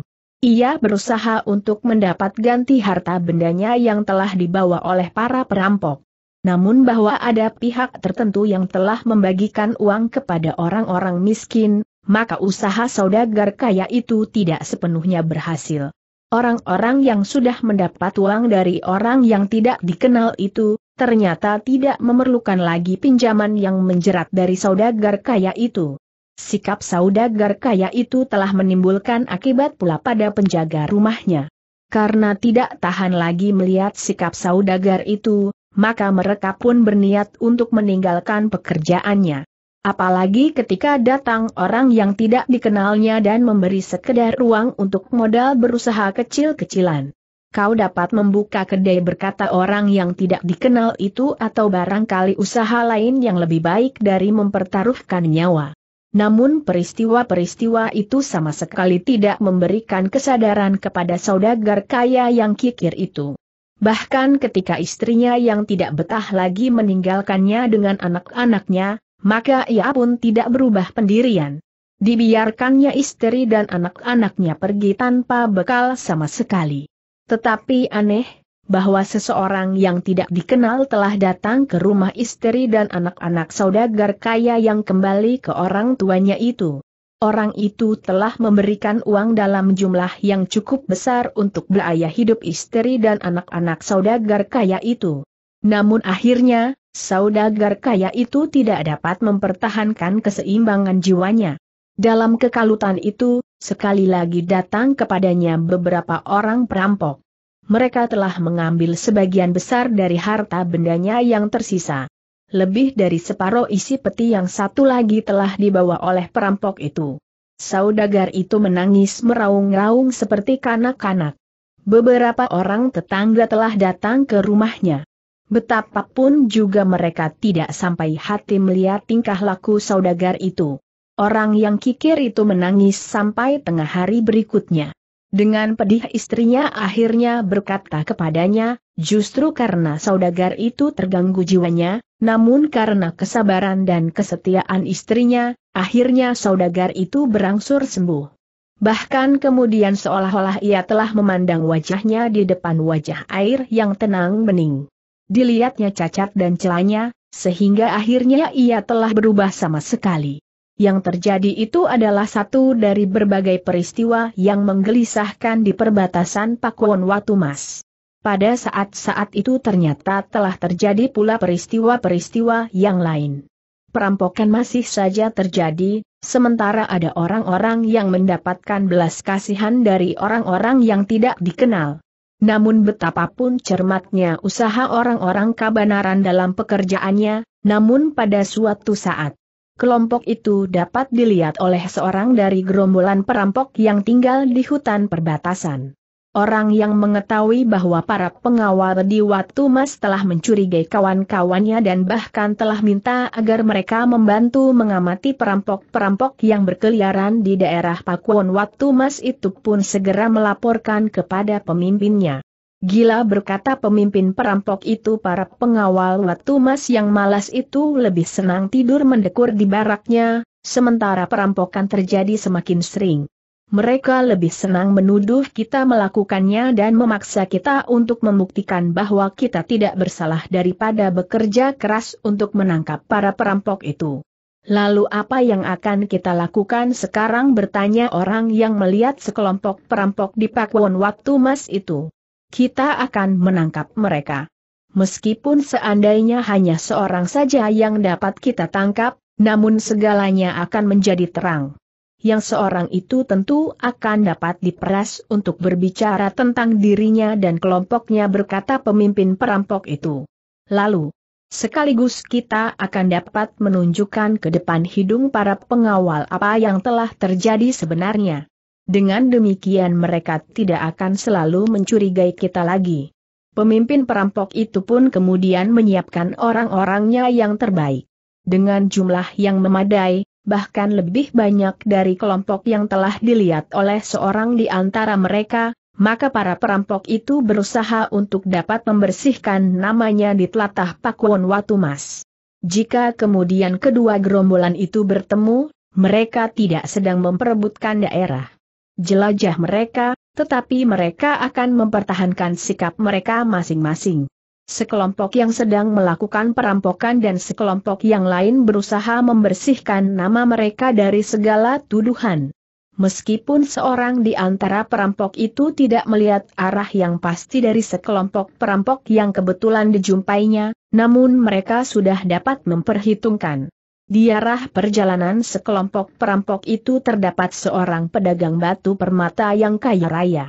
Ia berusaha untuk mendapat ganti harta bendanya yang telah dibawa oleh para perampok namun bahwa ada pihak tertentu yang telah membagikan uang kepada orang-orang miskin, maka usaha saudagar kaya itu tidak sepenuhnya berhasil. Orang-orang yang sudah mendapat uang dari orang yang tidak dikenal itu, ternyata tidak memerlukan lagi pinjaman yang menjerat dari saudagar kaya itu. Sikap saudagar kaya itu telah menimbulkan akibat pula pada penjaga rumahnya. Karena tidak tahan lagi melihat sikap saudagar itu, maka mereka pun berniat untuk meninggalkan pekerjaannya. Apalagi ketika datang orang yang tidak dikenalnya dan memberi sekedar ruang untuk modal berusaha kecil-kecilan. Kau dapat membuka kedai berkata orang yang tidak dikenal itu atau barangkali usaha lain yang lebih baik dari mempertaruhkan nyawa. Namun peristiwa-peristiwa itu sama sekali tidak memberikan kesadaran kepada saudagar kaya yang kikir itu. Bahkan ketika istrinya yang tidak betah lagi meninggalkannya dengan anak-anaknya, maka ia pun tidak berubah pendirian. Dibiarkannya istri dan anak-anaknya pergi tanpa bekal sama sekali. Tetapi aneh, bahwa seseorang yang tidak dikenal telah datang ke rumah istri dan anak-anak saudagar kaya yang kembali ke orang tuanya itu orang itu telah memberikan uang dalam jumlah yang cukup besar untuk biaya hidup istri dan anak-anak saudagar kaya itu. Namun akhirnya, saudagar kaya itu tidak dapat mempertahankan keseimbangan jiwanya. Dalam kekalutan itu, sekali lagi datang kepadanya beberapa orang perampok. Mereka telah mengambil sebagian besar dari harta bendanya yang tersisa lebih dari separuh isi peti yang satu lagi telah dibawa oleh perampok itu. Saudagar itu menangis meraung-raung seperti kanak-kanak. Beberapa orang tetangga telah datang ke rumahnya. Betapapun juga mereka tidak sampai hati melihat tingkah laku saudagar itu. Orang yang kikir itu menangis sampai tengah hari berikutnya. Dengan pedih istrinya akhirnya berkata kepadanya, Justru karena saudagar itu terganggu jiwanya, namun karena kesabaran dan kesetiaan istrinya, akhirnya saudagar itu berangsur sembuh. Bahkan kemudian seolah-olah ia telah memandang wajahnya di depan wajah air yang tenang bening. Dilihatnya cacat dan celanya, sehingga akhirnya ia telah berubah sama sekali. Yang terjadi itu adalah satu dari berbagai peristiwa yang menggelisahkan di perbatasan Pakuan Watumas pada saat-saat itu ternyata telah terjadi pula peristiwa-peristiwa yang lain. Perampokan masih saja terjadi, sementara ada orang-orang yang mendapatkan belas kasihan dari orang-orang yang tidak dikenal. Namun betapapun cermatnya usaha orang-orang kabanaran dalam pekerjaannya, namun pada suatu saat, kelompok itu dapat dilihat oleh seorang dari gerombolan perampok yang tinggal di hutan perbatasan orang yang mengetahui bahwa para pengawal di Watu Mas telah mencurigai kawan-kawannya dan bahkan telah minta agar mereka membantu mengamati perampok-perampok yang berkeliaran di daerah Pakuan Watu Mas itu pun segera melaporkan kepada pemimpinnya. Gila berkata pemimpin perampok itu para pengawal Watu Mas yang malas itu lebih senang tidur mendekur di baraknya, sementara perampokan terjadi semakin sering mereka lebih senang menuduh kita melakukannya dan memaksa kita untuk membuktikan bahwa kita tidak bersalah daripada bekerja keras untuk menangkap para perampok itu. Lalu apa yang akan kita lakukan sekarang bertanya orang yang melihat sekelompok perampok di Pakwon waktu mas itu. Kita akan menangkap mereka. Meskipun seandainya hanya seorang saja yang dapat kita tangkap, namun segalanya akan menjadi terang yang seorang itu tentu akan dapat diperas untuk berbicara tentang dirinya dan kelompoknya berkata pemimpin perampok itu. Lalu, sekaligus kita akan dapat menunjukkan ke depan hidung para pengawal apa yang telah terjadi sebenarnya. Dengan demikian mereka tidak akan selalu mencurigai kita lagi. Pemimpin perampok itu pun kemudian menyiapkan orang-orangnya yang terbaik. Dengan jumlah yang memadai, bahkan lebih banyak dari kelompok yang telah dilihat oleh seorang di antara mereka, maka para perampok itu berusaha untuk dapat membersihkan namanya di telatah Pakuan Watumas. Jika kemudian kedua gerombolan itu bertemu, mereka tidak sedang memperebutkan daerah. Jelajah mereka, tetapi mereka akan mempertahankan sikap mereka masing-masing. Sekelompok yang sedang melakukan perampokan dan sekelompok yang lain berusaha membersihkan nama mereka dari segala tuduhan. Meskipun seorang di antara perampok itu tidak melihat arah yang pasti dari sekelompok perampok yang kebetulan dijumpainya, namun mereka sudah dapat memperhitungkan. Di arah perjalanan sekelompok perampok itu terdapat seorang pedagang batu permata yang kaya raya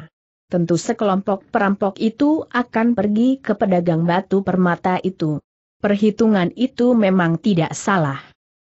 tentu sekelompok perampok itu akan pergi ke pedagang batu permata itu. Perhitungan itu memang tidak salah.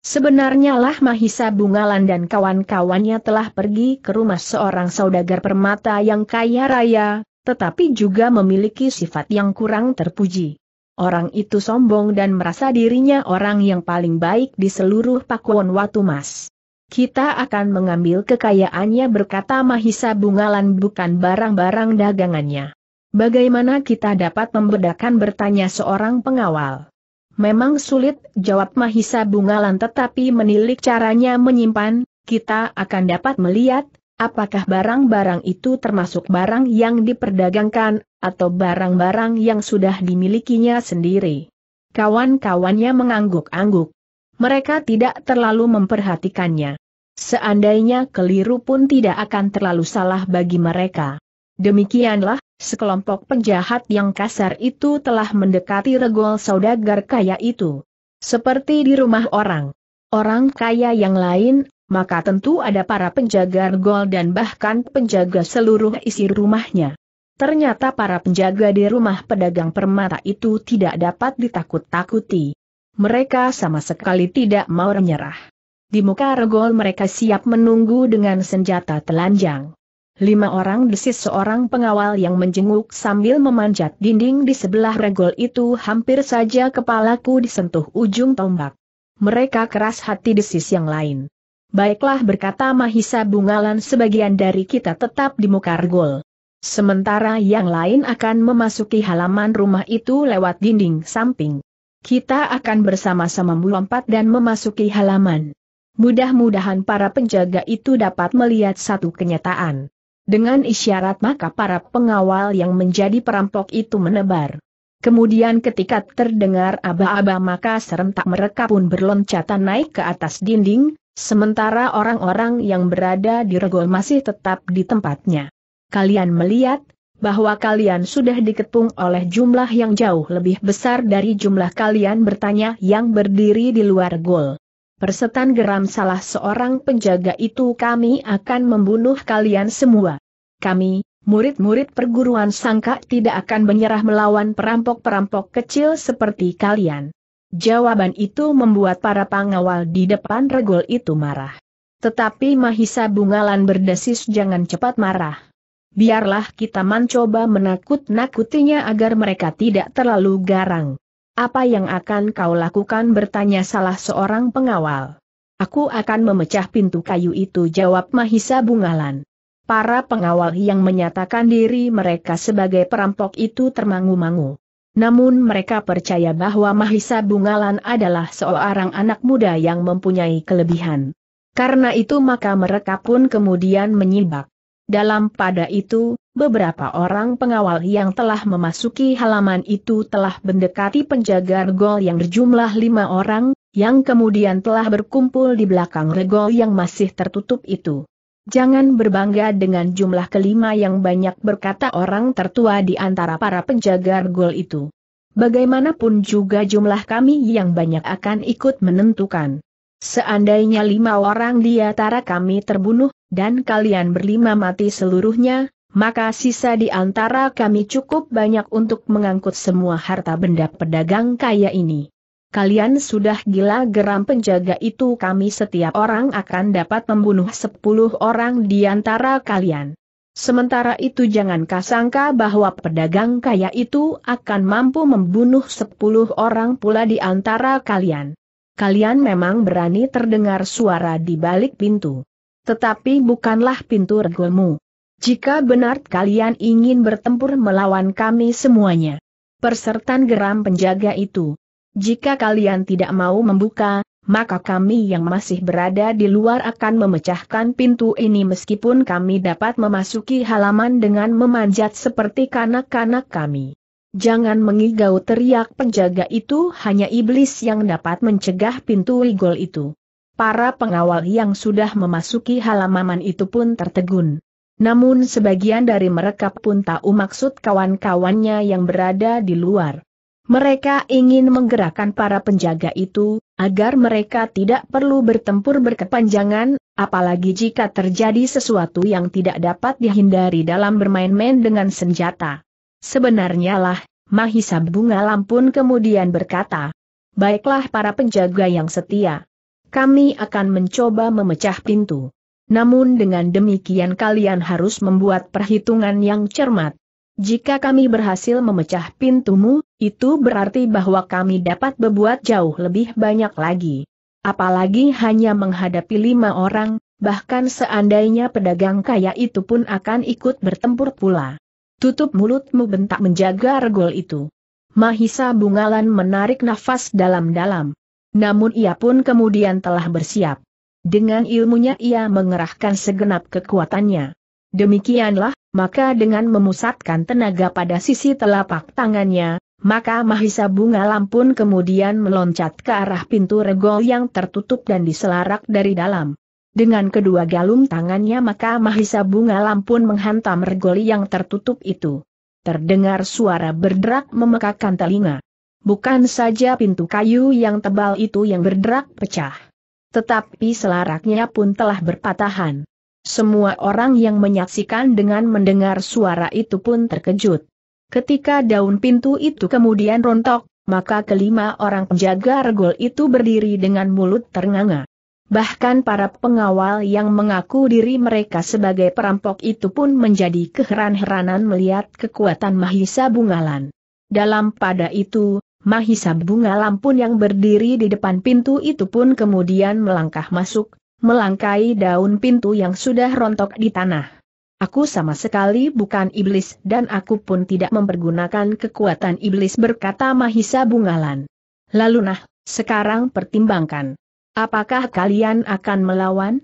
Sebenarnya lah Mahisa Bungalan dan kawan-kawannya telah pergi ke rumah seorang saudagar permata yang kaya raya, tetapi juga memiliki sifat yang kurang terpuji. Orang itu sombong dan merasa dirinya orang yang paling baik di seluruh Pakuan Watu Mas. Kita akan mengambil kekayaannya berkata Mahisa Bungalan bukan barang-barang dagangannya. Bagaimana kita dapat membedakan bertanya seorang pengawal? Memang sulit, jawab Mahisa Bungalan tetapi menilik caranya menyimpan, kita akan dapat melihat, apakah barang-barang itu termasuk barang yang diperdagangkan, atau barang-barang yang sudah dimilikinya sendiri. Kawan-kawannya mengangguk-angguk. Mereka tidak terlalu memperhatikannya. Seandainya keliru pun tidak akan terlalu salah bagi mereka. Demikianlah, sekelompok penjahat yang kasar itu telah mendekati regol saudagar kaya itu. Seperti di rumah orang. Orang kaya yang lain, maka tentu ada para penjaga regol dan bahkan penjaga seluruh isi rumahnya. Ternyata para penjaga di rumah pedagang permata itu tidak dapat ditakut-takuti. Mereka sama sekali tidak mau menyerah. Di muka regol mereka siap menunggu dengan senjata telanjang. Lima orang desis seorang pengawal yang menjenguk sambil memanjat dinding di sebelah regol itu hampir saja kepalaku disentuh ujung tombak. Mereka keras hati desis yang lain. Baiklah berkata Mahisa Bungalan sebagian dari kita tetap di muka regol. Sementara yang lain akan memasuki halaman rumah itu lewat dinding samping. Kita akan bersama-sama melompat dan memasuki halaman. Mudah-mudahan para penjaga itu dapat melihat satu kenyataan. Dengan isyarat maka para pengawal yang menjadi perampok itu menebar. Kemudian ketika terdengar aba-aba maka serentak mereka pun berloncatan naik ke atas dinding, sementara orang-orang yang berada di regol masih tetap di tempatnya. Kalian melihat, bahwa kalian sudah diketung oleh jumlah yang jauh lebih besar dari jumlah kalian bertanya yang berdiri di luar gol. Persetan geram salah seorang penjaga itu kami akan membunuh kalian semua. Kami, murid-murid perguruan sangka tidak akan menyerah melawan perampok-perampok kecil seperti kalian. Jawaban itu membuat para pengawal di depan regol itu marah. Tetapi Mahisa Bungalan berdesis jangan cepat marah. Biarlah kita mencoba menakut-nakutinya agar mereka tidak terlalu garang. Apa yang akan kau lakukan bertanya salah seorang pengawal. Aku akan memecah pintu kayu itu jawab Mahisa Bungalan. Para pengawal yang menyatakan diri mereka sebagai perampok itu termangu-mangu. Namun mereka percaya bahwa Mahisa Bungalan adalah seorang anak muda yang mempunyai kelebihan. Karena itu maka mereka pun kemudian menyibak. Dalam pada itu, beberapa orang pengawal yang telah memasuki halaman itu telah mendekati penjaga regol yang berjumlah lima orang, yang kemudian telah berkumpul di belakang regol yang masih tertutup itu. Jangan berbangga dengan jumlah kelima yang banyak berkata orang tertua di antara para penjaga regol itu. Bagaimanapun juga jumlah kami yang banyak akan ikut menentukan. Seandainya lima orang di antara kami terbunuh, dan kalian berlima mati seluruhnya, maka sisa di antara kami cukup banyak untuk mengangkut semua harta benda pedagang kaya ini. Kalian sudah gila geram penjaga itu kami setiap orang akan dapat membunuh sepuluh orang di antara kalian. Sementara itu jangan kasangka bahwa pedagang kaya itu akan mampu membunuh sepuluh orang pula di antara kalian kalian memang berani terdengar suara di balik pintu. Tetapi bukanlah pintu regolmu. Jika benar kalian ingin bertempur melawan kami semuanya. Persertan geram penjaga itu. Jika kalian tidak mau membuka, maka kami yang masih berada di luar akan memecahkan pintu ini meskipun kami dapat memasuki halaman dengan memanjat seperti kanak-kanak kami. Jangan mengigau teriak penjaga itu hanya iblis yang dapat mencegah pintu rigol itu. Para pengawal yang sudah memasuki halaman itu pun tertegun. Namun sebagian dari mereka pun tahu maksud kawan-kawannya yang berada di luar. Mereka ingin menggerakkan para penjaga itu, agar mereka tidak perlu bertempur berkepanjangan, apalagi jika terjadi sesuatu yang tidak dapat dihindari dalam bermain-main dengan senjata. Sebenarnya lah, Mahisa Bungalam pun kemudian berkata, Baiklah para penjaga yang setia. Kami akan mencoba memecah pintu. Namun dengan demikian kalian harus membuat perhitungan yang cermat. Jika kami berhasil memecah pintumu, itu berarti bahwa kami dapat berbuat jauh lebih banyak lagi. Apalagi hanya menghadapi lima orang, bahkan seandainya pedagang kaya itu pun akan ikut bertempur pula. Tutup mulutmu bentak menjaga regol itu. Mahisa Bungalan menarik nafas dalam-dalam. Namun ia pun kemudian telah bersiap. Dengan ilmunya ia mengerahkan segenap kekuatannya. Demikianlah, maka dengan memusatkan tenaga pada sisi telapak tangannya, maka Mahisa Bungalan pun kemudian meloncat ke arah pintu regol yang tertutup dan diselarak dari dalam. Dengan kedua galum tangannya maka Mahisa bunga lampun menghantam regoli yang tertutup itu. Terdengar suara berderak memekakan telinga. Bukan saja pintu kayu yang tebal itu yang berderak pecah. Tetapi selaraknya pun telah berpatahan. Semua orang yang menyaksikan dengan mendengar suara itu pun terkejut. Ketika daun pintu itu kemudian rontok, maka kelima orang penjaga regol itu berdiri dengan mulut ternganga. Bahkan para pengawal yang mengaku diri mereka sebagai perampok itu pun menjadi keheran-heranan melihat kekuatan Mahisa Bungalan. Dalam pada itu, Mahisa Bungalan pun yang berdiri di depan pintu itu pun kemudian melangkah masuk, melangkai daun pintu yang sudah rontok di tanah. Aku sama sekali bukan iblis dan aku pun tidak mempergunakan kekuatan iblis berkata Mahisa Bungalan. Lalu nah, sekarang pertimbangkan. Apakah kalian akan melawan?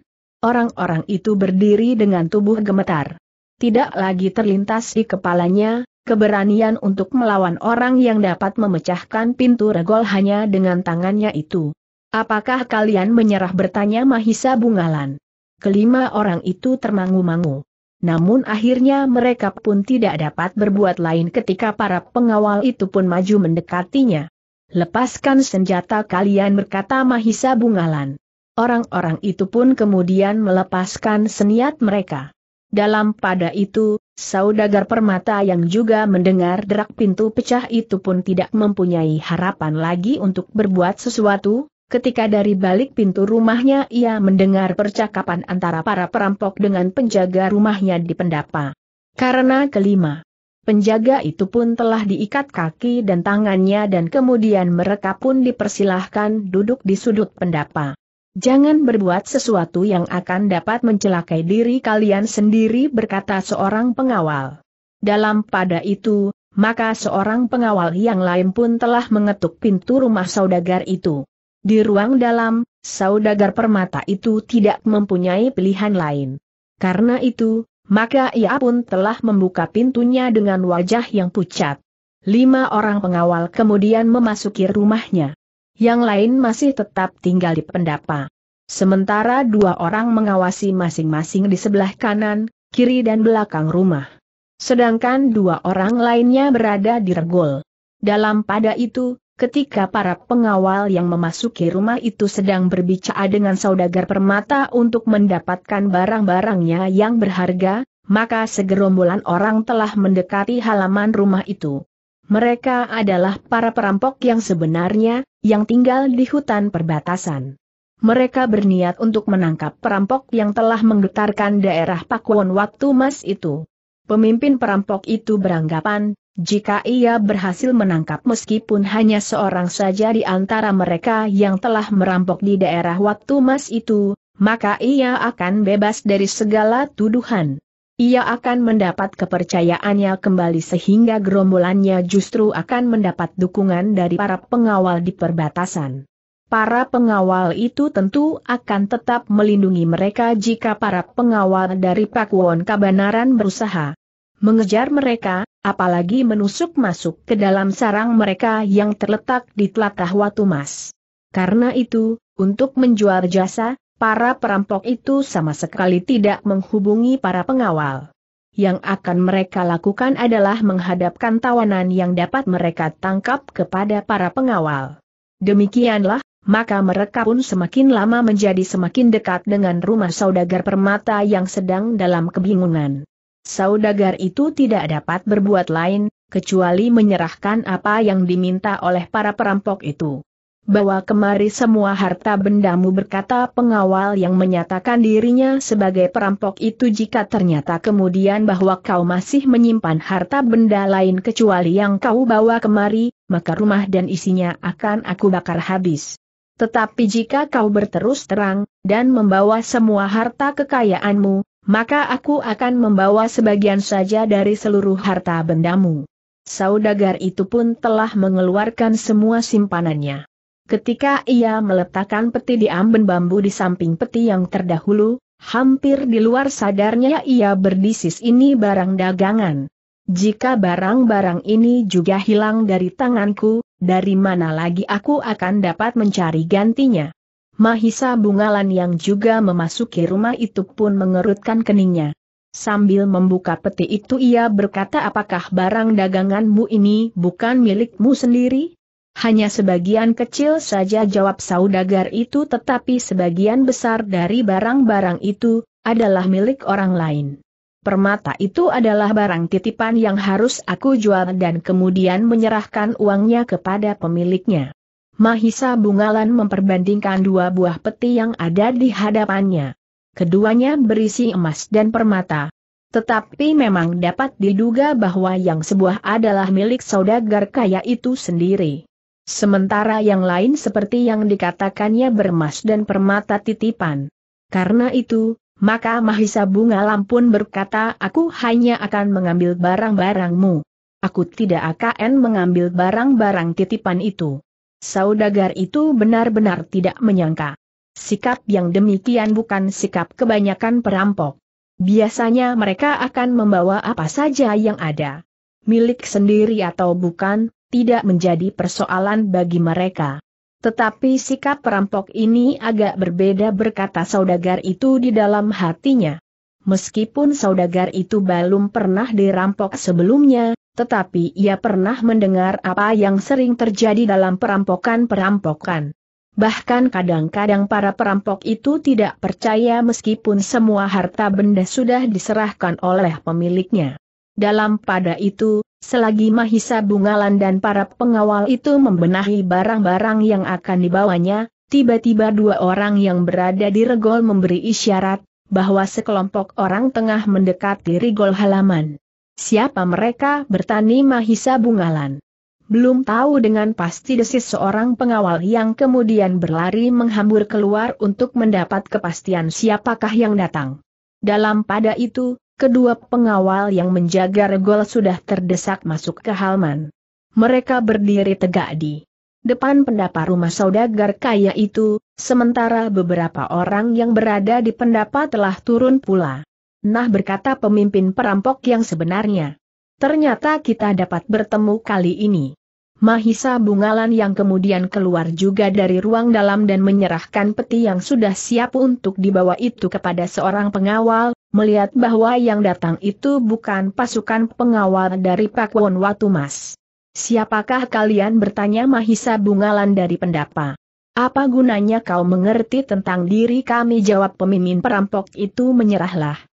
Orang-orang itu berdiri dengan tubuh gemetar. Tidak lagi terlintas di kepalanya, keberanian untuk melawan orang yang dapat memecahkan pintu regol hanya dengan tangannya itu. Apakah kalian menyerah bertanya Mahisa Bungalan? Kelima orang itu termangu-mangu. Namun akhirnya mereka pun tidak dapat berbuat lain ketika para pengawal itu pun maju mendekatinya. Lepaskan senjata kalian berkata Mahisa Bungalan. Orang-orang itu pun kemudian melepaskan seniat mereka. Dalam pada itu, saudagar permata yang juga mendengar derak pintu pecah itu pun tidak mempunyai harapan lagi untuk berbuat sesuatu, Ketika dari balik pintu rumahnya ia mendengar percakapan antara para perampok dengan penjaga rumahnya di pendapa. Karena kelima, Penjaga itu pun telah diikat kaki dan tangannya dan kemudian mereka pun dipersilahkan duduk di sudut pendapa. Jangan berbuat sesuatu yang akan dapat mencelakai diri kalian sendiri berkata seorang pengawal. Dalam pada itu, maka seorang pengawal yang lain pun telah mengetuk pintu rumah saudagar itu. Di ruang dalam, saudagar permata itu tidak mempunyai pilihan lain. Karena itu, maka ia pun telah membuka pintunya dengan wajah yang pucat. Lima orang pengawal kemudian memasuki rumahnya. Yang lain masih tetap tinggal di pendapa. Sementara dua orang mengawasi masing-masing di sebelah kanan, kiri dan belakang rumah. Sedangkan dua orang lainnya berada di regol. Dalam pada itu, ketika para pengawal yang memasuki rumah itu sedang berbicara dengan saudagar permata untuk mendapatkan barang-barangnya yang berharga, maka segerombolan orang telah mendekati halaman rumah itu. Mereka adalah para perampok yang sebenarnya, yang tinggal di hutan perbatasan. Mereka berniat untuk menangkap perampok yang telah menggetarkan daerah Pakuan waktu mas itu. Pemimpin perampok itu beranggapan, jika ia berhasil menangkap meskipun hanya seorang saja di antara mereka yang telah merampok di daerah waktu Mas itu, maka ia akan bebas dari segala tuduhan. Ia akan mendapat kepercayaannya kembali sehingga gerombolannya justru akan mendapat dukungan dari para pengawal di perbatasan. Para pengawal itu tentu akan tetap melindungi mereka jika para pengawal dari Pakuan Kabanaran berusaha mengejar mereka, apalagi menusuk masuk ke dalam sarang mereka yang terletak di telatah Watu Mas. Karena itu, untuk menjual jasa, para perampok itu sama sekali tidak menghubungi para pengawal. Yang akan mereka lakukan adalah menghadapkan tawanan yang dapat mereka tangkap kepada para pengawal. Demikianlah, maka mereka pun semakin lama menjadi semakin dekat dengan rumah saudagar permata yang sedang dalam kebingungan. Saudagar itu tidak dapat berbuat lain, kecuali menyerahkan apa yang diminta oleh para perampok itu. Bawa kemari semua harta bendamu berkata pengawal yang menyatakan dirinya sebagai perampok itu jika ternyata kemudian bahwa kau masih menyimpan harta benda lain kecuali yang kau bawa kemari, maka rumah dan isinya akan aku bakar habis. Tetapi jika kau berterus terang, dan membawa semua harta kekayaanmu, maka aku akan membawa sebagian saja dari seluruh harta bendamu. Saudagar itu pun telah mengeluarkan semua simpanannya. Ketika ia meletakkan peti di amben bambu di samping peti yang terdahulu, hampir di luar sadarnya ia berdisis ini barang dagangan. Jika barang-barang ini juga hilang dari tanganku, dari mana lagi aku akan dapat mencari gantinya? Mahisa Bungalan yang juga memasuki rumah itu pun mengerutkan keningnya. Sambil membuka peti itu ia berkata apakah barang daganganmu ini bukan milikmu sendiri? Hanya sebagian kecil saja jawab saudagar itu tetapi sebagian besar dari barang-barang itu, adalah milik orang lain. Permata itu adalah barang titipan yang harus aku jual dan kemudian menyerahkan uangnya kepada pemiliknya. Mahisa Bungalan memperbandingkan dua buah peti yang ada di hadapannya. Keduanya berisi emas dan permata. Tetapi memang dapat diduga bahwa yang sebuah adalah milik saudagar kaya itu sendiri. Sementara yang lain seperti yang dikatakannya bermas dan permata titipan. Karena itu, maka Mahisa Bunga pun berkata aku hanya akan mengambil barang-barangmu. Aku tidak akan mengambil barang-barang titipan itu. Saudagar itu benar-benar tidak menyangka. Sikap yang demikian bukan sikap kebanyakan perampok. Biasanya mereka akan membawa apa saja yang ada. Milik sendiri atau bukan, tidak menjadi persoalan bagi mereka. Tetapi sikap perampok ini agak berbeda berkata saudagar itu di dalam hatinya. Meskipun saudagar itu belum pernah dirampok sebelumnya, tetapi ia pernah mendengar apa yang sering terjadi dalam perampokan-perampokan. Bahkan kadang-kadang para perampok itu tidak percaya meskipun semua harta benda sudah diserahkan oleh pemiliknya. Dalam pada itu, selagi Mahisa Bungalan dan para pengawal itu membenahi barang-barang yang akan dibawanya, tiba-tiba dua orang yang berada di regol memberi isyarat bahwa sekelompok orang tengah mendekati regol halaman. Siapa mereka bertani Mahisa Bungalan? Belum tahu dengan pasti desis seorang pengawal yang kemudian berlari menghambur keluar untuk mendapat kepastian siapakah yang datang. Dalam pada itu, kedua pengawal yang menjaga regol sudah terdesak masuk ke halaman. Mereka berdiri tegak di depan pendapa rumah saudagar kaya itu, sementara beberapa orang yang berada di pendapa telah turun pula. Nah berkata pemimpin perampok yang sebenarnya. Ternyata kita dapat bertemu kali ini. Mahisa Bungalan yang kemudian keluar juga dari ruang dalam dan menyerahkan peti yang sudah siap untuk dibawa itu kepada seorang pengawal, melihat bahwa yang datang itu bukan pasukan pengawal dari Watu Watumas. Siapakah kalian bertanya Mahisa Bungalan dari pendapa? Apa gunanya kau mengerti tentang diri kami jawab pemimpin perampok itu menyerahlah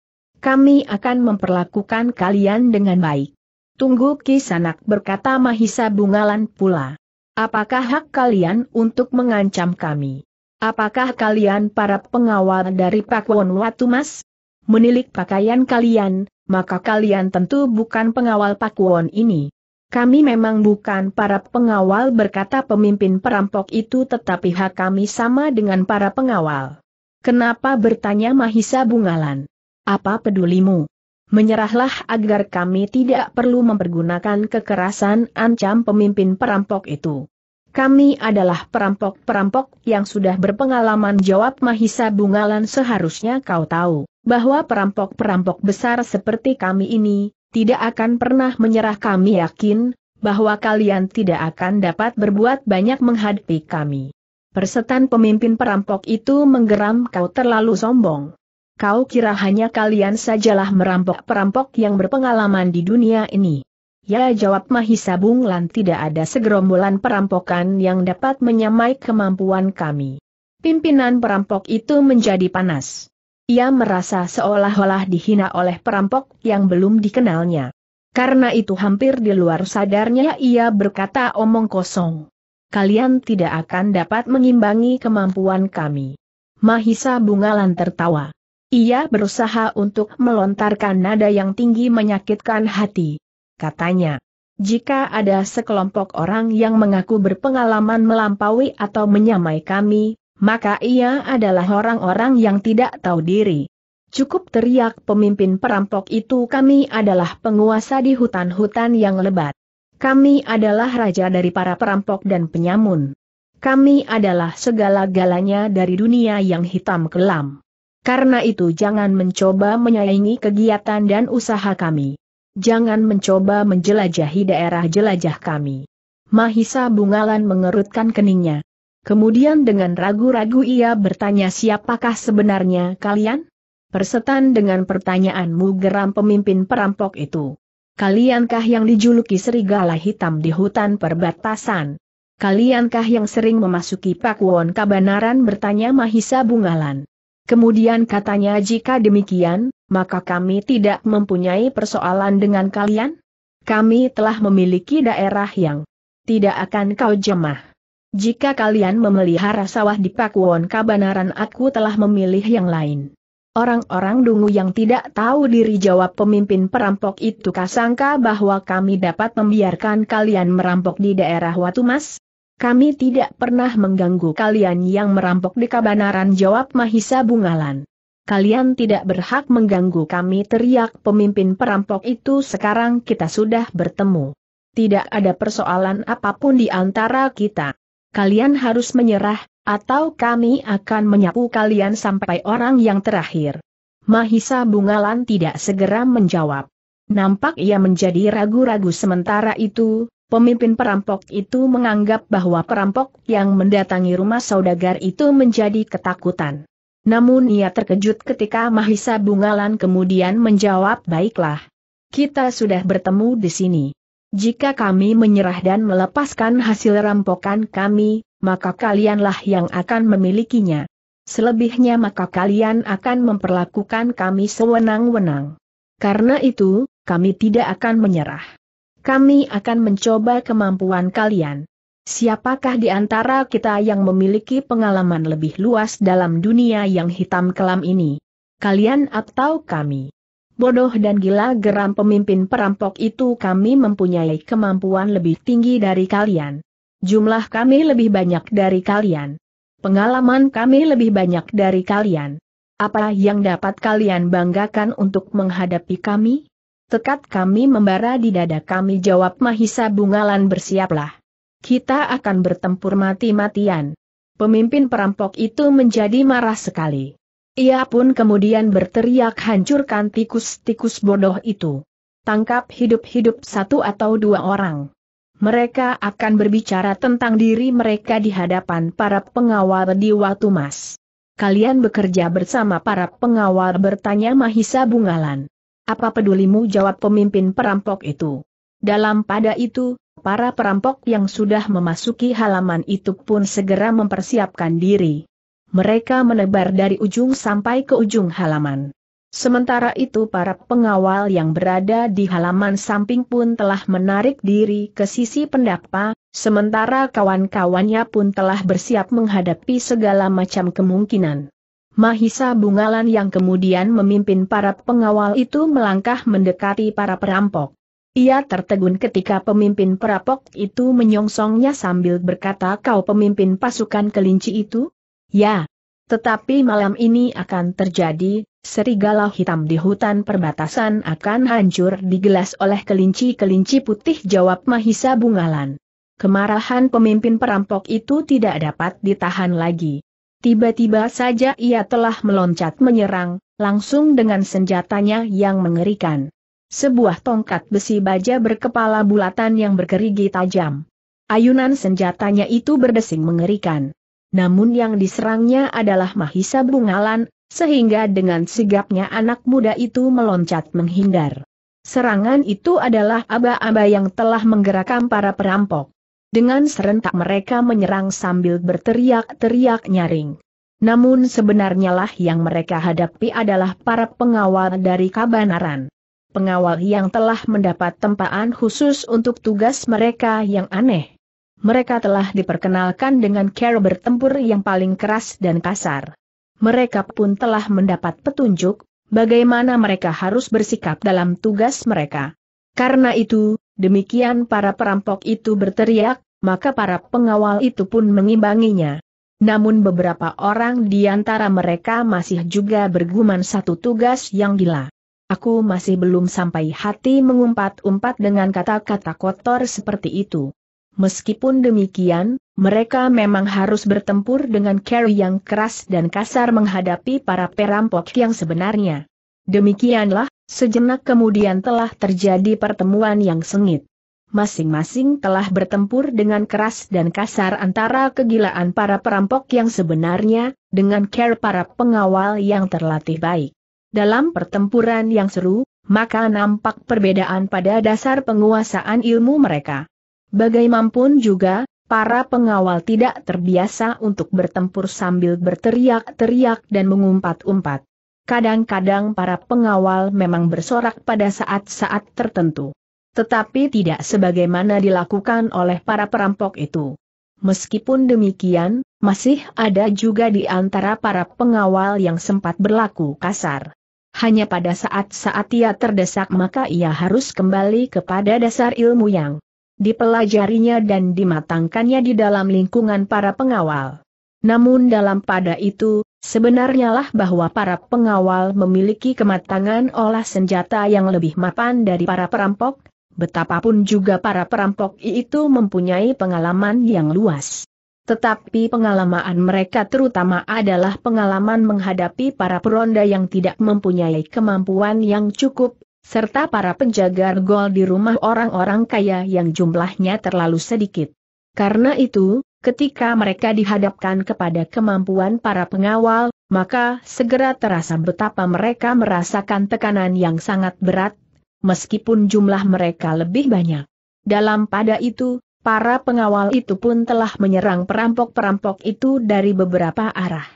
kami akan memperlakukan kalian dengan baik. Tunggu kisanak berkata Mahisa Bungalan pula. Apakah hak kalian untuk mengancam kami? Apakah kalian para pengawal dari Watu Watumas? Menilik pakaian kalian, maka kalian tentu bukan pengawal Won ini. Kami memang bukan para pengawal berkata pemimpin perampok itu tetapi hak kami sama dengan para pengawal. Kenapa bertanya Mahisa Bungalan? Apa pedulimu? Menyerahlah agar kami tidak perlu mempergunakan kekerasan ancam pemimpin perampok itu. Kami adalah perampok-perampok yang sudah berpengalaman jawab Mahisa Bungalan seharusnya kau tahu, bahwa perampok-perampok besar seperti kami ini, tidak akan pernah menyerah kami yakin, bahwa kalian tidak akan dapat berbuat banyak menghadapi kami. Persetan pemimpin perampok itu menggeram kau terlalu sombong kau kira hanya kalian sajalah merampok-perampok yang berpengalaman di dunia ini. Ya jawab Mahisa Bunglan tidak ada segerombolan perampokan yang dapat menyamai kemampuan kami. Pimpinan perampok itu menjadi panas. Ia merasa seolah-olah dihina oleh perampok yang belum dikenalnya. Karena itu hampir di luar sadarnya ia berkata omong kosong. Kalian tidak akan dapat mengimbangi kemampuan kami. Mahisa Bungalan tertawa. Ia berusaha untuk melontarkan nada yang tinggi menyakitkan hati. Katanya, jika ada sekelompok orang yang mengaku berpengalaman melampaui atau menyamai kami, maka ia adalah orang-orang yang tidak tahu diri. Cukup teriak pemimpin perampok itu kami adalah penguasa di hutan-hutan yang lebat. Kami adalah raja dari para perampok dan penyamun. Kami adalah segala-galanya dari dunia yang hitam kelam. Karena itu jangan mencoba menyaingi kegiatan dan usaha kami. Jangan mencoba menjelajahi daerah jelajah kami. Mahisa Bungalan mengerutkan keningnya. Kemudian dengan ragu-ragu ia bertanya siapakah sebenarnya kalian? Persetan dengan pertanyaanmu geram pemimpin perampok itu. Kaliankah yang dijuluki serigala hitam di hutan perbatasan? Kaliankah yang sering memasuki Pakuwon Kabanaran bertanya Mahisa Bungalan? Kemudian katanya jika demikian, maka kami tidak mempunyai persoalan dengan kalian. Kami telah memiliki daerah yang tidak akan kau jemah. Jika kalian memelihara sawah di Pakuwon Kabanaran aku telah memilih yang lain. Orang-orang dungu yang tidak tahu diri jawab pemimpin perampok itu kasangka bahwa kami dapat membiarkan kalian merampok di daerah Watumas? Kami tidak pernah mengganggu kalian yang merampok di kabanaran jawab Mahisa Bungalan. Kalian tidak berhak mengganggu kami teriak pemimpin perampok itu sekarang kita sudah bertemu. Tidak ada persoalan apapun di antara kita. Kalian harus menyerah, atau kami akan menyapu kalian sampai orang yang terakhir. Mahisa Bungalan tidak segera menjawab. Nampak ia menjadi ragu-ragu sementara itu, Pemimpin perampok itu menganggap bahwa perampok yang mendatangi rumah saudagar itu menjadi ketakutan. Namun ia terkejut ketika Mahisa Bungalan kemudian menjawab baiklah. Kita sudah bertemu di sini. Jika kami menyerah dan melepaskan hasil rampokan kami, maka kalianlah yang akan memilikinya. Selebihnya maka kalian akan memperlakukan kami sewenang-wenang. Karena itu, kami tidak akan menyerah kami akan mencoba kemampuan kalian. Siapakah di antara kita yang memiliki pengalaman lebih luas dalam dunia yang hitam kelam ini? Kalian atau kami? Bodoh dan gila geram pemimpin perampok itu kami mempunyai kemampuan lebih tinggi dari kalian. Jumlah kami lebih banyak dari kalian. Pengalaman kami lebih banyak dari kalian. Apa yang dapat kalian banggakan untuk menghadapi kami? Tekad kami membara di dada kami jawab Mahisa Bungalan bersiaplah. Kita akan bertempur mati-matian. Pemimpin perampok itu menjadi marah sekali. Ia pun kemudian berteriak hancurkan tikus-tikus bodoh itu. Tangkap hidup-hidup satu atau dua orang. Mereka akan berbicara tentang diri mereka di hadapan para pengawal di Watu Mas. Kalian bekerja bersama para pengawal bertanya Mahisa Bungalan. Apa pedulimu jawab pemimpin perampok itu? Dalam pada itu, para perampok yang sudah memasuki halaman itu pun segera mempersiapkan diri. Mereka menebar dari ujung sampai ke ujung halaman. Sementara itu para pengawal yang berada di halaman samping pun telah menarik diri ke sisi pendapa, sementara kawan-kawannya pun telah bersiap menghadapi segala macam kemungkinan. Mahisa Bungalan yang kemudian memimpin para pengawal itu melangkah mendekati para perampok. Ia tertegun ketika pemimpin perampok itu menyongsongnya sambil berkata kau pemimpin pasukan kelinci itu? Ya. Tetapi malam ini akan terjadi, serigala hitam di hutan perbatasan akan hancur digelas oleh kelinci-kelinci putih jawab Mahisa Bungalan. Kemarahan pemimpin perampok itu tidak dapat ditahan lagi. Tiba-tiba saja ia telah meloncat menyerang, langsung dengan senjatanya yang mengerikan. Sebuah tongkat besi baja berkepala bulatan yang berkerigi tajam. Ayunan senjatanya itu berdesing mengerikan. Namun yang diserangnya adalah Mahisa Bungalan, sehingga dengan sigapnya anak muda itu meloncat menghindar. Serangan itu adalah aba-aba yang telah menggerakkan para perampok. Dengan serentak mereka menyerang sambil berteriak-teriak nyaring. Namun sebenarnya lah yang mereka hadapi adalah para pengawal dari kabanaran. Pengawal yang telah mendapat tempaan khusus untuk tugas mereka yang aneh. Mereka telah diperkenalkan dengan cara bertempur yang paling keras dan kasar. Mereka pun telah mendapat petunjuk, bagaimana mereka harus bersikap dalam tugas mereka. Karena itu, Demikian para perampok itu berteriak, maka para pengawal itu pun mengimbanginya. Namun beberapa orang di antara mereka masih juga bergumam satu tugas yang gila. Aku masih belum sampai hati mengumpat-umpat dengan kata-kata kotor seperti itu. Meskipun demikian, mereka memang harus bertempur dengan Carrie yang keras dan kasar menghadapi para perampok yang sebenarnya. Demikianlah, Sejenak kemudian telah terjadi pertemuan yang sengit. Masing-masing telah bertempur dengan keras dan kasar antara kegilaan para perampok yang sebenarnya, dengan care para pengawal yang terlatih baik. Dalam pertempuran yang seru, maka nampak perbedaan pada dasar penguasaan ilmu mereka. Bagaimanapun juga, para pengawal tidak terbiasa untuk bertempur sambil berteriak-teriak dan mengumpat-umpat kadang-kadang para pengawal memang bersorak pada saat-saat tertentu. Tetapi tidak sebagaimana dilakukan oleh para perampok itu. Meskipun demikian, masih ada juga di antara para pengawal yang sempat berlaku kasar. Hanya pada saat-saat ia terdesak maka ia harus kembali kepada dasar ilmu yang dipelajarinya dan dimatangkannya di dalam lingkungan para pengawal. Namun dalam pada itu, Sebenarnya lah bahwa para pengawal memiliki kematangan olah senjata yang lebih mapan dari para perampok, betapapun juga para perampok itu mempunyai pengalaman yang luas. Tetapi pengalaman mereka terutama adalah pengalaman menghadapi para peronda yang tidak mempunyai kemampuan yang cukup, serta para penjaga gol di rumah orang-orang kaya yang jumlahnya terlalu sedikit. Karena itu, ketika mereka dihadapkan kepada kemampuan para pengawal, maka segera terasa betapa mereka merasakan tekanan yang sangat berat, meskipun jumlah mereka lebih banyak. Dalam pada itu, para pengawal itu pun telah menyerang perampok-perampok itu dari beberapa arah.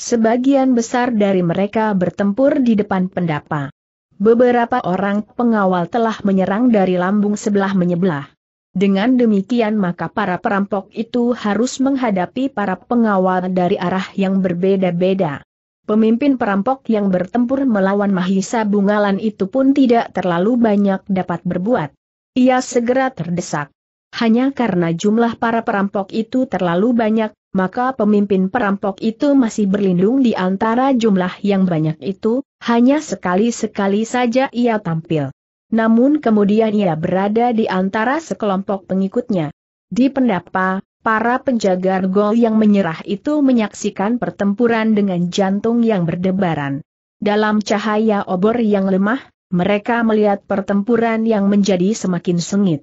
Sebagian besar dari mereka bertempur di depan pendapa. Beberapa orang pengawal telah menyerang dari lambung sebelah menyebelah. Dengan demikian maka para perampok itu harus menghadapi para pengawal dari arah yang berbeda-beda. Pemimpin perampok yang bertempur melawan Mahisa Bungalan itu pun tidak terlalu banyak dapat berbuat. Ia segera terdesak. Hanya karena jumlah para perampok itu terlalu banyak, maka pemimpin perampok itu masih berlindung di antara jumlah yang banyak itu, hanya sekali-sekali saja ia tampil. Namun kemudian ia berada di antara sekelompok pengikutnya. Di pendapa, para penjaga gol yang menyerah itu menyaksikan pertempuran dengan jantung yang berdebaran. Dalam cahaya obor yang lemah, mereka melihat pertempuran yang menjadi semakin sengit.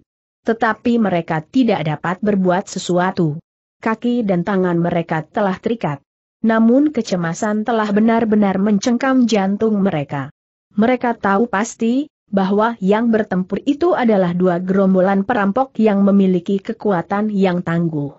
Tetapi mereka tidak dapat berbuat sesuatu. Kaki dan tangan mereka telah terikat. Namun kecemasan telah benar-benar mencengkam jantung mereka. Mereka tahu pasti, bahwa yang bertempur itu adalah dua gerombolan perampok yang memiliki kekuatan yang tangguh.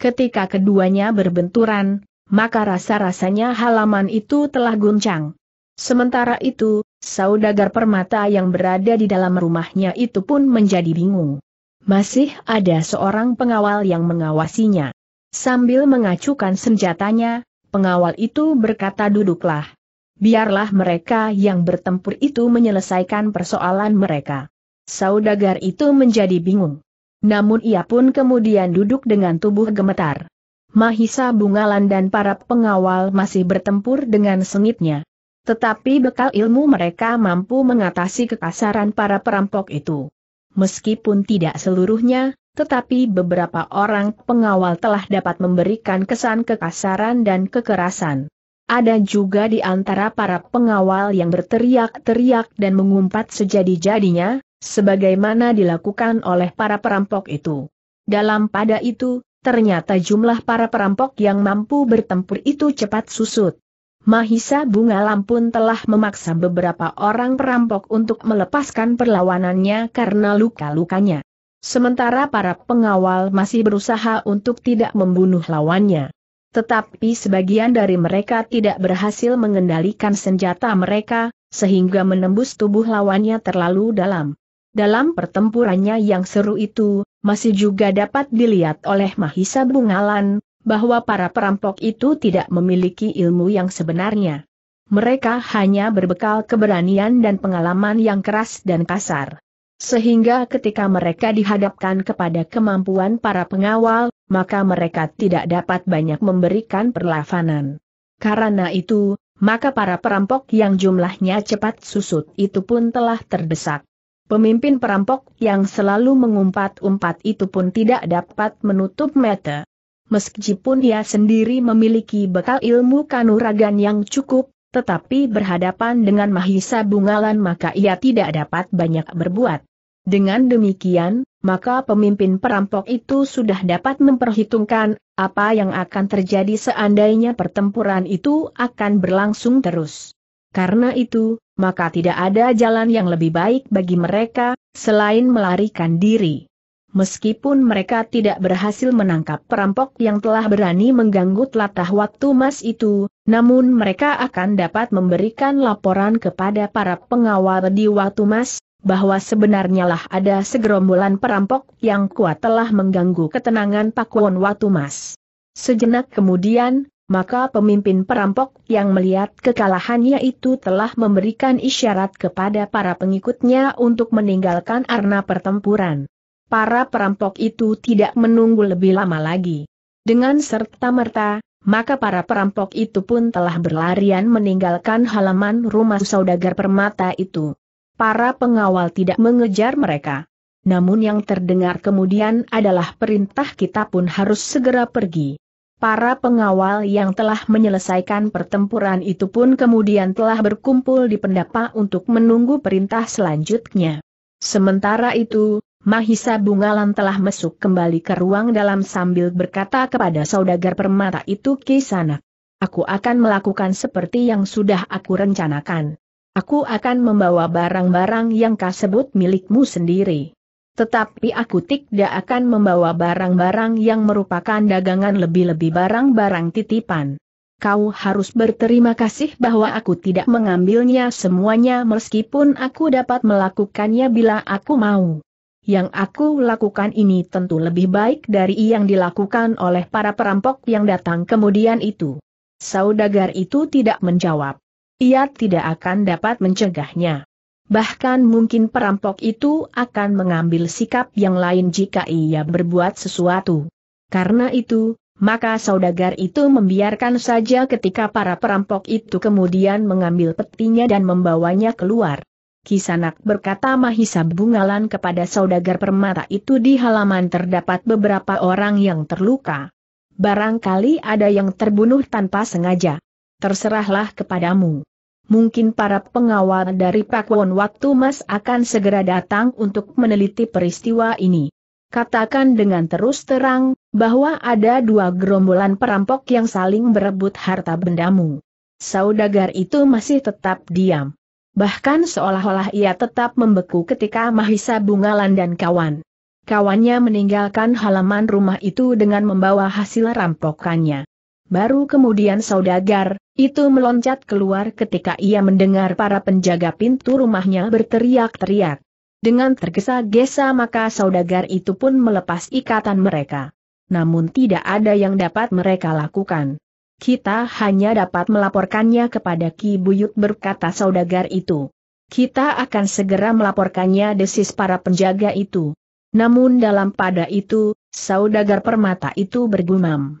Ketika keduanya berbenturan, maka rasa-rasanya halaman itu telah guncang. Sementara itu, saudagar permata yang berada di dalam rumahnya itu pun menjadi bingung. Masih ada seorang pengawal yang mengawasinya. Sambil mengacukan senjatanya, pengawal itu berkata duduklah biarlah mereka yang bertempur itu menyelesaikan persoalan mereka. Saudagar itu menjadi bingung. Namun ia pun kemudian duduk dengan tubuh gemetar. Mahisa Bungalan dan para pengawal masih bertempur dengan sengitnya. Tetapi bekal ilmu mereka mampu mengatasi kekasaran para perampok itu. Meskipun tidak seluruhnya, tetapi beberapa orang pengawal telah dapat memberikan kesan kekasaran dan kekerasan. Ada juga di antara para pengawal yang berteriak-teriak dan mengumpat sejadi-jadinya, sebagaimana dilakukan oleh para perampok itu. Dalam pada itu, ternyata jumlah para perampok yang mampu bertempur itu cepat susut. Mahisa Bunga Lampun telah memaksa beberapa orang perampok untuk melepaskan perlawanannya karena luka-lukanya. Sementara para pengawal masih berusaha untuk tidak membunuh lawannya. Tetapi sebagian dari mereka tidak berhasil mengendalikan senjata mereka, sehingga menembus tubuh lawannya terlalu dalam. Dalam pertempurannya yang seru itu, masih juga dapat dilihat oleh Mahisa Bungalan, bahwa para perampok itu tidak memiliki ilmu yang sebenarnya. Mereka hanya berbekal keberanian dan pengalaman yang keras dan kasar. Sehingga ketika mereka dihadapkan kepada kemampuan para pengawal, maka mereka tidak dapat banyak memberikan perlawanan. Karena itu, maka para perampok yang jumlahnya cepat susut itu pun telah terdesak. Pemimpin perampok yang selalu mengumpat-umpat itu pun tidak dapat menutup mata. Meskipun ia sendiri memiliki bekal ilmu kanuragan yang cukup, tetapi berhadapan dengan Mahisa Bungalan maka ia tidak dapat banyak berbuat. Dengan demikian, maka pemimpin perampok itu sudah dapat memperhitungkan apa yang akan terjadi seandainya pertempuran itu akan berlangsung terus. Karena itu, maka tidak ada jalan yang lebih baik bagi mereka selain melarikan diri. Meskipun mereka tidak berhasil menangkap perampok yang telah berani mengganggu telatah waktu mas itu, namun mereka akan dapat memberikan laporan kepada para pengawal di waktu mas, bahwa sebenarnya lah ada segerombolan perampok yang kuat telah mengganggu ketenangan Pakuan Mas. Sejenak kemudian, maka pemimpin perampok yang melihat kekalahannya itu telah memberikan isyarat kepada para pengikutnya untuk meninggalkan arena pertempuran. Para perampok itu tidak menunggu lebih lama lagi. Dengan serta-merta, maka para perampok itu pun telah berlarian meninggalkan halaman rumah saudagar permata itu para pengawal tidak mengejar mereka. Namun yang terdengar kemudian adalah perintah kita pun harus segera pergi. Para pengawal yang telah menyelesaikan pertempuran itu pun kemudian telah berkumpul di pendapa untuk menunggu perintah selanjutnya. Sementara itu, Mahisa Bungalan telah masuk kembali ke ruang dalam sambil berkata kepada saudagar permata itu Kisana. Aku akan melakukan seperti yang sudah aku rencanakan aku akan membawa barang-barang yang kau sebut milikmu sendiri. Tetapi aku tidak akan membawa barang-barang yang merupakan dagangan lebih-lebih barang-barang titipan. Kau harus berterima kasih bahwa aku tidak mengambilnya semuanya meskipun aku dapat melakukannya bila aku mau. Yang aku lakukan ini tentu lebih baik dari yang dilakukan oleh para perampok yang datang kemudian itu. Saudagar itu tidak menjawab ia tidak akan dapat mencegahnya. Bahkan mungkin perampok itu akan mengambil sikap yang lain jika ia berbuat sesuatu. Karena itu, maka saudagar itu membiarkan saja ketika para perampok itu kemudian mengambil petinya dan membawanya keluar. Kisanak berkata Mahisa Bungalan kepada saudagar permata itu di halaman terdapat beberapa orang yang terluka. Barangkali ada yang terbunuh tanpa sengaja. Terserahlah kepadamu mungkin para pengawal dari Pak Won Waktu Mas akan segera datang untuk meneliti peristiwa ini. Katakan dengan terus terang, bahwa ada dua gerombolan perampok yang saling berebut harta bendamu. Saudagar itu masih tetap diam. Bahkan seolah-olah ia tetap membeku ketika Mahisa Bungalan dan kawan. Kawannya meninggalkan halaman rumah itu dengan membawa hasil rampokannya. Baru kemudian saudagar, itu meloncat keluar ketika ia mendengar para penjaga pintu rumahnya berteriak-teriak. Dengan tergesa-gesa maka saudagar itu pun melepas ikatan mereka. Namun tidak ada yang dapat mereka lakukan. Kita hanya dapat melaporkannya kepada Ki Buyut berkata saudagar itu. Kita akan segera melaporkannya desis para penjaga itu. Namun dalam pada itu, saudagar permata itu bergumam.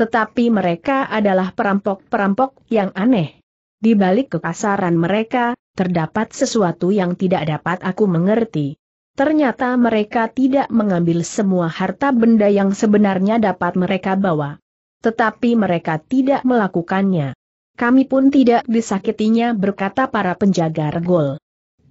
Tetapi mereka adalah perampok-perampok yang aneh. Di balik kekasaran mereka, terdapat sesuatu yang tidak dapat aku mengerti. Ternyata mereka tidak mengambil semua harta benda yang sebenarnya dapat mereka bawa. Tetapi mereka tidak melakukannya. Kami pun tidak disakitinya berkata para penjaga regol.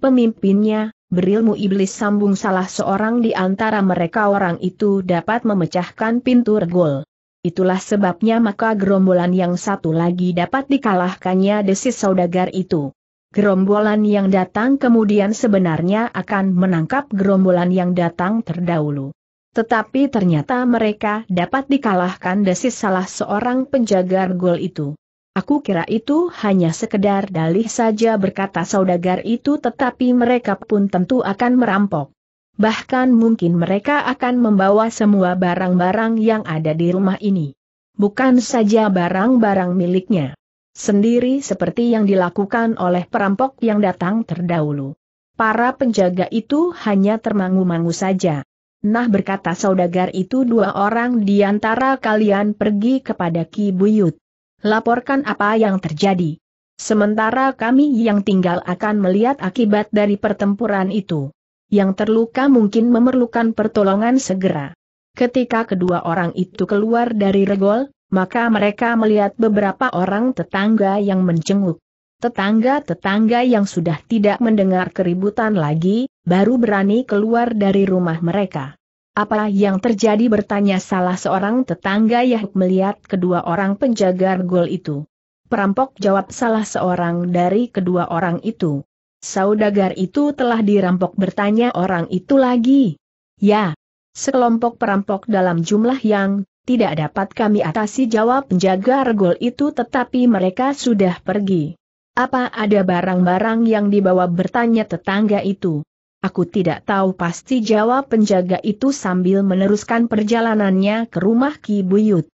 Pemimpinnya, berilmu iblis sambung salah seorang di antara mereka orang itu dapat memecahkan pintu regol. Itulah sebabnya maka gerombolan yang satu lagi dapat dikalahkannya desis saudagar itu. Gerombolan yang datang kemudian sebenarnya akan menangkap gerombolan yang datang terdahulu. Tetapi ternyata mereka dapat dikalahkan desis salah seorang penjaga gol itu. Aku kira itu hanya sekedar dalih saja berkata saudagar itu tetapi mereka pun tentu akan merampok bahkan mungkin mereka akan membawa semua barang-barang yang ada di rumah ini. Bukan saja barang-barang miliknya sendiri seperti yang dilakukan oleh perampok yang datang terdahulu. Para penjaga itu hanya termangu-mangu saja. Nah berkata saudagar itu dua orang di antara kalian pergi kepada Ki Buyut. Laporkan apa yang terjadi. Sementara kami yang tinggal akan melihat akibat dari pertempuran itu yang terluka mungkin memerlukan pertolongan segera. Ketika kedua orang itu keluar dari regol, maka mereka melihat beberapa orang tetangga yang mencenguk. Tetangga-tetangga yang sudah tidak mendengar keributan lagi, baru berani keluar dari rumah mereka. Apa yang terjadi bertanya salah seorang tetangga Yahuk melihat kedua orang penjaga regol itu. Perampok jawab salah seorang dari kedua orang itu. Saudagar itu telah dirampok bertanya orang itu lagi. Ya, sekelompok perampok dalam jumlah yang tidak dapat kami atasi jawab penjaga regol itu tetapi mereka sudah pergi. Apa ada barang-barang yang dibawa bertanya tetangga itu? Aku tidak tahu pasti jawab penjaga itu sambil meneruskan perjalanannya ke rumah Ki Buyut.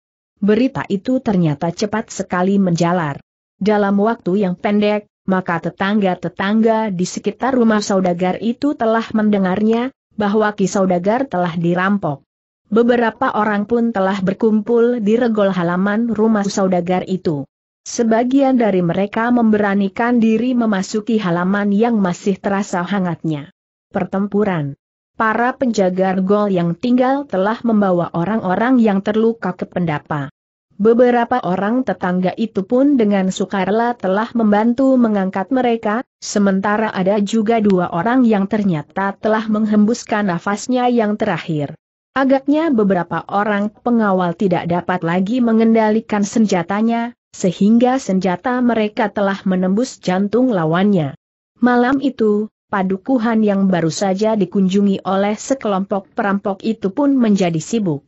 Berita itu ternyata cepat sekali menjalar. Dalam waktu yang pendek, maka tetangga-tetangga di sekitar rumah saudagar itu telah mendengarnya, bahwa Ki Saudagar telah dirampok. Beberapa orang pun telah berkumpul di regol halaman rumah saudagar itu. Sebagian dari mereka memberanikan diri memasuki halaman yang masih terasa hangatnya. Pertempuran Para penjaga regol yang tinggal telah membawa orang-orang yang terluka ke pendapa. Beberapa orang tetangga itu pun dengan sukarela telah membantu mengangkat mereka, sementara ada juga dua orang yang ternyata telah menghembuskan nafasnya yang terakhir. Agaknya beberapa orang pengawal tidak dapat lagi mengendalikan senjatanya, sehingga senjata mereka telah menembus jantung lawannya. Malam itu, padukuhan yang baru saja dikunjungi oleh sekelompok perampok itu pun menjadi sibuk.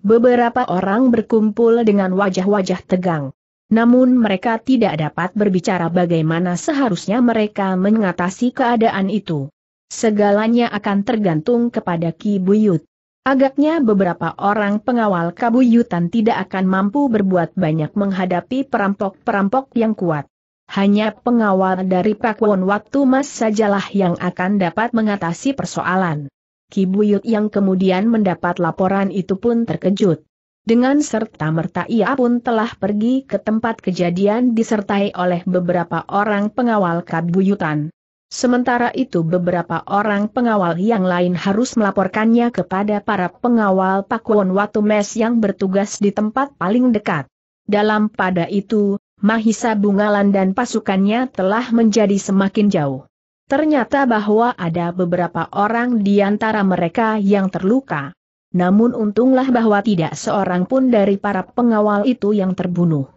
Beberapa orang berkumpul dengan wajah-wajah tegang. Namun mereka tidak dapat berbicara bagaimana seharusnya mereka mengatasi keadaan itu. Segalanya akan tergantung kepada Ki Buyut. Agaknya beberapa orang pengawal kabuyutan tidak akan mampu berbuat banyak menghadapi perampok-perampok yang kuat. Hanya pengawal dari Pakwon Waktu Mas sajalah yang akan dapat mengatasi persoalan. Kibuyut yang kemudian mendapat laporan itu pun terkejut. Dengan serta-merta ia pun telah pergi ke tempat kejadian disertai oleh beberapa orang pengawal kabuyutan. Sementara itu beberapa orang pengawal yang lain harus melaporkannya kepada para pengawal Pakuan Watumes yang bertugas di tempat paling dekat. Dalam pada itu, Mahisa Bungalan dan pasukannya telah menjadi semakin jauh. Ternyata bahwa ada beberapa orang di antara mereka yang terluka. Namun untunglah bahwa tidak seorang pun dari para pengawal itu yang terbunuh.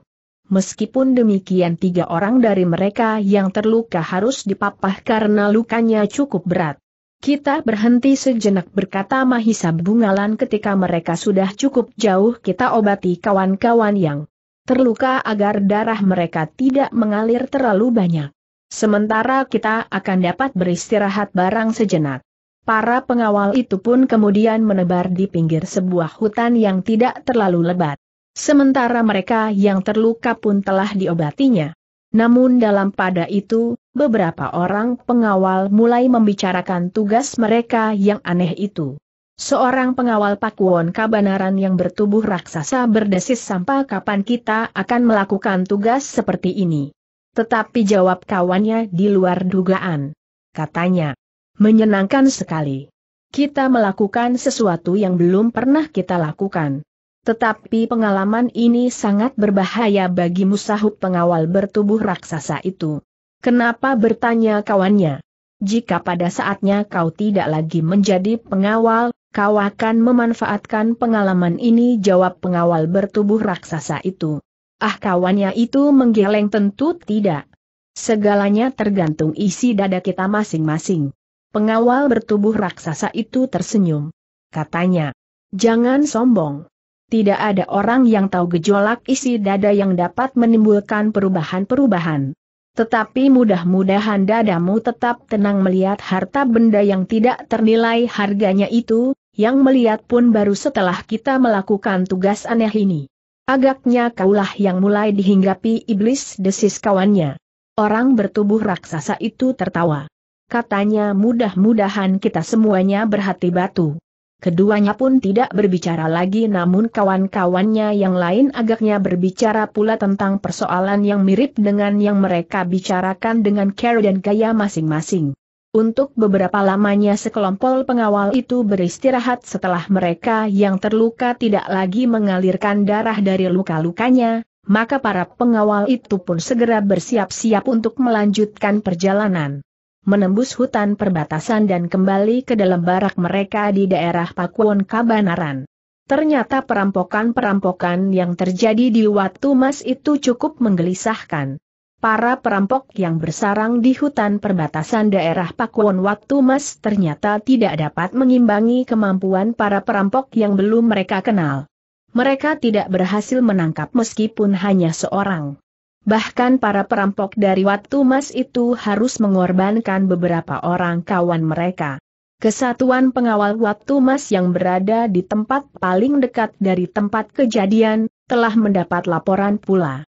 Meskipun demikian tiga orang dari mereka yang terluka harus dipapah karena lukanya cukup berat. Kita berhenti sejenak berkata Mahisa Bungalan ketika mereka sudah cukup jauh kita obati kawan-kawan yang terluka agar darah mereka tidak mengalir terlalu banyak. Sementara kita akan dapat beristirahat barang sejenak. Para pengawal itu pun kemudian menebar di pinggir sebuah hutan yang tidak terlalu lebat. Sementara mereka yang terluka pun telah diobatinya. Namun dalam pada itu, beberapa orang pengawal mulai membicarakan tugas mereka yang aneh itu. Seorang pengawal pakuan kabanaran yang bertubuh raksasa berdesis sampai kapan kita akan melakukan tugas seperti ini. Tetapi jawab kawannya di luar dugaan. Katanya, menyenangkan sekali. Kita melakukan sesuatu yang belum pernah kita lakukan. Tetapi pengalaman ini sangat berbahaya bagi musahub pengawal bertubuh raksasa itu. Kenapa bertanya kawannya? Jika pada saatnya kau tidak lagi menjadi pengawal, kau akan memanfaatkan pengalaman ini jawab pengawal bertubuh raksasa itu. Ah kawannya itu menggeleng tentu tidak. Segalanya tergantung isi dada kita masing-masing. Pengawal bertubuh raksasa itu tersenyum. Katanya, jangan sombong. Tidak ada orang yang tahu gejolak isi dada yang dapat menimbulkan perubahan-perubahan. Tetapi mudah-mudahan dadamu tetap tenang melihat harta benda yang tidak ternilai harganya itu, yang melihat pun baru setelah kita melakukan tugas aneh ini. Agaknya kaulah yang mulai dihinggapi iblis desis kawannya. Orang bertubuh raksasa itu tertawa. Katanya mudah-mudahan kita semuanya berhati batu. Keduanya pun tidak berbicara lagi namun kawan-kawannya yang lain agaknya berbicara pula tentang persoalan yang mirip dengan yang mereka bicarakan dengan cara dan gaya masing-masing. Untuk beberapa lamanya sekelompok pengawal itu beristirahat setelah mereka yang terluka tidak lagi mengalirkan darah dari luka-lukanya, maka para pengawal itu pun segera bersiap-siap untuk melanjutkan perjalanan. Menembus hutan perbatasan dan kembali ke dalam barak mereka di daerah Pakuwon Kabanaran. Ternyata perampokan-perampokan yang terjadi di Watu Mas itu cukup menggelisahkan para perampok yang bersarang di hutan perbatasan daerah Pakuan waktu Mas ternyata tidak dapat mengimbangi kemampuan para perampok yang belum mereka kenal. Mereka tidak berhasil menangkap meskipun hanya seorang. Bahkan para perampok dari waktu Mas itu harus mengorbankan beberapa orang kawan mereka. Kesatuan pengawal waktu Mas yang berada di tempat paling dekat dari tempat kejadian, telah mendapat laporan pula.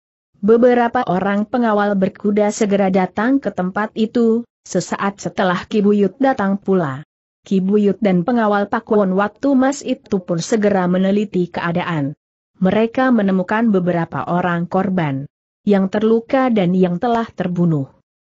Beberapa orang pengawal berkuda segera datang ke tempat itu, sesaat setelah Kibuyut datang pula. Kibuyut dan pengawal Pakuan waktu Mas itu pun segera meneliti keadaan. Mereka menemukan beberapa orang korban yang terluka dan yang telah terbunuh.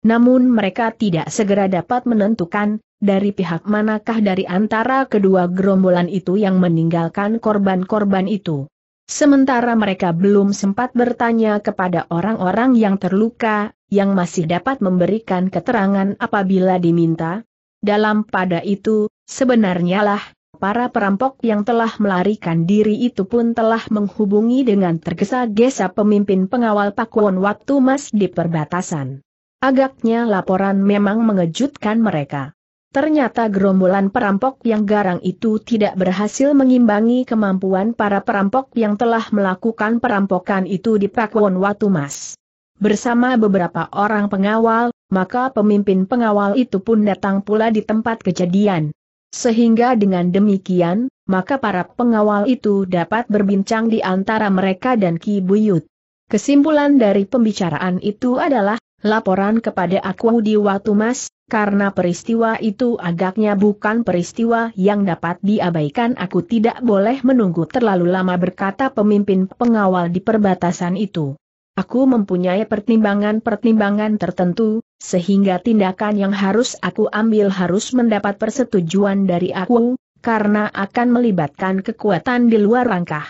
Namun mereka tidak segera dapat menentukan dari pihak manakah dari antara kedua gerombolan itu yang meninggalkan korban-korban itu. Sementara mereka belum sempat bertanya kepada orang-orang yang terluka, yang masih dapat memberikan keterangan apabila diminta. Dalam pada itu, sebenarnya lah, para perampok yang telah melarikan diri itu pun telah menghubungi dengan tergesa-gesa pemimpin pengawal Pakuan waktu Mas di perbatasan. Agaknya laporan memang mengejutkan mereka. Ternyata gerombolan perampok yang garang itu tidak berhasil mengimbangi kemampuan para perampok yang telah melakukan perampokan itu di Pakwon Watumas. Bersama beberapa orang pengawal, maka pemimpin pengawal itu pun datang pula di tempat kejadian. Sehingga dengan demikian, maka para pengawal itu dapat berbincang di antara mereka dan Ki Buyut. Kesimpulan dari pembicaraan itu adalah, laporan kepada aku di Watumas, karena peristiwa itu agaknya bukan peristiwa yang dapat diabaikan aku tidak boleh menunggu terlalu lama berkata pemimpin pengawal di perbatasan itu. Aku mempunyai pertimbangan-pertimbangan tertentu, sehingga tindakan yang harus aku ambil harus mendapat persetujuan dari aku, karena akan melibatkan kekuatan di luar langkah.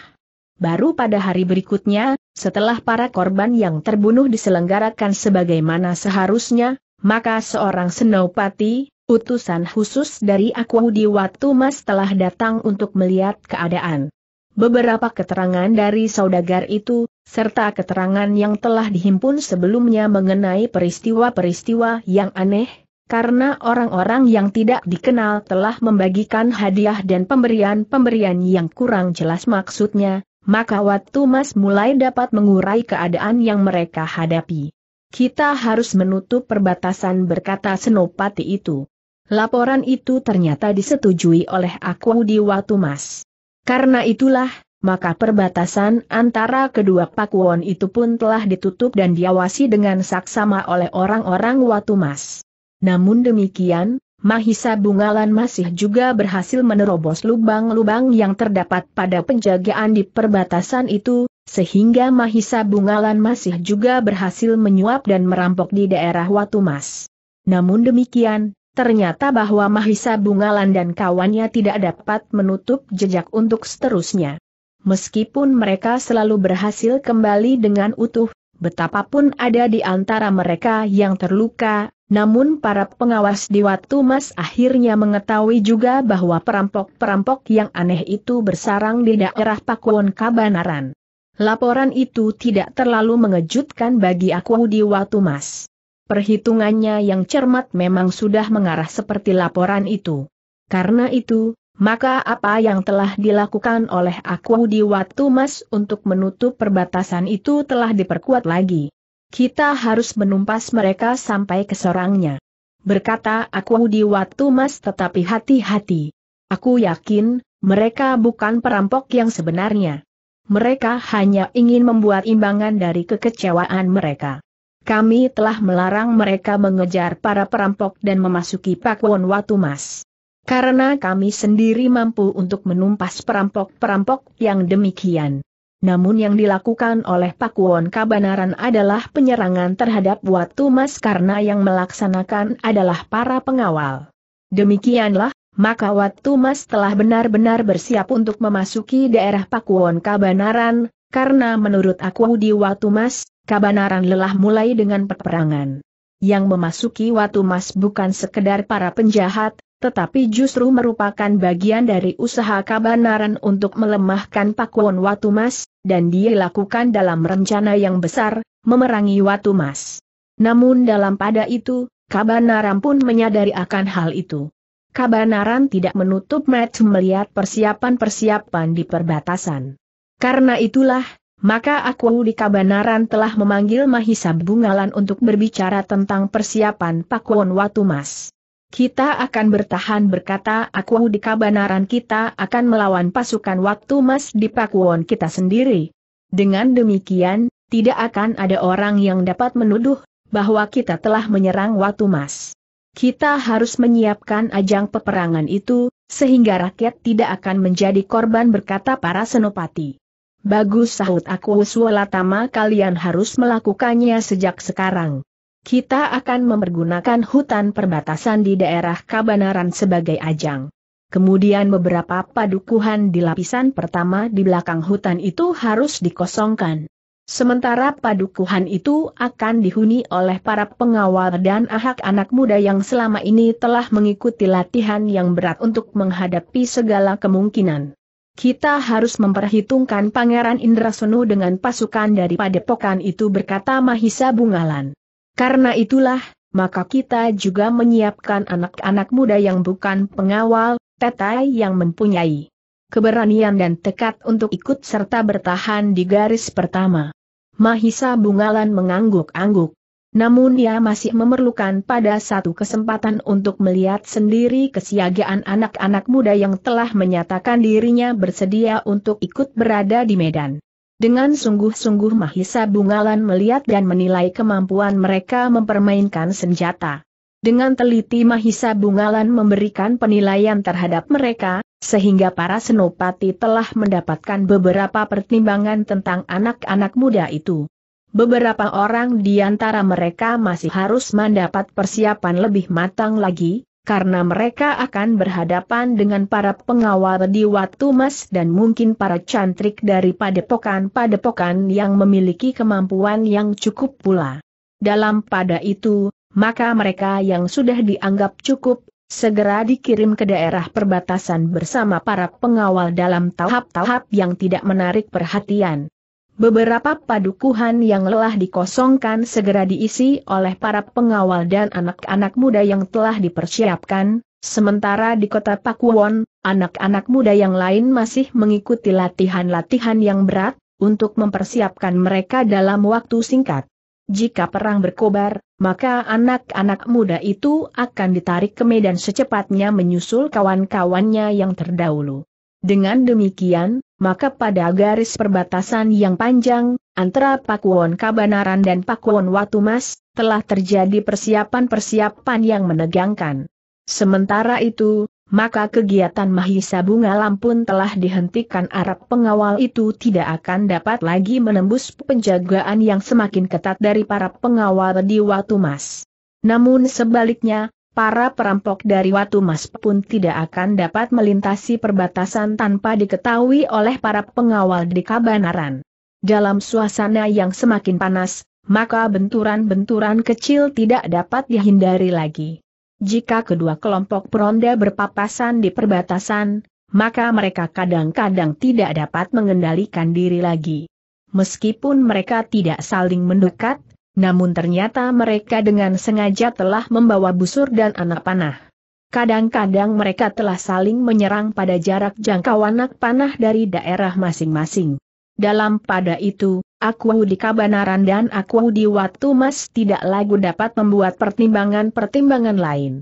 Baru pada hari berikutnya, setelah para korban yang terbunuh diselenggarakan sebagaimana seharusnya, maka seorang senopati, utusan khusus dari aku di waktu Mas telah datang untuk melihat keadaan. Beberapa keterangan dari saudagar itu, serta keterangan yang telah dihimpun sebelumnya mengenai peristiwa-peristiwa yang aneh, karena orang-orang yang tidak dikenal telah membagikan hadiah dan pemberian-pemberian yang kurang jelas maksudnya, maka waktu Mas mulai dapat mengurai keadaan yang mereka hadapi. Kita harus menutup perbatasan berkata Senopati itu. Laporan itu ternyata disetujui oleh aku di Watumas. Karena itulah, maka perbatasan antara kedua Pakuan itu pun telah ditutup dan diawasi dengan saksama oleh orang-orang Watumas. Namun demikian, Mahisa Bungalan masih juga berhasil menerobos lubang-lubang yang terdapat pada penjagaan di perbatasan itu, sehingga Mahisa Bungalan masih juga berhasil menyuap dan merampok di daerah Watumas. Namun demikian, ternyata bahwa Mahisa Bungalan dan kawannya tidak dapat menutup jejak untuk seterusnya. Meskipun mereka selalu berhasil kembali dengan utuh, betapapun ada di antara mereka yang terluka, namun para pengawas di Watu Mas akhirnya mengetahui juga bahwa perampok-perampok yang aneh itu bersarang di daerah Pakuwon Kabanaran. Laporan itu tidak terlalu mengejutkan bagi aku di mas. Perhitungannya yang cermat memang sudah mengarah seperti laporan itu. Karena itu, maka apa yang telah dilakukan oleh aku di mas untuk menutup perbatasan itu telah diperkuat lagi. Kita harus menumpas mereka sampai ke sorangnya. Berkata aku di mas tetapi hati-hati. Aku yakin, mereka bukan perampok yang sebenarnya mereka hanya ingin membuat imbangan dari kekecewaan mereka. Kami telah melarang mereka mengejar para perampok dan memasuki Pakwon Watu Mas. Karena kami sendiri mampu untuk menumpas perampok-perampok yang demikian. Namun yang dilakukan oleh Pakwon Kabanaran adalah penyerangan terhadap Watu Mas karena yang melaksanakan adalah para pengawal. Demikianlah maka Wat Mas telah benar-benar bersiap untuk memasuki daerah Pakuwon Kabanaran, karena menurut aku di Wat Mas, Kabanaran lelah mulai dengan peperangan. Yang memasuki Wat Mas bukan sekedar para penjahat, tetapi justru merupakan bagian dari usaha Kabanaran untuk melemahkan Pakuwon Wat Mas, dan dilakukan dalam rencana yang besar, memerangi Wat Mas. Namun dalam pada itu, Kabanaran pun menyadari akan hal itu. Kabanaran tidak menutup mata melihat persiapan-persiapan di perbatasan. Karena itulah, maka aku di Kabanaran telah memanggil Mahisa Bungalan untuk berbicara tentang persiapan Pakuan Watumas. Kita akan bertahan berkata aku di Kabanaran kita akan melawan pasukan Watumas di Pakuan kita sendiri. Dengan demikian, tidak akan ada orang yang dapat menuduh bahwa kita telah menyerang Watumas. Kita harus menyiapkan ajang peperangan itu, sehingga rakyat tidak akan menjadi korban berkata para senopati. Bagus sahut aku Uswalatama kalian harus melakukannya sejak sekarang. Kita akan mempergunakan hutan perbatasan di daerah Kabanaran sebagai ajang. Kemudian beberapa padukuhan di lapisan pertama di belakang hutan itu harus dikosongkan. Sementara padukuhan itu akan dihuni oleh para pengawal dan ahak anak muda yang selama ini telah mengikuti latihan yang berat untuk menghadapi segala kemungkinan. Kita harus memperhitungkan Pangeran Indrasenu dengan pasukan dari padepokan itu berkata Mahisa Bungalan. Karena itulah, maka kita juga menyiapkan anak-anak muda yang bukan pengawal, tetai yang mempunyai keberanian dan tekad untuk ikut serta bertahan di garis pertama. Mahisa Bungalan mengangguk-angguk. Namun ia masih memerlukan pada satu kesempatan untuk melihat sendiri kesiagaan anak-anak muda yang telah menyatakan dirinya bersedia untuk ikut berada di Medan. Dengan sungguh-sungguh Mahisa Bungalan melihat dan menilai kemampuan mereka mempermainkan senjata. Dengan teliti Mahisa Bungalan memberikan penilaian terhadap mereka, sehingga para senopati telah mendapatkan beberapa pertimbangan tentang anak-anak muda itu. Beberapa orang di antara mereka masih harus mendapat persiapan lebih matang lagi, karena mereka akan berhadapan dengan para pengawal di Watu Mas dan mungkin para cantrik dari padepokan-padepokan yang memiliki kemampuan yang cukup pula. Dalam pada itu, maka mereka yang sudah dianggap cukup, segera dikirim ke daerah perbatasan bersama para pengawal dalam tahap-tahap yang tidak menarik perhatian. Beberapa padukuhan yang lelah dikosongkan segera diisi oleh para pengawal dan anak-anak muda yang telah dipersiapkan, sementara di kota Pakuwon, anak-anak muda yang lain masih mengikuti latihan-latihan yang berat, untuk mempersiapkan mereka dalam waktu singkat. Jika perang berkobar, maka anak-anak muda itu akan ditarik ke Medan secepatnya menyusul kawan-kawannya yang terdahulu. Dengan demikian, maka pada garis perbatasan yang panjang, antara Pakuwon Kabanaran dan Pakuwon Watumas, telah terjadi persiapan-persiapan yang menegangkan. Sementara itu, maka kegiatan Mahisa bunga lampun telah dihentikan Arab pengawal itu tidak akan dapat lagi menembus penjagaan yang semakin ketat dari para pengawal di Watu Mas. Namun sebaliknya, para perampok dari Watu Mas pun tidak akan dapat melintasi perbatasan tanpa diketahui oleh para pengawal di Kabanaran. Dalam suasana yang semakin panas, maka benturan-benturan kecil tidak dapat dihindari lagi. Jika kedua kelompok peronda berpapasan di perbatasan, maka mereka kadang-kadang tidak dapat mengendalikan diri lagi. Meskipun mereka tidak saling mendekat, namun ternyata mereka dengan sengaja telah membawa busur dan anak panah. Kadang-kadang mereka telah saling menyerang pada jarak jangkau anak panah dari daerah masing-masing. Dalam pada itu, aku di kabanaran dan aku di waktu mas tidak lagi dapat membuat pertimbangan-pertimbangan lain.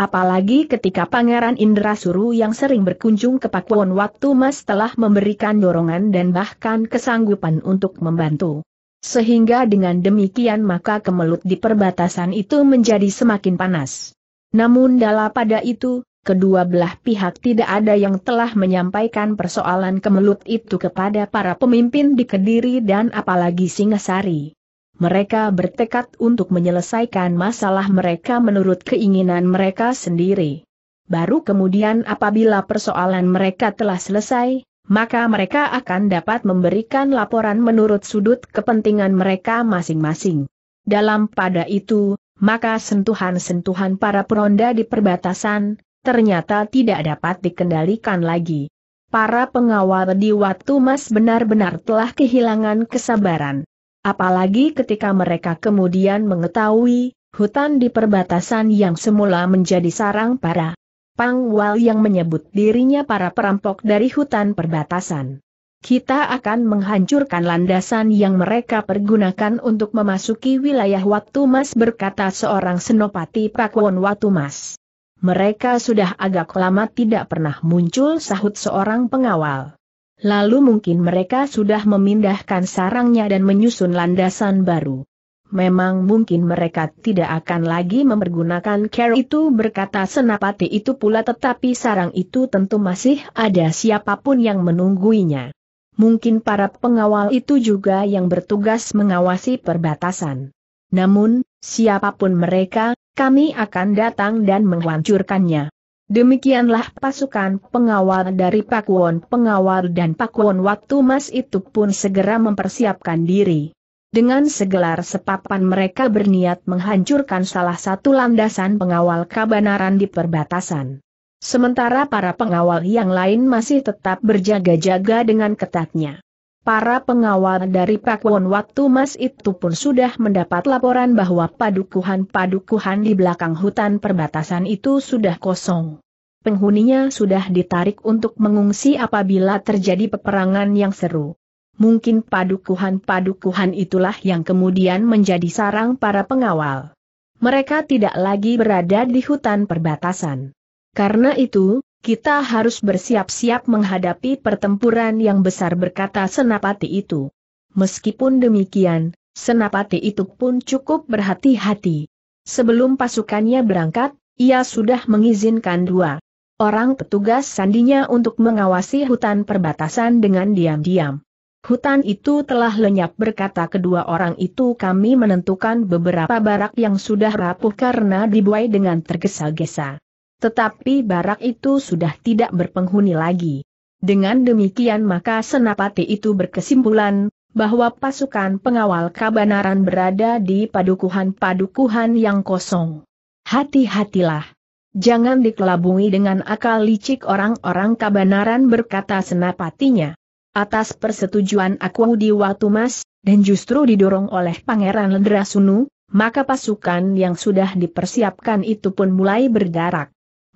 Apalagi ketika Pangeran Indra Suru yang sering berkunjung ke Pakuan Waktu Mas telah memberikan dorongan dan bahkan kesanggupan untuk membantu. Sehingga dengan demikian maka kemelut di perbatasan itu menjadi semakin panas. Namun dalam pada itu, kedua belah pihak tidak ada yang telah menyampaikan persoalan kemelut itu kepada para pemimpin di Kediri dan apalagi Singasari. Mereka bertekad untuk menyelesaikan masalah mereka menurut keinginan mereka sendiri. Baru kemudian apabila persoalan mereka telah selesai, maka mereka akan dapat memberikan laporan menurut sudut kepentingan mereka masing-masing. Dalam pada itu, maka sentuhan-sentuhan para peronda di perbatasan, ternyata tidak dapat dikendalikan lagi. Para pengawal di Watu Mas benar-benar telah kehilangan kesabaran. Apalagi ketika mereka kemudian mengetahui, hutan di perbatasan yang semula menjadi sarang para Pangwal yang menyebut dirinya para perampok dari hutan perbatasan. Kita akan menghancurkan landasan yang mereka pergunakan untuk memasuki wilayah Watu Mas berkata seorang senopati Pakwon Watu Mas. Mereka sudah agak lama tidak pernah muncul sahut seorang pengawal. Lalu mungkin mereka sudah memindahkan sarangnya dan menyusun landasan baru. Memang mungkin mereka tidak akan lagi mempergunakan care itu berkata senapati itu pula tetapi sarang itu tentu masih ada siapapun yang menungguinya. Mungkin para pengawal itu juga yang bertugas mengawasi perbatasan. Namun, Siapapun mereka, kami akan datang dan menghancurkannya. Demikianlah pasukan pengawal dari Pakuwon pengawal dan Pakuwon waktu mas itu pun segera mempersiapkan diri. Dengan segelar sepapan mereka berniat menghancurkan salah satu landasan pengawal Kabanaran di perbatasan. Sementara para pengawal yang lain masih tetap berjaga-jaga dengan ketatnya. Para pengawal dari Won waktu Mas itu pun sudah mendapat laporan bahwa padukuhan-padukuhan di belakang hutan perbatasan itu sudah kosong. Penghuninya sudah ditarik untuk mengungsi apabila terjadi peperangan yang seru. Mungkin padukuhan-padukuhan itulah yang kemudian menjadi sarang para pengawal. Mereka tidak lagi berada di hutan perbatasan. Karena itu, kita harus bersiap-siap menghadapi pertempuran yang besar berkata Senapati itu. Meskipun demikian, Senapati itu pun cukup berhati-hati. Sebelum pasukannya berangkat, ia sudah mengizinkan dua orang petugas sandinya untuk mengawasi hutan perbatasan dengan diam-diam. Hutan itu telah lenyap berkata kedua orang itu kami menentukan beberapa barak yang sudah rapuh karena dibuai dengan tergesa-gesa. Tetapi barak itu sudah tidak berpenghuni lagi. Dengan demikian maka Senapati itu berkesimpulan, bahwa pasukan pengawal Kabanaran berada di padukuhan-padukuhan yang kosong. Hati-hatilah. Jangan dikelabungi dengan akal licik orang-orang Kabanaran berkata senapatinya. Atas persetujuan aku di Watumas, dan justru didorong oleh Pangeran Ledrasunu, maka pasukan yang sudah dipersiapkan itu pun mulai berdarak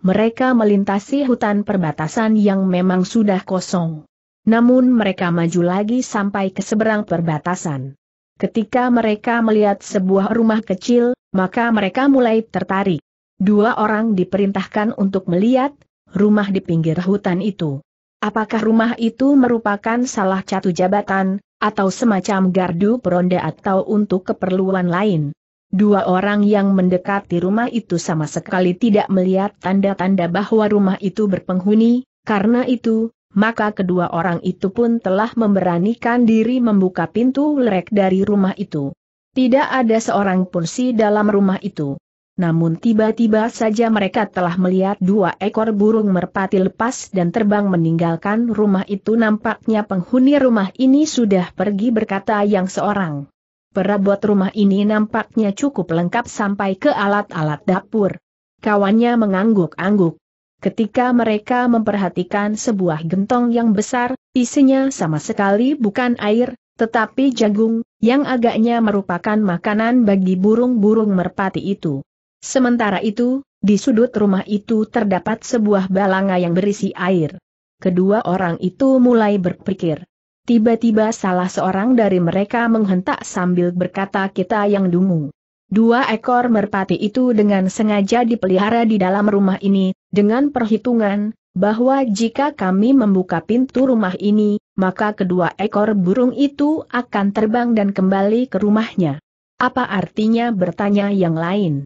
mereka melintasi hutan perbatasan yang memang sudah kosong. Namun mereka maju lagi sampai ke seberang perbatasan. Ketika mereka melihat sebuah rumah kecil, maka mereka mulai tertarik. Dua orang diperintahkan untuk melihat rumah di pinggir hutan itu. Apakah rumah itu merupakan salah satu jabatan, atau semacam gardu peronda atau untuk keperluan lain? Dua orang yang mendekati rumah itu sama sekali tidak melihat tanda-tanda bahwa rumah itu berpenghuni, karena itu, maka kedua orang itu pun telah memberanikan diri membuka pintu lerek dari rumah itu. Tidak ada seorang pun si dalam rumah itu. Namun tiba-tiba saja mereka telah melihat dua ekor burung merpati lepas dan terbang meninggalkan rumah itu nampaknya penghuni rumah ini sudah pergi berkata yang seorang. Perabot rumah ini nampaknya cukup lengkap sampai ke alat-alat dapur. Kawannya mengangguk-angguk. Ketika mereka memperhatikan sebuah gentong yang besar, isinya sama sekali bukan air, tetapi jagung, yang agaknya merupakan makanan bagi burung-burung merpati itu. Sementara itu, di sudut rumah itu terdapat sebuah balanga yang berisi air. Kedua orang itu mulai berpikir. Tiba-tiba salah seorang dari mereka menghentak sambil berkata kita yang dungu. Dua ekor merpati itu dengan sengaja dipelihara di dalam rumah ini, dengan perhitungan, bahwa jika kami membuka pintu rumah ini, maka kedua ekor burung itu akan terbang dan kembali ke rumahnya. Apa artinya bertanya yang lain?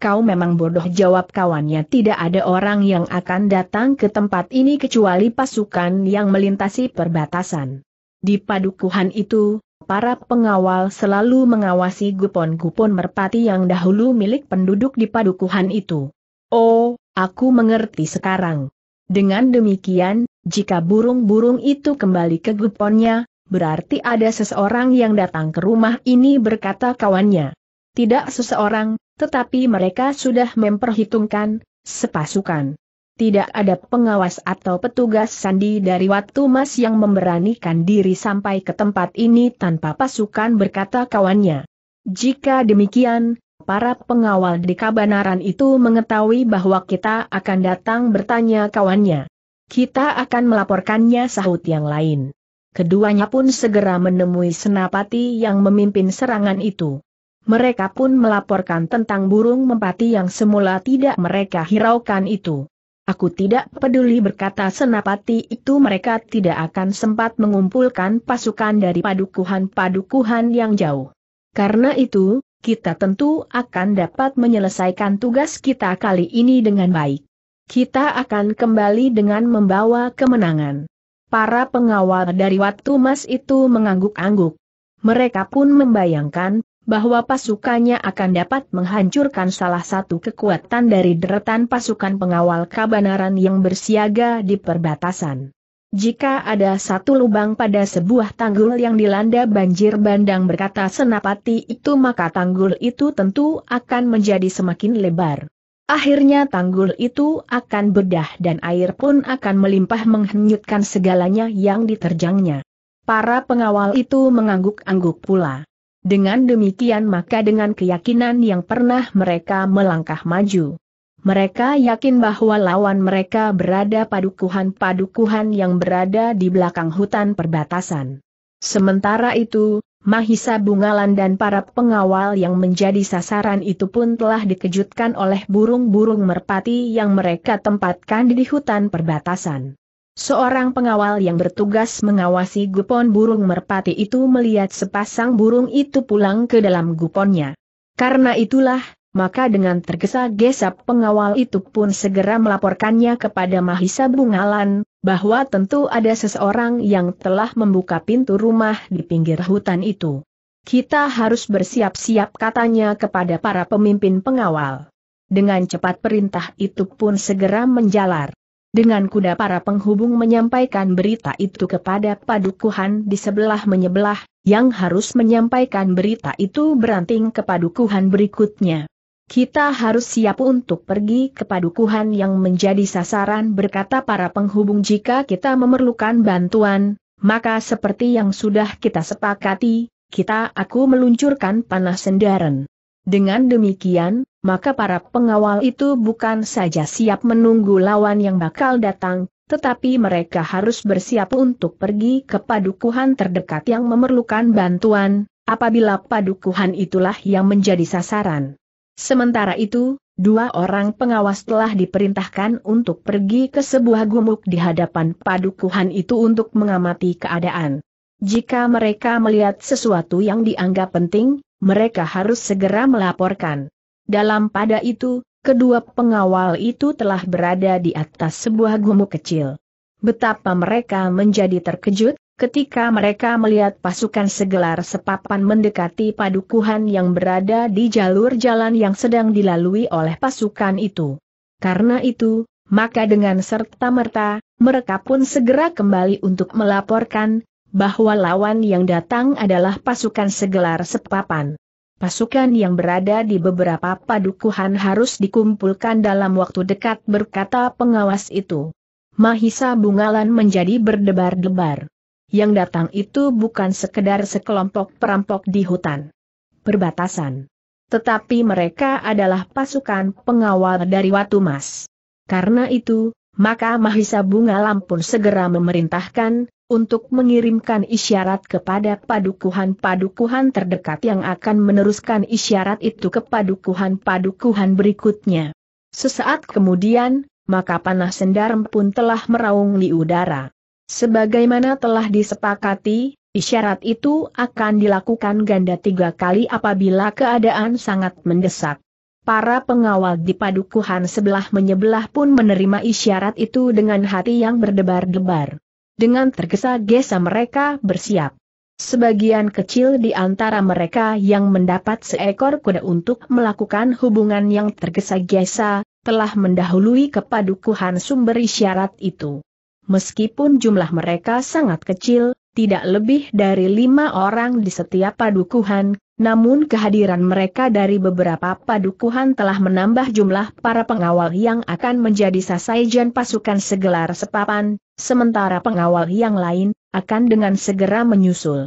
Kau memang bodoh jawab kawannya tidak ada orang yang akan datang ke tempat ini kecuali pasukan yang melintasi perbatasan. Di padukuhan itu, para pengawal selalu mengawasi gupon-gupon merpati yang dahulu milik penduduk di padukuhan itu. Oh, aku mengerti sekarang. Dengan demikian, jika burung-burung itu kembali ke guponnya, berarti ada seseorang yang datang ke rumah ini berkata kawannya. Tidak seseorang, tetapi mereka sudah memperhitungkan, sepasukan tidak ada pengawas atau petugas sandi dari waktu Mas yang memberanikan diri sampai ke tempat ini tanpa pasukan berkata kawannya. Jika demikian, para pengawal di kabanaran itu mengetahui bahwa kita akan datang bertanya kawannya. Kita akan melaporkannya sahut yang lain. Keduanya pun segera menemui Senapati yang memimpin serangan itu. Mereka pun melaporkan tentang burung mempati yang semula tidak mereka hiraukan itu. Aku tidak peduli berkata senapati itu mereka tidak akan sempat mengumpulkan pasukan dari padukuhan-padukuhan yang jauh. Karena itu, kita tentu akan dapat menyelesaikan tugas kita kali ini dengan baik. Kita akan kembali dengan membawa kemenangan. Para pengawal dari Wat Mas itu mengangguk-angguk. Mereka pun membayangkan bahwa pasukannya akan dapat menghancurkan salah satu kekuatan dari deretan pasukan pengawal kabanaran yang bersiaga di perbatasan. Jika ada satu lubang pada sebuah tanggul yang dilanda banjir bandang berkata senapati itu maka tanggul itu tentu akan menjadi semakin lebar. Akhirnya tanggul itu akan berdah dan air pun akan melimpah menghanyutkan segalanya yang diterjangnya. Para pengawal itu mengangguk-angguk pula. Dengan demikian maka dengan keyakinan yang pernah mereka melangkah maju. Mereka yakin bahwa lawan mereka berada padukuhan-padukuhan yang berada di belakang hutan perbatasan. Sementara itu, Mahisa Bungalan dan para pengawal yang menjadi sasaran itu pun telah dikejutkan oleh burung-burung merpati yang mereka tempatkan di hutan perbatasan. Seorang pengawal yang bertugas mengawasi gupon burung merpati itu melihat sepasang burung itu pulang ke dalam guponnya. Karena itulah, maka dengan tergesa-gesa pengawal itu pun segera melaporkannya kepada Mahisa Bungalan, bahwa tentu ada seseorang yang telah membuka pintu rumah di pinggir hutan itu. Kita harus bersiap-siap katanya kepada para pemimpin pengawal. Dengan cepat perintah itu pun segera menjalar. Dengan kuda para penghubung menyampaikan berita itu kepada padukuhan di sebelah menyebelah, yang harus menyampaikan berita itu beranting ke padukuhan berikutnya. Kita harus siap untuk pergi ke padukuhan yang menjadi sasaran berkata para penghubung jika kita memerlukan bantuan, maka seperti yang sudah kita sepakati, kita aku meluncurkan panah sendaren. Dengan demikian, maka para pengawal itu bukan saja siap menunggu lawan yang bakal datang, tetapi mereka harus bersiap untuk pergi ke padukuhan terdekat yang memerlukan bantuan, apabila padukuhan itulah yang menjadi sasaran. Sementara itu, dua orang pengawas telah diperintahkan untuk pergi ke sebuah gumuk di hadapan padukuhan itu untuk mengamati keadaan. Jika mereka melihat sesuatu yang dianggap penting, mereka harus segera melaporkan. Dalam pada itu, kedua pengawal itu telah berada di atas sebuah gumuk kecil. Betapa mereka menjadi terkejut, ketika mereka melihat pasukan segelar sepapan mendekati padukuhan yang berada di jalur jalan yang sedang dilalui oleh pasukan itu. Karena itu, maka dengan serta-merta, mereka pun segera kembali untuk melaporkan, bahwa lawan yang datang adalah pasukan segelar sepapan. Pasukan yang berada di beberapa padukuhan harus dikumpulkan dalam waktu dekat berkata pengawas itu. Mahisa Bungalan menjadi berdebar-debar. Yang datang itu bukan sekedar sekelompok perampok di hutan. Perbatasan. Tetapi mereka adalah pasukan pengawal dari Watu Mas. Karena itu, maka Mahisa Bungalan pun segera memerintahkan, untuk mengirimkan isyarat kepada padukuhan-padukuhan terdekat yang akan meneruskan isyarat itu ke padukuhan-padukuhan berikutnya. Sesaat kemudian, maka panah sendarm pun telah meraung di udara. Sebagaimana telah disepakati, isyarat itu akan dilakukan ganda tiga kali apabila keadaan sangat mendesak. Para pengawal di padukuhan sebelah menyebelah pun menerima isyarat itu dengan hati yang berdebar-debar. Dengan tergesa-gesa mereka bersiap. Sebagian kecil di antara mereka yang mendapat seekor kuda untuk melakukan hubungan yang tergesa-gesa, telah mendahului kepadukuhan sumber isyarat itu. Meskipun jumlah mereka sangat kecil, tidak lebih dari lima orang di setiap padukuhan, namun kehadiran mereka dari beberapa padukuhan telah menambah jumlah para pengawal yang akan menjadi sasajen pasukan segelar sepapan, sementara pengawal yang lain, akan dengan segera menyusul.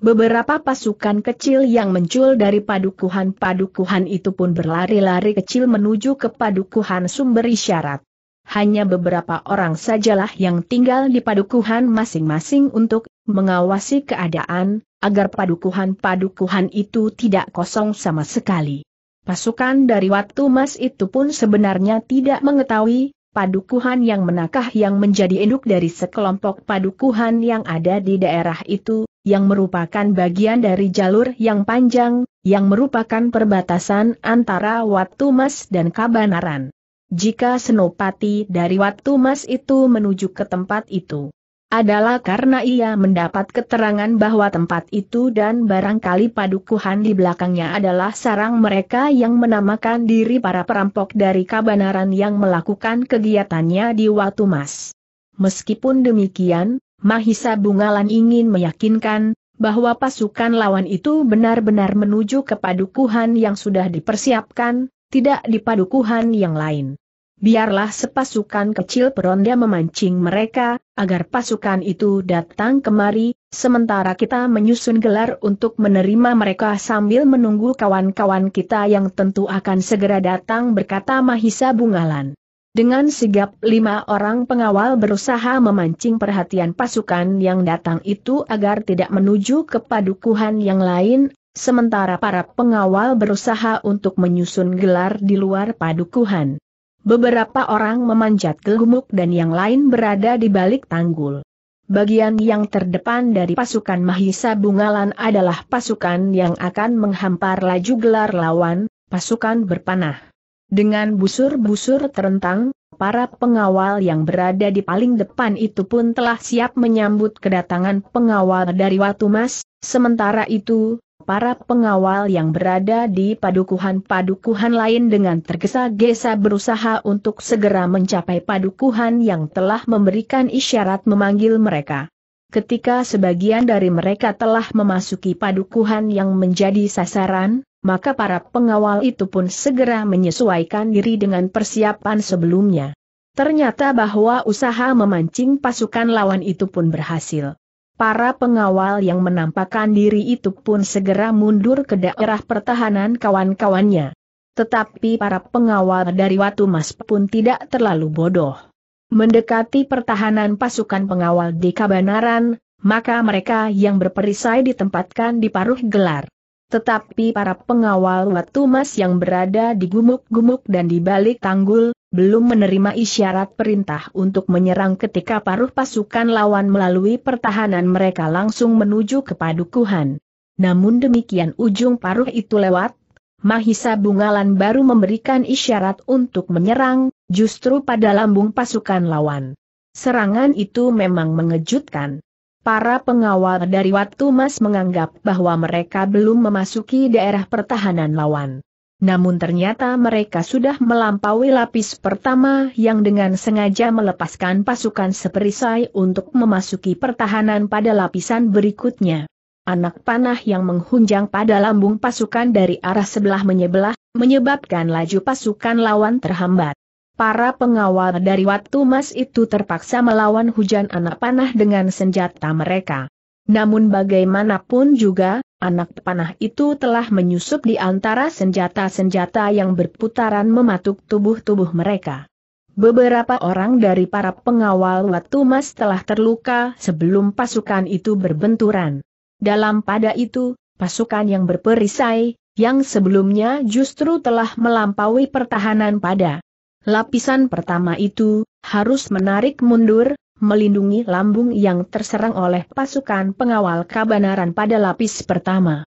Beberapa pasukan kecil yang muncul dari padukuhan-padukuhan itu pun berlari-lari kecil menuju ke padukuhan sumber isyarat. Hanya beberapa orang sajalah yang tinggal di padukuhan masing-masing untuk mengawasi keadaan, agar padukuhan-padukuhan itu tidak kosong sama sekali. Pasukan dari Watu Mas itu pun sebenarnya tidak mengetahui padukuhan yang menakah yang menjadi induk dari sekelompok padukuhan yang ada di daerah itu, yang merupakan bagian dari jalur yang panjang, yang merupakan perbatasan antara Watu Mas dan Kabanaran. Jika Senopati dari Watu Mas itu menuju ke tempat itu, adalah karena ia mendapat keterangan bahwa tempat itu dan barangkali padukuhan di belakangnya adalah sarang mereka yang menamakan diri para perampok dari kabanaran yang melakukan kegiatannya di Watu Mas. Meskipun demikian, Mahisa Bungalan ingin meyakinkan bahwa pasukan lawan itu benar-benar menuju ke padukuhan yang sudah dipersiapkan, tidak di padukuhan yang lain biarlah sepasukan kecil peronda memancing mereka, agar pasukan itu datang kemari, sementara kita menyusun gelar untuk menerima mereka sambil menunggu kawan-kawan kita yang tentu akan segera datang berkata Mahisa Bungalan. Dengan sigap lima orang pengawal berusaha memancing perhatian pasukan yang datang itu agar tidak menuju ke padukuhan yang lain, sementara para pengawal berusaha untuk menyusun gelar di luar padukuhan. Beberapa orang memanjat ke gumuk dan yang lain berada di balik tanggul. Bagian yang terdepan dari pasukan Mahisa Bungalan adalah pasukan yang akan menghampar laju gelar lawan, pasukan berpanah. Dengan busur-busur terentang, para pengawal yang berada di paling depan itu pun telah siap menyambut kedatangan pengawal dari Watu Mas, sementara itu, Para pengawal yang berada di padukuhan-padukuhan lain dengan tergesa-gesa berusaha untuk segera mencapai padukuhan yang telah memberikan isyarat memanggil mereka. Ketika sebagian dari mereka telah memasuki padukuhan yang menjadi sasaran, maka para pengawal itu pun segera menyesuaikan diri dengan persiapan sebelumnya. Ternyata bahwa usaha memancing pasukan lawan itu pun berhasil. Para pengawal yang menampakkan diri itu pun segera mundur ke daerah pertahanan kawan-kawannya. Tetapi para pengawal dari Watu Mas pun tidak terlalu bodoh. Mendekati pertahanan pasukan pengawal di Kabanaran, maka mereka yang berperisai ditempatkan di paruh gelar. Tetapi para pengawal Watu Mas yang berada di gumuk-gumuk dan di balik tanggul, belum menerima isyarat perintah untuk menyerang ketika paruh pasukan lawan melalui pertahanan mereka langsung menuju ke padukuhan. Namun demikian ujung paruh itu lewat, Mahisa Bungalan baru memberikan isyarat untuk menyerang, justru pada lambung pasukan lawan. Serangan itu memang mengejutkan. Para pengawal dari Watu Mas menganggap bahwa mereka belum memasuki daerah pertahanan lawan. Namun ternyata mereka sudah melampaui lapis pertama yang dengan sengaja melepaskan pasukan seperisai untuk memasuki pertahanan pada lapisan berikutnya. Anak panah yang menghunjang pada lambung pasukan dari arah sebelah menyebelah, menyebabkan laju pasukan lawan terhambat. Para pengawal dari waktu Mas itu terpaksa melawan hujan anak panah dengan senjata mereka. Namun bagaimanapun juga, anak panah itu telah menyusup di antara senjata-senjata yang berputaran mematuk tubuh-tubuh mereka. Beberapa orang dari para pengawal Watu Mas telah terluka sebelum pasukan itu berbenturan. Dalam pada itu, pasukan yang berperisai, yang sebelumnya justru telah melampaui pertahanan pada lapisan pertama itu, harus menarik mundur, melindungi lambung yang terserang oleh pasukan pengawal Kabanaran pada lapis pertama.